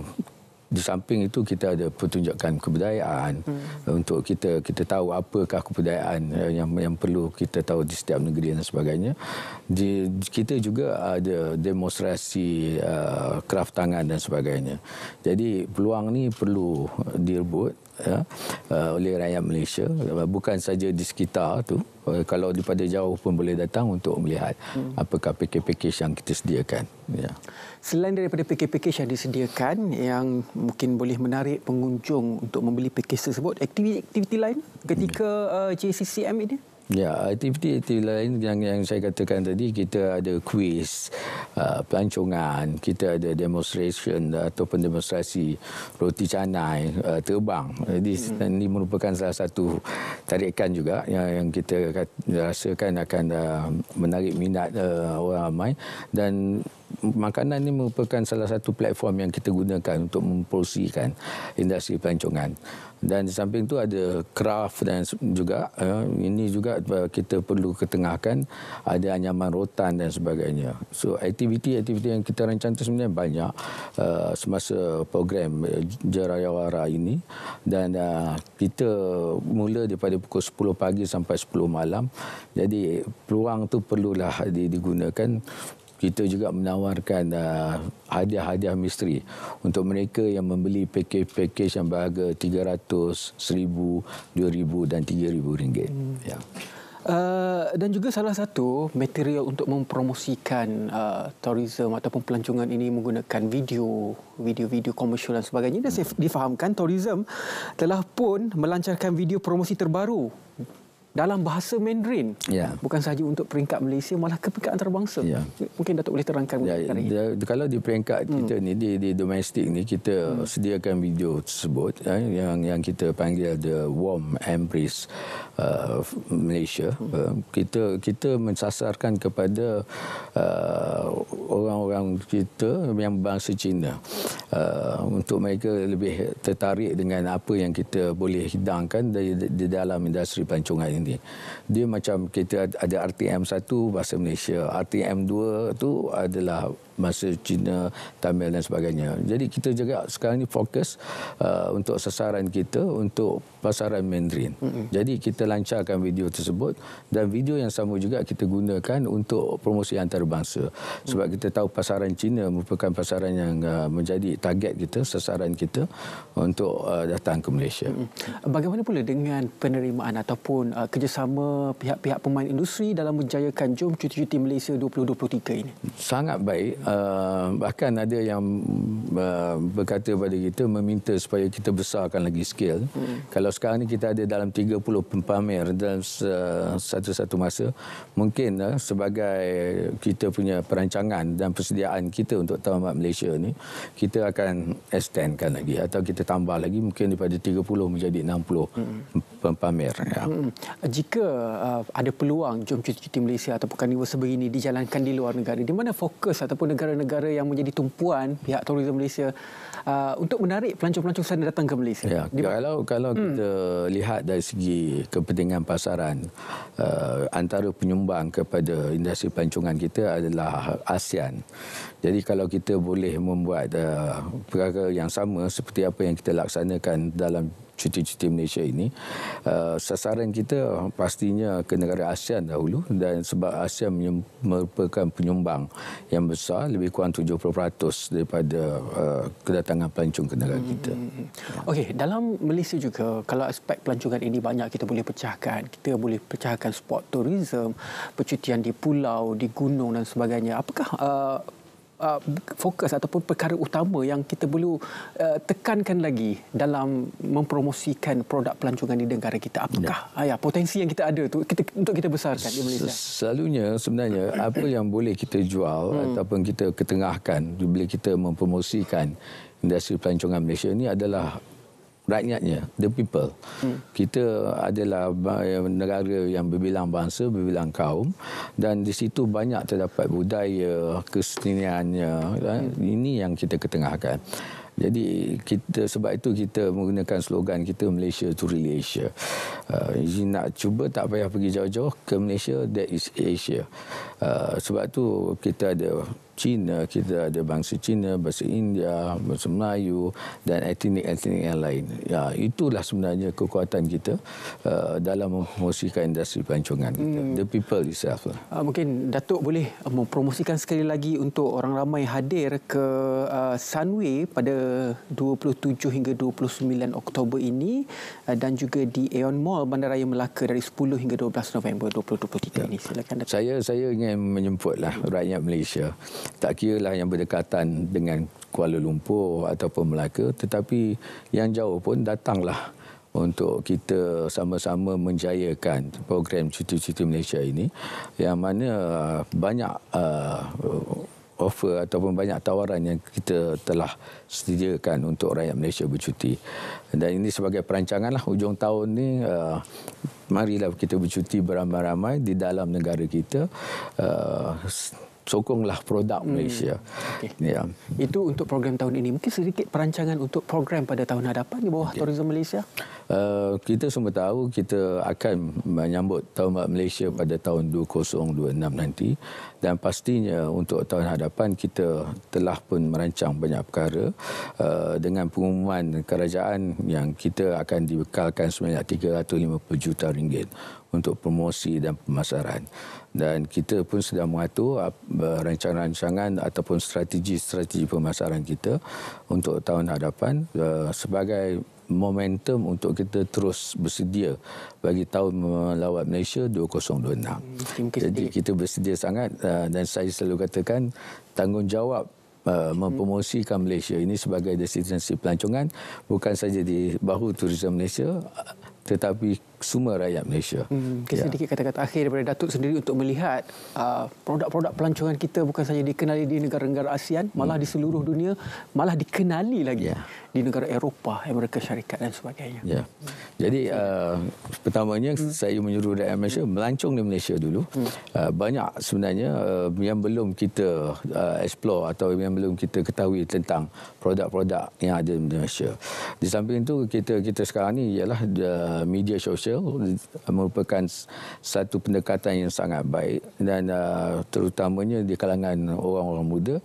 [SPEAKER 20] di samping itu kita ada pertunjukan kebudayaan hmm. untuk kita kita tahu apakah kebudayaan eh, yang yang perlu kita tahu di setiap negeri dan sebagainya. Di, kita juga ada demonstrasi uh, kraft tangan dan sebagainya. Jadi peluang ni perlu direbut ya uh, oleh rakyat Malaysia bukan saja di sekitar tu uh, kalau daripada jauh pun boleh datang untuk melihat hmm. apakah pakej-pakej yang kita sediakan ya
[SPEAKER 1] Selain daripada pakej-pakej yang disediakan yang mungkin boleh menarik pengunjung untuk membeli pakej tersebut, aktiviti-aktiviti lain ketika uh, JCCM ini?
[SPEAKER 20] Ya, aktiviti-aktiviti lain yang yang saya katakan tadi kita ada kuis, uh, pelancongan, kita ada demonstration ataupun demonstrasi roti canai, uh, terbang. Jadi hmm. ini merupakan salah satu tarikan juga yang yang kita kat, rasakan akan uh, menarik minat uh, orang ramai dan makanan ini merupakan salah satu platform yang kita gunakan untuk mempromosikan industri pelancongan dan di samping itu ada craft dan juga uh, ini juga eh, kita perlu ketengahkan ada anyaman rotan dan sebagainya so aktiviti-aktiviti yang kita rancang itu sebenarnya banyak uh, semasa program eh, Jerayawara ini dan uh, kita mula daripada pukul 10 pagi sampai 10 malam jadi peluang tu perlulah digunakan kita juga menawarkan uh, hadiah-hadiah misteri untuk mereka yang membeli pakej-pakej yang berharga 300, 1000, 2000 dan 3000 ringgit. Hmm.
[SPEAKER 1] Ya. Uh, dan juga salah satu material untuk mempromosikan uh, tourism ataupun pelancongan ini menggunakan video, video-video komersial dan sebagainya. Dan saya difahamkan tourism telah pun melancarkan video promosi terbaru dalam bahasa Mandarin. Yeah. Bukan sahaja untuk peringkat Malaysia, malah ke peringkat antarabangsa. Yeah. Mungkin Datuk boleh terangkan. Yeah, ya, dia,
[SPEAKER 20] dia, kalau di peringkat hmm. kita ni, di, di domestik ni, kita hmm. sediakan video tersebut eh, yang yang kita panggil The Warm Embrace uh, Malaysia. Hmm. Uh, kita kita mensasarkan kepada uh, orang-orang kita yang bangsa Cina. Uh, untuk mereka lebih tertarik dengan apa yang kita boleh hidangkan di, di, di dalam industri pancungan ini ni. Dia macam kita ada RTM satu bahasa Malaysia, RTM dua tu adalah bahasa Cina, Tamil dan sebagainya. Jadi kita juga sekarang ini fokus uh, untuk sasaran kita untuk pasaran Mandarin. Mm-hmm. Jadi kita lancarkan video tersebut dan video yang sama juga kita gunakan untuk promosi antarabangsa. Mm. Sebab kita tahu pasaran Cina merupakan pasaran yang uh, menjadi target kita, sasaran kita untuk uh, datang ke Malaysia. Mm-hmm.
[SPEAKER 1] Bagaimana pula dengan penerimaan ataupun uh, kerjasama pihak-pihak pemain industri dalam menjayakan Jom Cuti-Cuti Malaysia 2023 ini? Sangat
[SPEAKER 20] baik. Eh, bahkan ada yang uh, berkata pada kita meminta supaya kita besarkan lagi skill. Hmm. Kalau sekarang ni kita ada dalam 30 pempamer dalam eh, satu-satu masa, mungkin uh, sebagai kita punya perancangan dan persediaan kita untuk tamat Malaysia ni, kita akan extendkan lagi atau kita tambah lagi mungkin daripada 30 menjadi 60 hmm. pempamer. Ya.
[SPEAKER 1] Hmm. Jika uh, ada peluang Jom Cuti-Cuti Malaysia ataupun Carnival sebegini dijalankan di luar negara, di mana fokus ataupun negara-negara yang menjadi tumpuan pihak tourism Malaysia uh, untuk menarik pelancong-pelancong sana datang ke Malaysia. Ya,
[SPEAKER 20] Di... Kalau kalau hmm. kita lihat dari
[SPEAKER 1] segi kepentingan pasaran uh,
[SPEAKER 20] antara penyumbang kepada industri pelancongan kita adalah ASEAN. Jadi kalau kita boleh membuat uh, perkara yang sama seperti apa yang kita laksanakan dalam cuti-cuti Malaysia ini. Uh, sasaran kita pastinya ke negara ASEAN dahulu dan sebab ASEAN merupakan penyumbang yang besar lebih kurang 70% daripada uh, kedatangan pelancong ke negara
[SPEAKER 1] kita. Hmm. Okey, dalam Malaysia juga kalau aspek pelancongan ini banyak kita boleh pecahkan. Kita boleh pecahkan spot tourism, percutian di pulau, di gunung dan sebagainya. Apakah uh, Uh, fokus ataupun perkara utama yang kita perlu uh, tekankan lagi dalam mempromosikan produk pelancongan di negara kita? Apakah ya. uh, potensi yang kita ada tu kita, untuk kita besarkan di Malaysia?
[SPEAKER 20] Selalunya sebenarnya apa yang boleh kita jual hmm. ataupun kita ketengahkan bila kita mempromosikan industri pelancongan Malaysia ini adalah rakyatnya, the people. Hmm. Kita adalah eh, negara yang berbilang bangsa, berbilang kaum dan di situ banyak terdapat budaya, keseniannya. Hmm. Ini yang kita ketengahkan. Jadi kita sebab itu kita menggunakan slogan kita Malaysia to Asia. Uh, eh, nak cuba tak payah pergi jauh-jauh ke Malaysia that is Asia. Uh, sebab tu kita ada Cina, kita ada bangsa Cina, bahasa India, bahasa Melayu dan etnik-etnik yang lain. Ya, itulah sebenarnya kekuatan kita uh, dalam mempromosikan industri pancungan kita. Hmm. The people itself. Uh,
[SPEAKER 1] mungkin Datuk boleh eh, mempromosikan sekali lagi untuk orang ramai hadir ke uh, Sunway pada 27 hingga 29 Oktober ini uh, dan juga di Aeon Mall Bandaraya Melaka dari 10 hingga 12 November 2023 ya. ini. Silakan Datuk. Saya saya ingin menjemputlah rakyat Malaysia tak kira lah yang
[SPEAKER 20] berdekatan dengan Kuala Lumpur ataupun Melaka tetapi yang jauh pun datanglah untuk kita sama-sama menjayakan program Cuti-Cuti Malaysia ini yang mana uh, banyak uh, offer ataupun banyak tawaran yang kita telah sediakan untuk rakyat Malaysia bercuti. Dan ini sebagai perancangan lah ujung tahun ini uh, marilah kita bercuti beramai-ramai di dalam negara kita. Uh, sokonglah produk hmm. Malaysia. Okay. Ya.
[SPEAKER 1] Itu untuk program tahun ini. Mungkin sedikit perancangan untuk program pada tahun hadapan di bawah okay. Tourism Malaysia?
[SPEAKER 20] Uh, kita semua tahu kita akan menyambut Tahun Baru Malaysia pada tahun 2026 nanti dan pastinya untuk tahun hadapan kita telah pun merancang banyak perkara uh, dengan pengumuman kerajaan yang kita akan dibekalkan sebanyak 350 juta ringgit untuk promosi dan pemasaran dan kita pun sedang mengatur eh, rancangan-rancangan ataupun strategi-strategi pemasaran kita untuk tahun hadapan eh, sebagai momentum untuk kita terus bersedia bagi tahun melawat Malaysia 2026. Hmm, Jadi kita bersedia sangat eh, dan saya selalu katakan tanggungjawab hmm. mempromosikan Malaysia ini sebagai destinasi pelancongan bukan saja di bahu turisme Malaysia tetapi semua rakyat Malaysia.
[SPEAKER 1] Hmm, kasi ya. sedikit kata-kata akhir daripada Datuk sendiri untuk melihat uh, produk-produk pelancongan kita bukan saja dikenali di negara-negara ASEAN, hmm. malah di seluruh dunia, malah dikenali lagi ya. di negara Eropah, Amerika Syarikat dan sebagainya.
[SPEAKER 20] Ya. Jadi hmm. uh, pertamanya hmm. saya menyuruh rakyat Malaysia melancong di Malaysia dulu. Hmm. Uh, banyak sebenarnya uh, yang belum kita uh, explore atau yang belum kita ketahui tentang produk-produk yang ada di Malaysia. Di samping itu kita kita sekarang ini ialah uh, media sosial Israel merupakan satu pendekatan yang sangat baik dan uh, terutamanya di kalangan orang-orang muda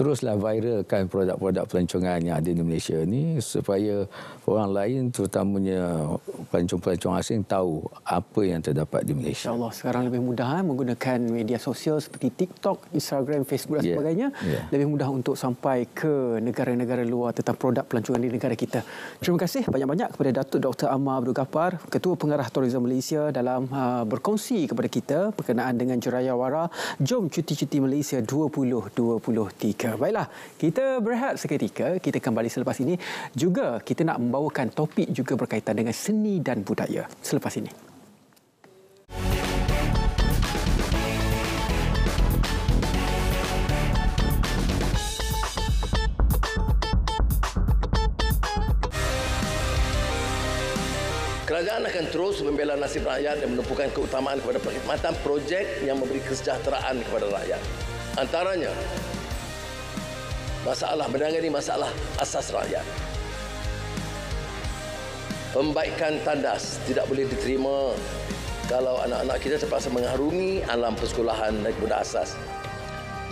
[SPEAKER 20] teruslah viralkan produk-produk pelancongan yang ada di Malaysia ini supaya orang lain terutamanya pelancong-pelancong asing tahu apa yang terdapat di Malaysia.
[SPEAKER 1] InsyaAllah sekarang lebih mudah eh, menggunakan media sosial seperti TikTok, Instagram, Facebook dan ya, sebagainya. Yeah. Lebih mudah untuk sampai ke negara-negara luar tentang produk pelancongan di negara kita. Terima kasih banyak-banyak kepada Datuk Dr. Ammar Abdul Ghaffar, Ketua Pengarah Tourism Malaysia dalam uh, berkongsi kepada kita berkenaan dengan Jeraya Wara Jom Cuti-Cuti Malaysia 2023. Ya, baiklah, kita berehat seketika. Kita kembali selepas ini. Juga kita nak membawakan topik juga berkaitan dengan seni dan budaya selepas ini.
[SPEAKER 3] Kerajaan akan terus membela nasib rakyat dan menumpukan keutamaan kepada perkhidmatan projek yang memberi kesejahteraan kepada rakyat. Antaranya, masalah menangani masalah asas rakyat. Pembaikan tandas tidak boleh diterima kalau anak-anak kita terpaksa mengharungi alam persekolahan dan kebudak asas.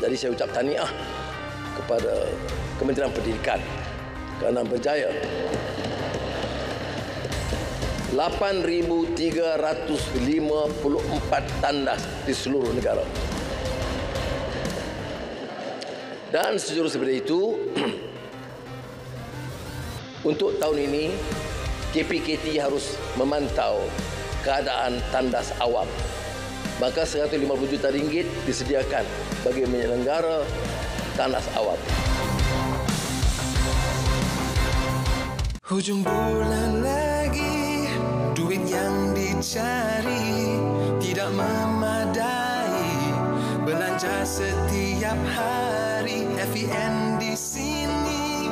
[SPEAKER 3] Jadi saya ucap taniah kepada Kementerian Pendidikan kerana berjaya 8,354 tandas di seluruh negara. Dan sejurus daripada itu, untuk tahun ini, KPKT harus memantau keadaan tandas awam. Maka 150 juta ringgit disediakan bagi menyelenggara tandas awam. Hujung bulan lagi, duit yang dicari tidak
[SPEAKER 4] memadai
[SPEAKER 3] belanja setiap hari.
[SPEAKER 4] FEN di sini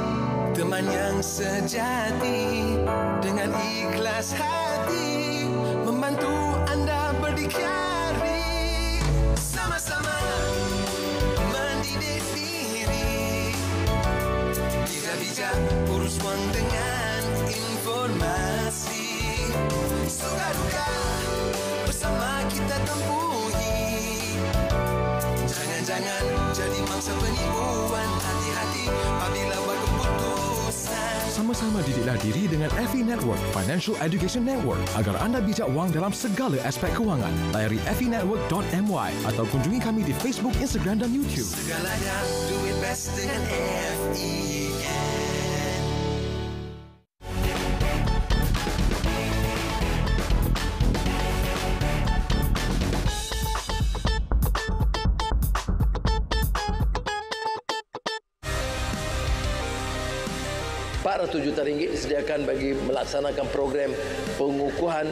[SPEAKER 3] Teman yang sejati Dengan ikhlas hati sama-sama didiklah diri dengan FE Network Financial Education Network agar anda bijak wang dalam segala aspek kewangan layari fenetwork.my atau kunjungi kami di Facebook, Instagram dan YouTube segalanya duit best dengan FE 1 juta ringgit disediakan bagi melaksanakan program pengukuhan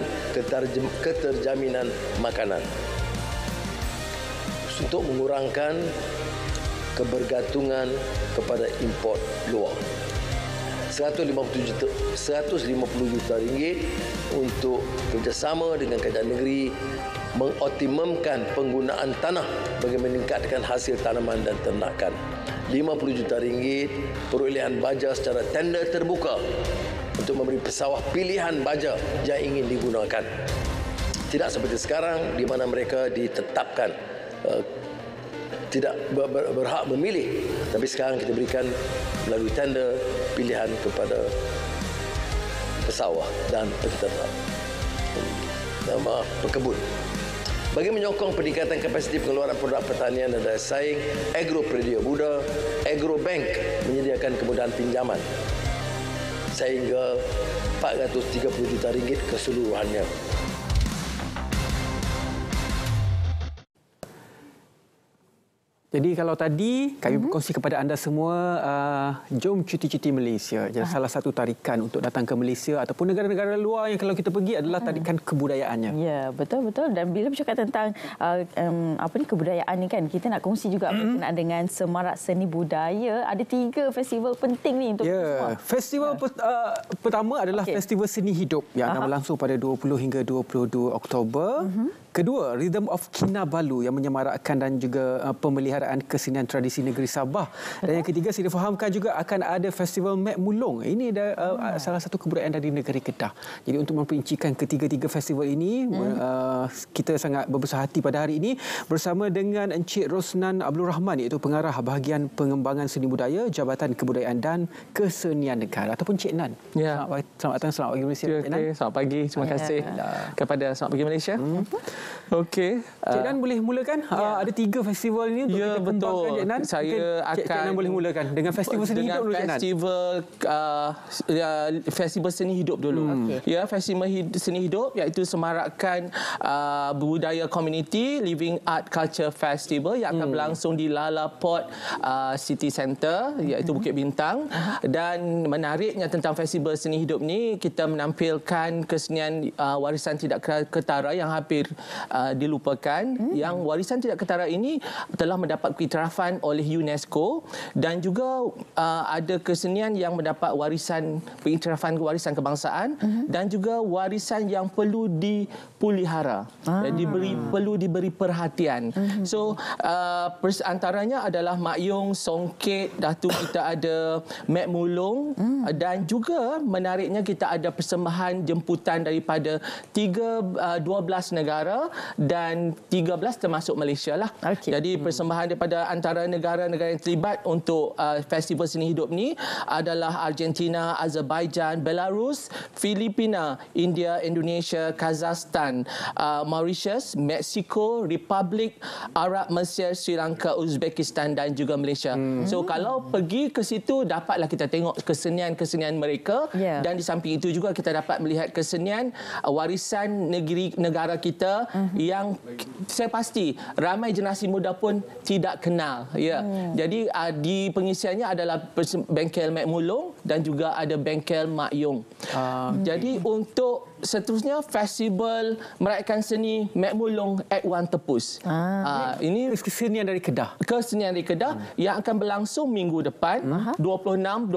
[SPEAKER 3] keterjaminan makanan. Untuk mengurangkan kebergantungan kepada import luar. 150 juta 150 juta ringgit untuk kerjasama dengan kerajaan negeri mengoptimumkan penggunaan tanah bagi meningkatkan hasil tanaman dan ternakan. 50 juta ringgit perolehan baja secara tender terbuka untuk memberi pesawah pilihan baja yang ingin digunakan. Tidak seperti sekarang di mana mereka ditetapkan eh, tidak berhak memilih tapi sekarang kita berikan melalui tender pilihan kepada pesawah dan peternak. Nama pekebun. Bagi menyokong peningkatan kapasiti pengeluaran produk pertanian dan daya saing, Agro Predio Buddha, Agro Bank menyediakan kemudahan pinjaman sehingga 430 juta ringgit keseluruhannya.
[SPEAKER 1] Jadi kalau tadi kami mhm. berkongsi mm -hmm. kepada anda semua uh, jom cuti-cuti Malaysia. Jadi uh. salah satu tarikan untuk datang ke Malaysia ataupun negara-negara luar yang kalau kita pergi adalah ah. tarikan uh. kebudayaannya. Ya,
[SPEAKER 2] yeah, betul betul dan bila bercakap tentang uh, um, apa ni kebudayaan ni kan kita nak kongsi juga mm -hmm. berkenaan dengan semarak seni budaya. Ada tiga festival penting ni untuk yeah. semua.
[SPEAKER 1] Festival yeah. per, uh, pertama adalah okay. Festival Seni Hidup yang akan berlangsung pada 20 hingga 22 Oktober. Mm -hmm. Kedua, Rhythm of Kinabalu yang menyemarakkan dan juga uh, pemeliharaan kesenian tradisi negeri Sabah. Dan yang ketiga, saya fahamkan juga akan ada Festival Mek Mulung. Ini ada, uh, hmm. Uh, salah satu kebudayaan dari negeri Kedah. Jadi untuk memperincikan ketiga-tiga festival ini, hmm. uh, kita sangat berbesar hati pada hari ini bersama dengan Encik Rosnan Abdul Rahman iaitu pengarah bahagian pengembangan seni budaya, Jabatan Kebudayaan dan Kesenian Negara ataupun Encik Nan. Ya. Selamat, datang, selamat pagi Malaysia.
[SPEAKER 14] Okay, ya, Okay, selamat pagi, terima kasih ya. kepada Selamat Pagi Malaysia. Hmm. Okey. Cik Nan uh, boleh mulakan. Yeah. Ya. ada tiga festival ini untuk yeah, kita betul. Cik Nan. Saya Mungkin akan... Cik Nan boleh mulakan dengan festival seni hidup dulu, Cik Nan. Uh, uh, festival seni hidup dulu. Hmm. Okay. Ya, festival seni hidup iaitu semarakkan uh, budaya community, Living Art Culture Festival yang akan hmm. berlangsung di Lala Port uh, City Center iaitu hmm. Bukit Bintang. Dan menariknya tentang festival seni hidup ni kita menampilkan kesenian uh, warisan tidak ketara yang hampir uh, dilupakan hmm. yang warisan tidak ketara ini telah mendapat keiktirafan oleh UNESCO dan juga uh, ada kesenian yang mendapat warisan pengiktirafan warisan kebangsaan hmm. dan juga warisan yang perlu dipulihara ah. dan diberi perlu diberi perhatian. Hmm. So uh, antaranya adalah mak Yong Songket, dah tu kita ada mak Mulung hmm. dan juga menariknya kita ada persembahan jemputan daripada tiga uh, dua belas negara dan 13 termasuk Malaysia lah. Okay. Jadi hmm. persembahan daripada antara negara-negara yang terlibat untuk uh, festival seni hidup ni adalah Argentina, Azerbaijan, Belarus, Filipina, India, Indonesia, Kazakhstan, uh, Mauritius, Mexico, Republik Arab Mesir, Sri Lanka, Uzbekistan dan juga Malaysia. Hmm. So kalau pergi ke situ dapatlah kita tengok kesenian-kesenian mereka yeah. dan di samping itu juga kita dapat melihat kesenian uh, warisan negeri negara kita huh yang saya pasti ramai generasi muda pun tidak kenal ya uh-huh. jadi uh, di pengisiannya adalah bengkel Mak Mulung dan juga ada bengkel Mak Yong uh-huh. jadi untuk seterusnya festival meraihkan seni Mat Mulung at Wan Tepus. Ah. Aa, ah, ini kesenian dari Kedah. Kesenian dari Kedah hmm. yang akan berlangsung minggu depan uh 26,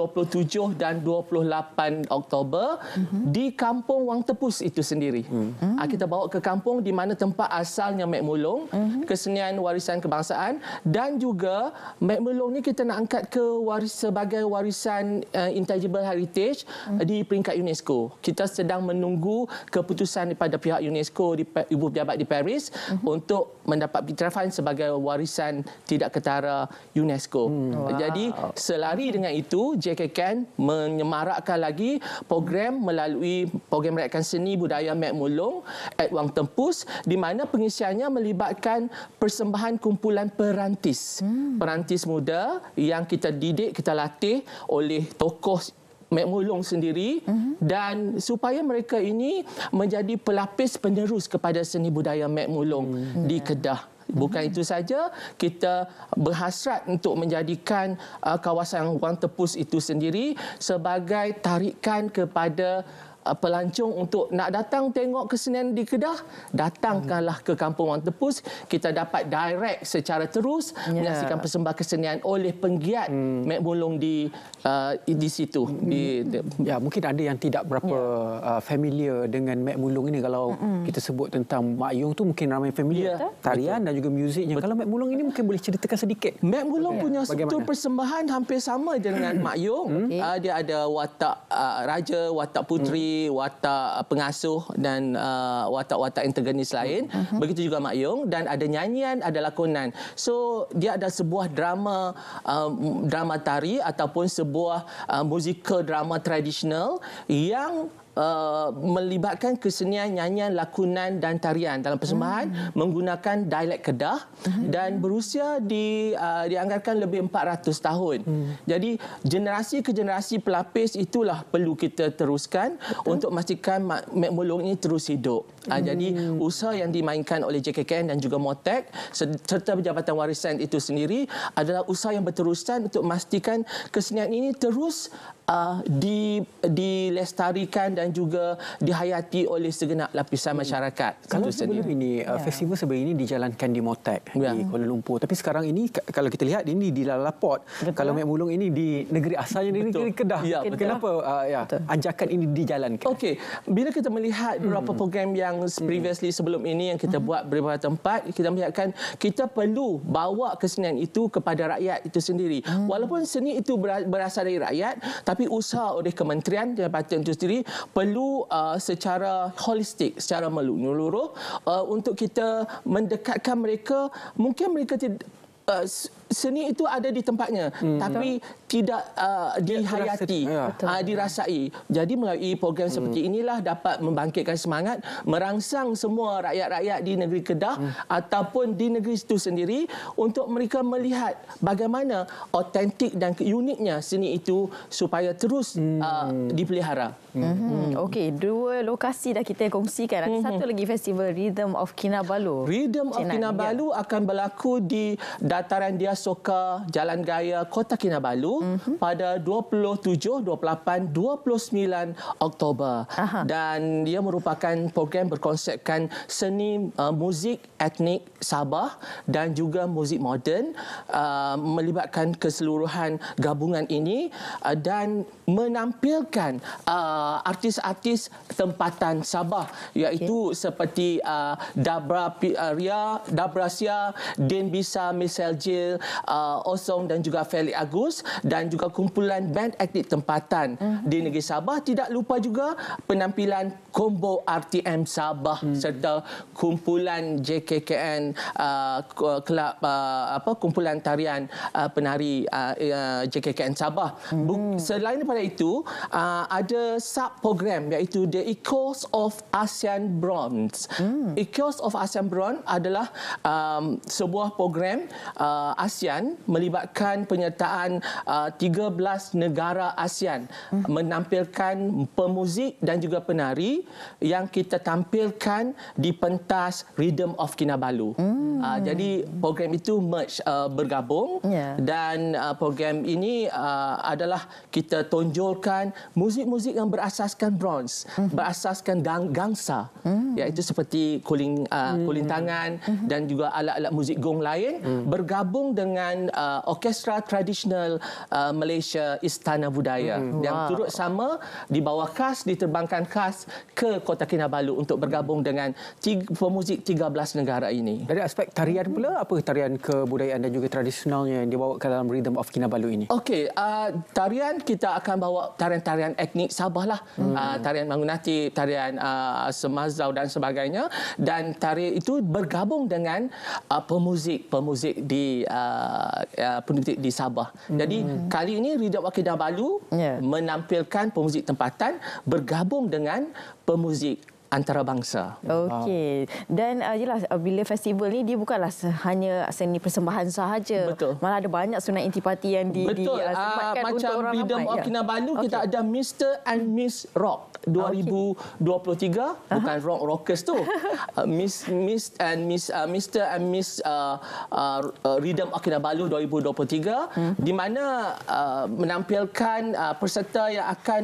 [SPEAKER 14] 27 dan 28 Oktober uh-huh. di kampung Wang Tepus itu sendiri. Hmm. Aa, ah, kita bawa ke kampung di mana tempat asalnya Mat Mulung, uh-huh. kesenian warisan kebangsaan dan juga Mat Mulung ni kita nak angkat ke waris sebagai warisan uh, intangible heritage uh-huh. di peringkat UNESCO. Kita sedang menunggu keputusan daripada pihak UNESCO di ibu pejabat di Paris mm-hmm. untuk mendapat Peter sebagai warisan tidak ketara UNESCO. Hmm. Wow. Jadi selari dengan itu JK Ken menyemarakkan lagi program melalui program rekan seni budaya Mac Mulung at Wang Tempus di mana pengisiannya melibatkan persembahan kumpulan perantis. Hmm. Perantis muda yang kita didik, kita latih oleh tokoh Mek Mulung sendiri uh-huh. dan supaya mereka ini menjadi pelapis penerus kepada seni budaya Mek Mulung uh di Kedah. Bukan uh-huh. itu saja, kita berhasrat untuk menjadikan uh, kawasan Wang Tepus itu sendiri sebagai tarikan kepada pelancong untuk nak datang tengok kesenian di Kedah, datangkanlah ke Kampung Wang Tepus. Kita dapat direct secara terus yeah. menyaksikan persembah kesenian oleh penggiat hmm. Mek
[SPEAKER 1] Bulung di uh, di situ. Hmm. Di, di... Ya, mungkin ada yang tidak berapa yeah. uh, familiar dengan Mek Mulung ini. Kalau hmm kita sebut tentang Mak Yung tu mungkin ramai familiar. Yeah. Tarian Betul. dan juga muziknya. Betul. Kalau Mek Mulung ini mungkin boleh ceritakan sedikit. Mek Mulung okay. punya Bagaimana? persembahan hampir sama dengan hmm. Mak
[SPEAKER 14] Yung. Okay. Hmm. Uh, dia ada watak uh, raja, watak putri watak pengasuh dan uh, watak-watak integranis lain. Uh-huh. Begitu juga Mak Yong dan ada nyanyian, ada lakonan. So dia ada sebuah drama uh, drama tari ataupun sebuah uh, musical drama tradisional yang Uh, melibatkan kesenian nyanyian lakonan dan tarian dalam persembahan hmm. menggunakan dialek Kedah hmm. dan berusia di uh, dianggarkan lebih 400 tahun. Hmm. Jadi generasi ke generasi pelapis itulah perlu kita teruskan Betul. untuk memastikan Mak Mulung ini terus hidup. Ah, hmm. Jadi usaha yang dimainkan oleh JKKN dan juga Motek serta Jabatan Warisan itu sendiri adalah usaha yang berterusan untuk memastikan kesenian ini terus uh, di dilestarikan dan juga
[SPEAKER 1] dihayati oleh segenap lapisan hmm. masyarakat. Kalau sebelum sendiri. ini uh, ya. festival yeah. sebelum ini dijalankan di Motek yeah. di ya. Kuala Lumpur, tapi sekarang ini kalau kita lihat ini di Lalaport. Kalau Mek Mulung ini di negeri asalnya di negeri Kedah. Ya, Kenapa uh, ya, ajakan ini dijalankan? Okey,
[SPEAKER 14] bila kita melihat hmm. beberapa program yang hmm. previously sebelum ini yang kita hmm. buat beberapa tempat, kita melihatkan kita perlu bawa kesenian itu kepada rakyat itu sendiri. Hmm. Walaupun seni itu berasal dari rakyat, tapi tapi usaha oleh kementerian dan patut itu sendiri perlu uh, secara holistik secara menyeluruh uh, untuk kita mendekatkan mereka mungkin mereka tidak Uh, seni itu ada di tempatnya hmm. tapi Betul. tidak uh, dihayati ya. uh, dirasai jadi melalui program hmm. seperti inilah dapat membangkitkan semangat merangsang semua rakyat-rakyat di negeri Kedah hmm. ataupun di negeri itu sendiri untuk mereka melihat bagaimana autentik dan uniknya seni itu supaya terus uh, hmm. uh, dipelihara
[SPEAKER 4] Mm-hmm.
[SPEAKER 14] Okey, dua lokasi dah kita kongsikan. hmm satu mhm. lagi festival Rhythm of Kinabalu. Rhythm
[SPEAKER 2] Cik of Kinabalu
[SPEAKER 14] akan berlaku di dataran dia Soka, Jalan Gaya, Kota Kinabalu mm-hmm. pada 27, 28, 29 Oktober. Aha. Dan dia merupakan program berkonsepkan seni uh, muzik etnik Sabah dan juga muzik moden uh, melibatkan keseluruhan gabungan ini uh, dan menampilkan uh, artis-artis tempatan Sabah iaitu okay. seperti uh, Dabra uh, Ria, Dabrasia, Denbisa, Din Belja, uh, Osong dan juga Feli Agus dan juga kumpulan band aktif tempatan mm -hmm. di negeri Sabah. Tidak lupa juga penampilan combo RTM Sabah mm. serta kumpulan JKKN uh, kelab uh, apa kumpulan tarian uh, penari uh, uh JKKN Sabah. Mm -hmm. Selain daripada itu, uh, ada sub program iaitu The Echoes of ASEAN Bronze. Mm. Echoes of ASEAN Bronze adalah um, sebuah program uh, ASEAN melibatkan penyertaan uh, 13 negara ASEAN hmm. menampilkan pemuzik dan juga penari yang kita tampilkan di pentas Rhythm of Kinabalu. Hmm. Uh, jadi program itu merge uh, bergabung yeah. dan uh, program ini uh, adalah kita tonjolkan muzik-muzik yang berasaskan bronze, hmm. berasaskan gang- gangsa hmm. iaitu seperti kuling uh, kuling hmm. tangan hmm. dan juga alat-alat muzik gong lain hmm. ber- bergabung dengan uh, orkestra tradisional uh, Malaysia Istana Budaya hmm. hmm. yang wow. turut sama di bawah khas diterbangkan khas ke Kota Kinabalu untuk bergabung dengan tiga, pemuzik 13 negara ini. Dari aspek
[SPEAKER 1] tarian pula apa tarian kebudayaan dan juga tradisionalnya yang dibawa ke dalam rhythm of Kinabalu ini?
[SPEAKER 14] Okey, uh, tarian kita akan bawa tarian-tarian etnik Sabah lah. Hmm. Uh,
[SPEAKER 1] tarian Mangunati,
[SPEAKER 14] tarian uh, Semazau dan sebagainya dan tarian itu bergabung dengan uh, pemuzik-pemuzik di uh, uh, di Sabah. Mm. Jadi hmm. kali ini Ridab Wakil Dabalu yeah. menampilkan pemuzik tempatan bergabung dengan pemuzik antarabangsa.
[SPEAKER 2] Okey. Dan uh, yalah uh, bila festival ni dia bukanlah hanya seni persembahan sahaja. Betul. Malah ada banyak sunat intipati yang di Betul. di uh, sematkan uh, ah, untuk orang macam bidang Okinawa
[SPEAKER 14] Bandu okay. kita ada Mr and Miss Rock. 2023 okay. bukan rock rockers tu. Uh, Miss Miss and Miss uh, Mr and Miss uh, uh, uh Rhythm Akinabalu 2023 hmm. di mana uh, menampilkan uh, peserta yang akan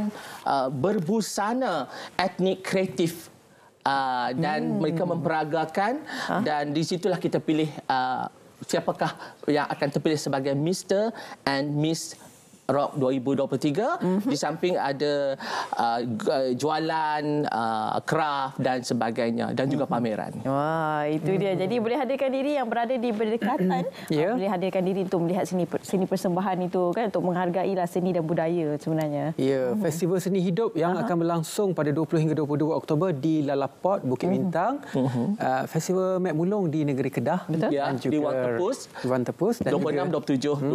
[SPEAKER 14] uh, berbusana etnik kreatif uh, dan hmm. mereka memperagakan huh? dan di situlah kita pilih uh, siapakah yang akan terpilih sebagai Mr and Miss Rock 2023 mm-hmm. di samping ada uh, uh, jualan uh, craft dan sebagainya dan juga mhm. pameran. Wah,
[SPEAKER 2] itu mm-hmm. dia. Mhm. Jadi boleh hadirkan diri yang berada di berdekatan, yeah. Ya. boleh hadirkan diri untuk melihat seni seni persembahan itu kan untuk menghargai lah seni dan budaya sebenarnya. Ya,
[SPEAKER 1] yeah. mm-hmm. festival seni hidup yang uh-huh. akan berlangsung pada 20 hingga 22 Oktober di Lalapot Bukit mm-hmm. Bintang. Mm-hmm. Uh, festival Mat Mulung di Negeri Kedah Betul? Yeah. juga di Wan Tepus. Wan Tepus dan 26 juga, 27 hmm.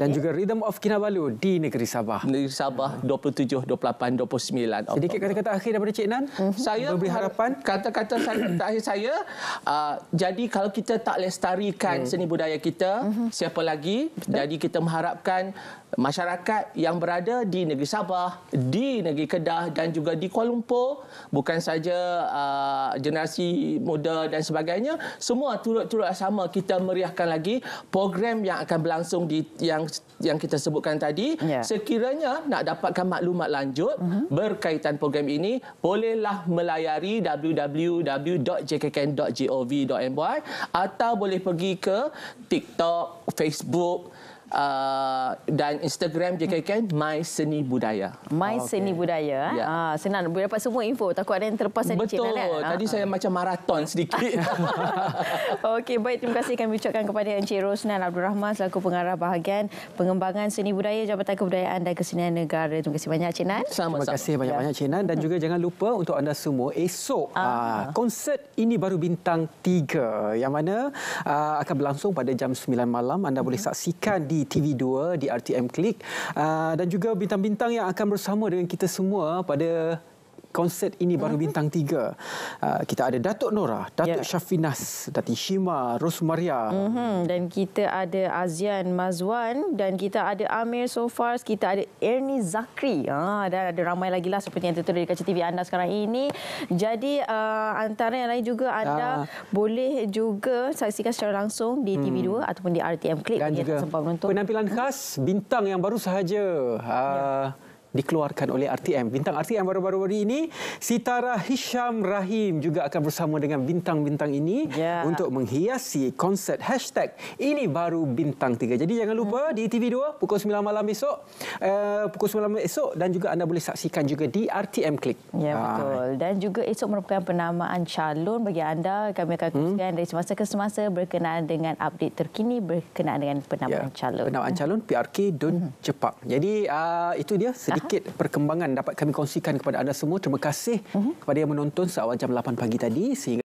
[SPEAKER 1] 28 dan yeah. juga Rhythm of
[SPEAKER 14] Kinabalu di negeri Sabah. Negeri Sabah 27, 28, 29. Sedikit
[SPEAKER 1] kata-kata akhir daripada
[SPEAKER 14] Cik Nan. Mhm. Saya beri harapan. Kata-kata akhir saya. Uh, jadi kalau kita tak lestarikan hmm. seni budaya kita, mhm. siapa lagi? Jadi kita mengharapkan masyarakat yang berada di negeri Sabah, di negeri Kedah dan juga di Kuala Lumpur, bukan saja uh, generasi muda dan sebagainya, semua turut-turut sama kita meriahkan lagi program yang akan berlangsung di yang yang kita sebutkan tadi. Yeah. Sekiranya nak dapatkan maklumat lanjut mm-hmm. berkaitan program ini, bolehlah melayari www.jkkn.gov.my atau boleh pergi ke TikTok, Facebook uh, dan Instagram JKKN My Seni Budaya. My oh, okay. Seni Budaya. Yeah. Ya. Ah, senang boleh dapat semua info. Takut ada yang terlepas Betul. Channel, eh? kan? Tadi ah. saya ah. macam maraton sedikit.
[SPEAKER 2] Okey, baik terima kasih kami ucapkan kepada Encik Rosnan Abdul Rahman selaku pengarah bahagian pengembangan seni budaya Jabatan Kebudayaan dan Kesenian Negara. Terima kasih banyak Cik Nan. Sama-sama. Terima
[SPEAKER 1] kasih banyak-banyak Cik Nan dan ya. juga jangan lupa untuk anda semua esok ah. uh, konsert ini baru bintang 3 yang mana uh, akan berlangsung pada jam 9 malam anda boleh mm-hmm. saksikan di TV2 di RTM Click uh, dan juga bintang-bintang yang akan bersama dengan kita semua pada konsert ini baru hmm. bintang tiga. Uh, kita ada Datuk Nora, Datuk yeah. Syafinas, Datuk Shima, Rosmaria.
[SPEAKER 2] hmm Dan kita ada Azian Mazwan dan kita ada Amir Sofars, kita ada Ernie Zakri. Ah, dan ada ramai lagi lah seperti yang tertulis di kaca TV anda sekarang ini. Jadi uh, antara yang lain juga anda uh, boleh juga
[SPEAKER 1] saksikan secara langsung di TV2 hmm. ataupun di RTM clip. Dan juga penampilan khas bintang yang baru sahaja. Uh, yeah dikeluarkan oleh RTM. Bintang RTM baru-baru ini, Sitara Hisham Rahim juga akan bersama dengan bintang-bintang ini yeah. untuk menghiasi konsert hashtag ini baru bintang 3. Jadi jangan lupa di TV2 pukul 9 malam esok, uh, pukul 9 malam esok dan juga anda boleh saksikan juga di RTM Click Ya yeah, betul.
[SPEAKER 2] Dan juga esok merupakan penamaan calon bagi anda. Kami akan hmm. kongsikan hmm. dari semasa ke semasa
[SPEAKER 1] berkenaan dengan update terkini berkenaan dengan penamaan yeah. calon. Penamaan calon PRK Don hmm. Cepak. Jadi uh, itu dia sedikit. Aha sedikit perkembangan dapat kami kongsikan kepada anda semua. Terima kasih uh-huh. kepada yang menonton seawal jam 8 pagi tadi sehingga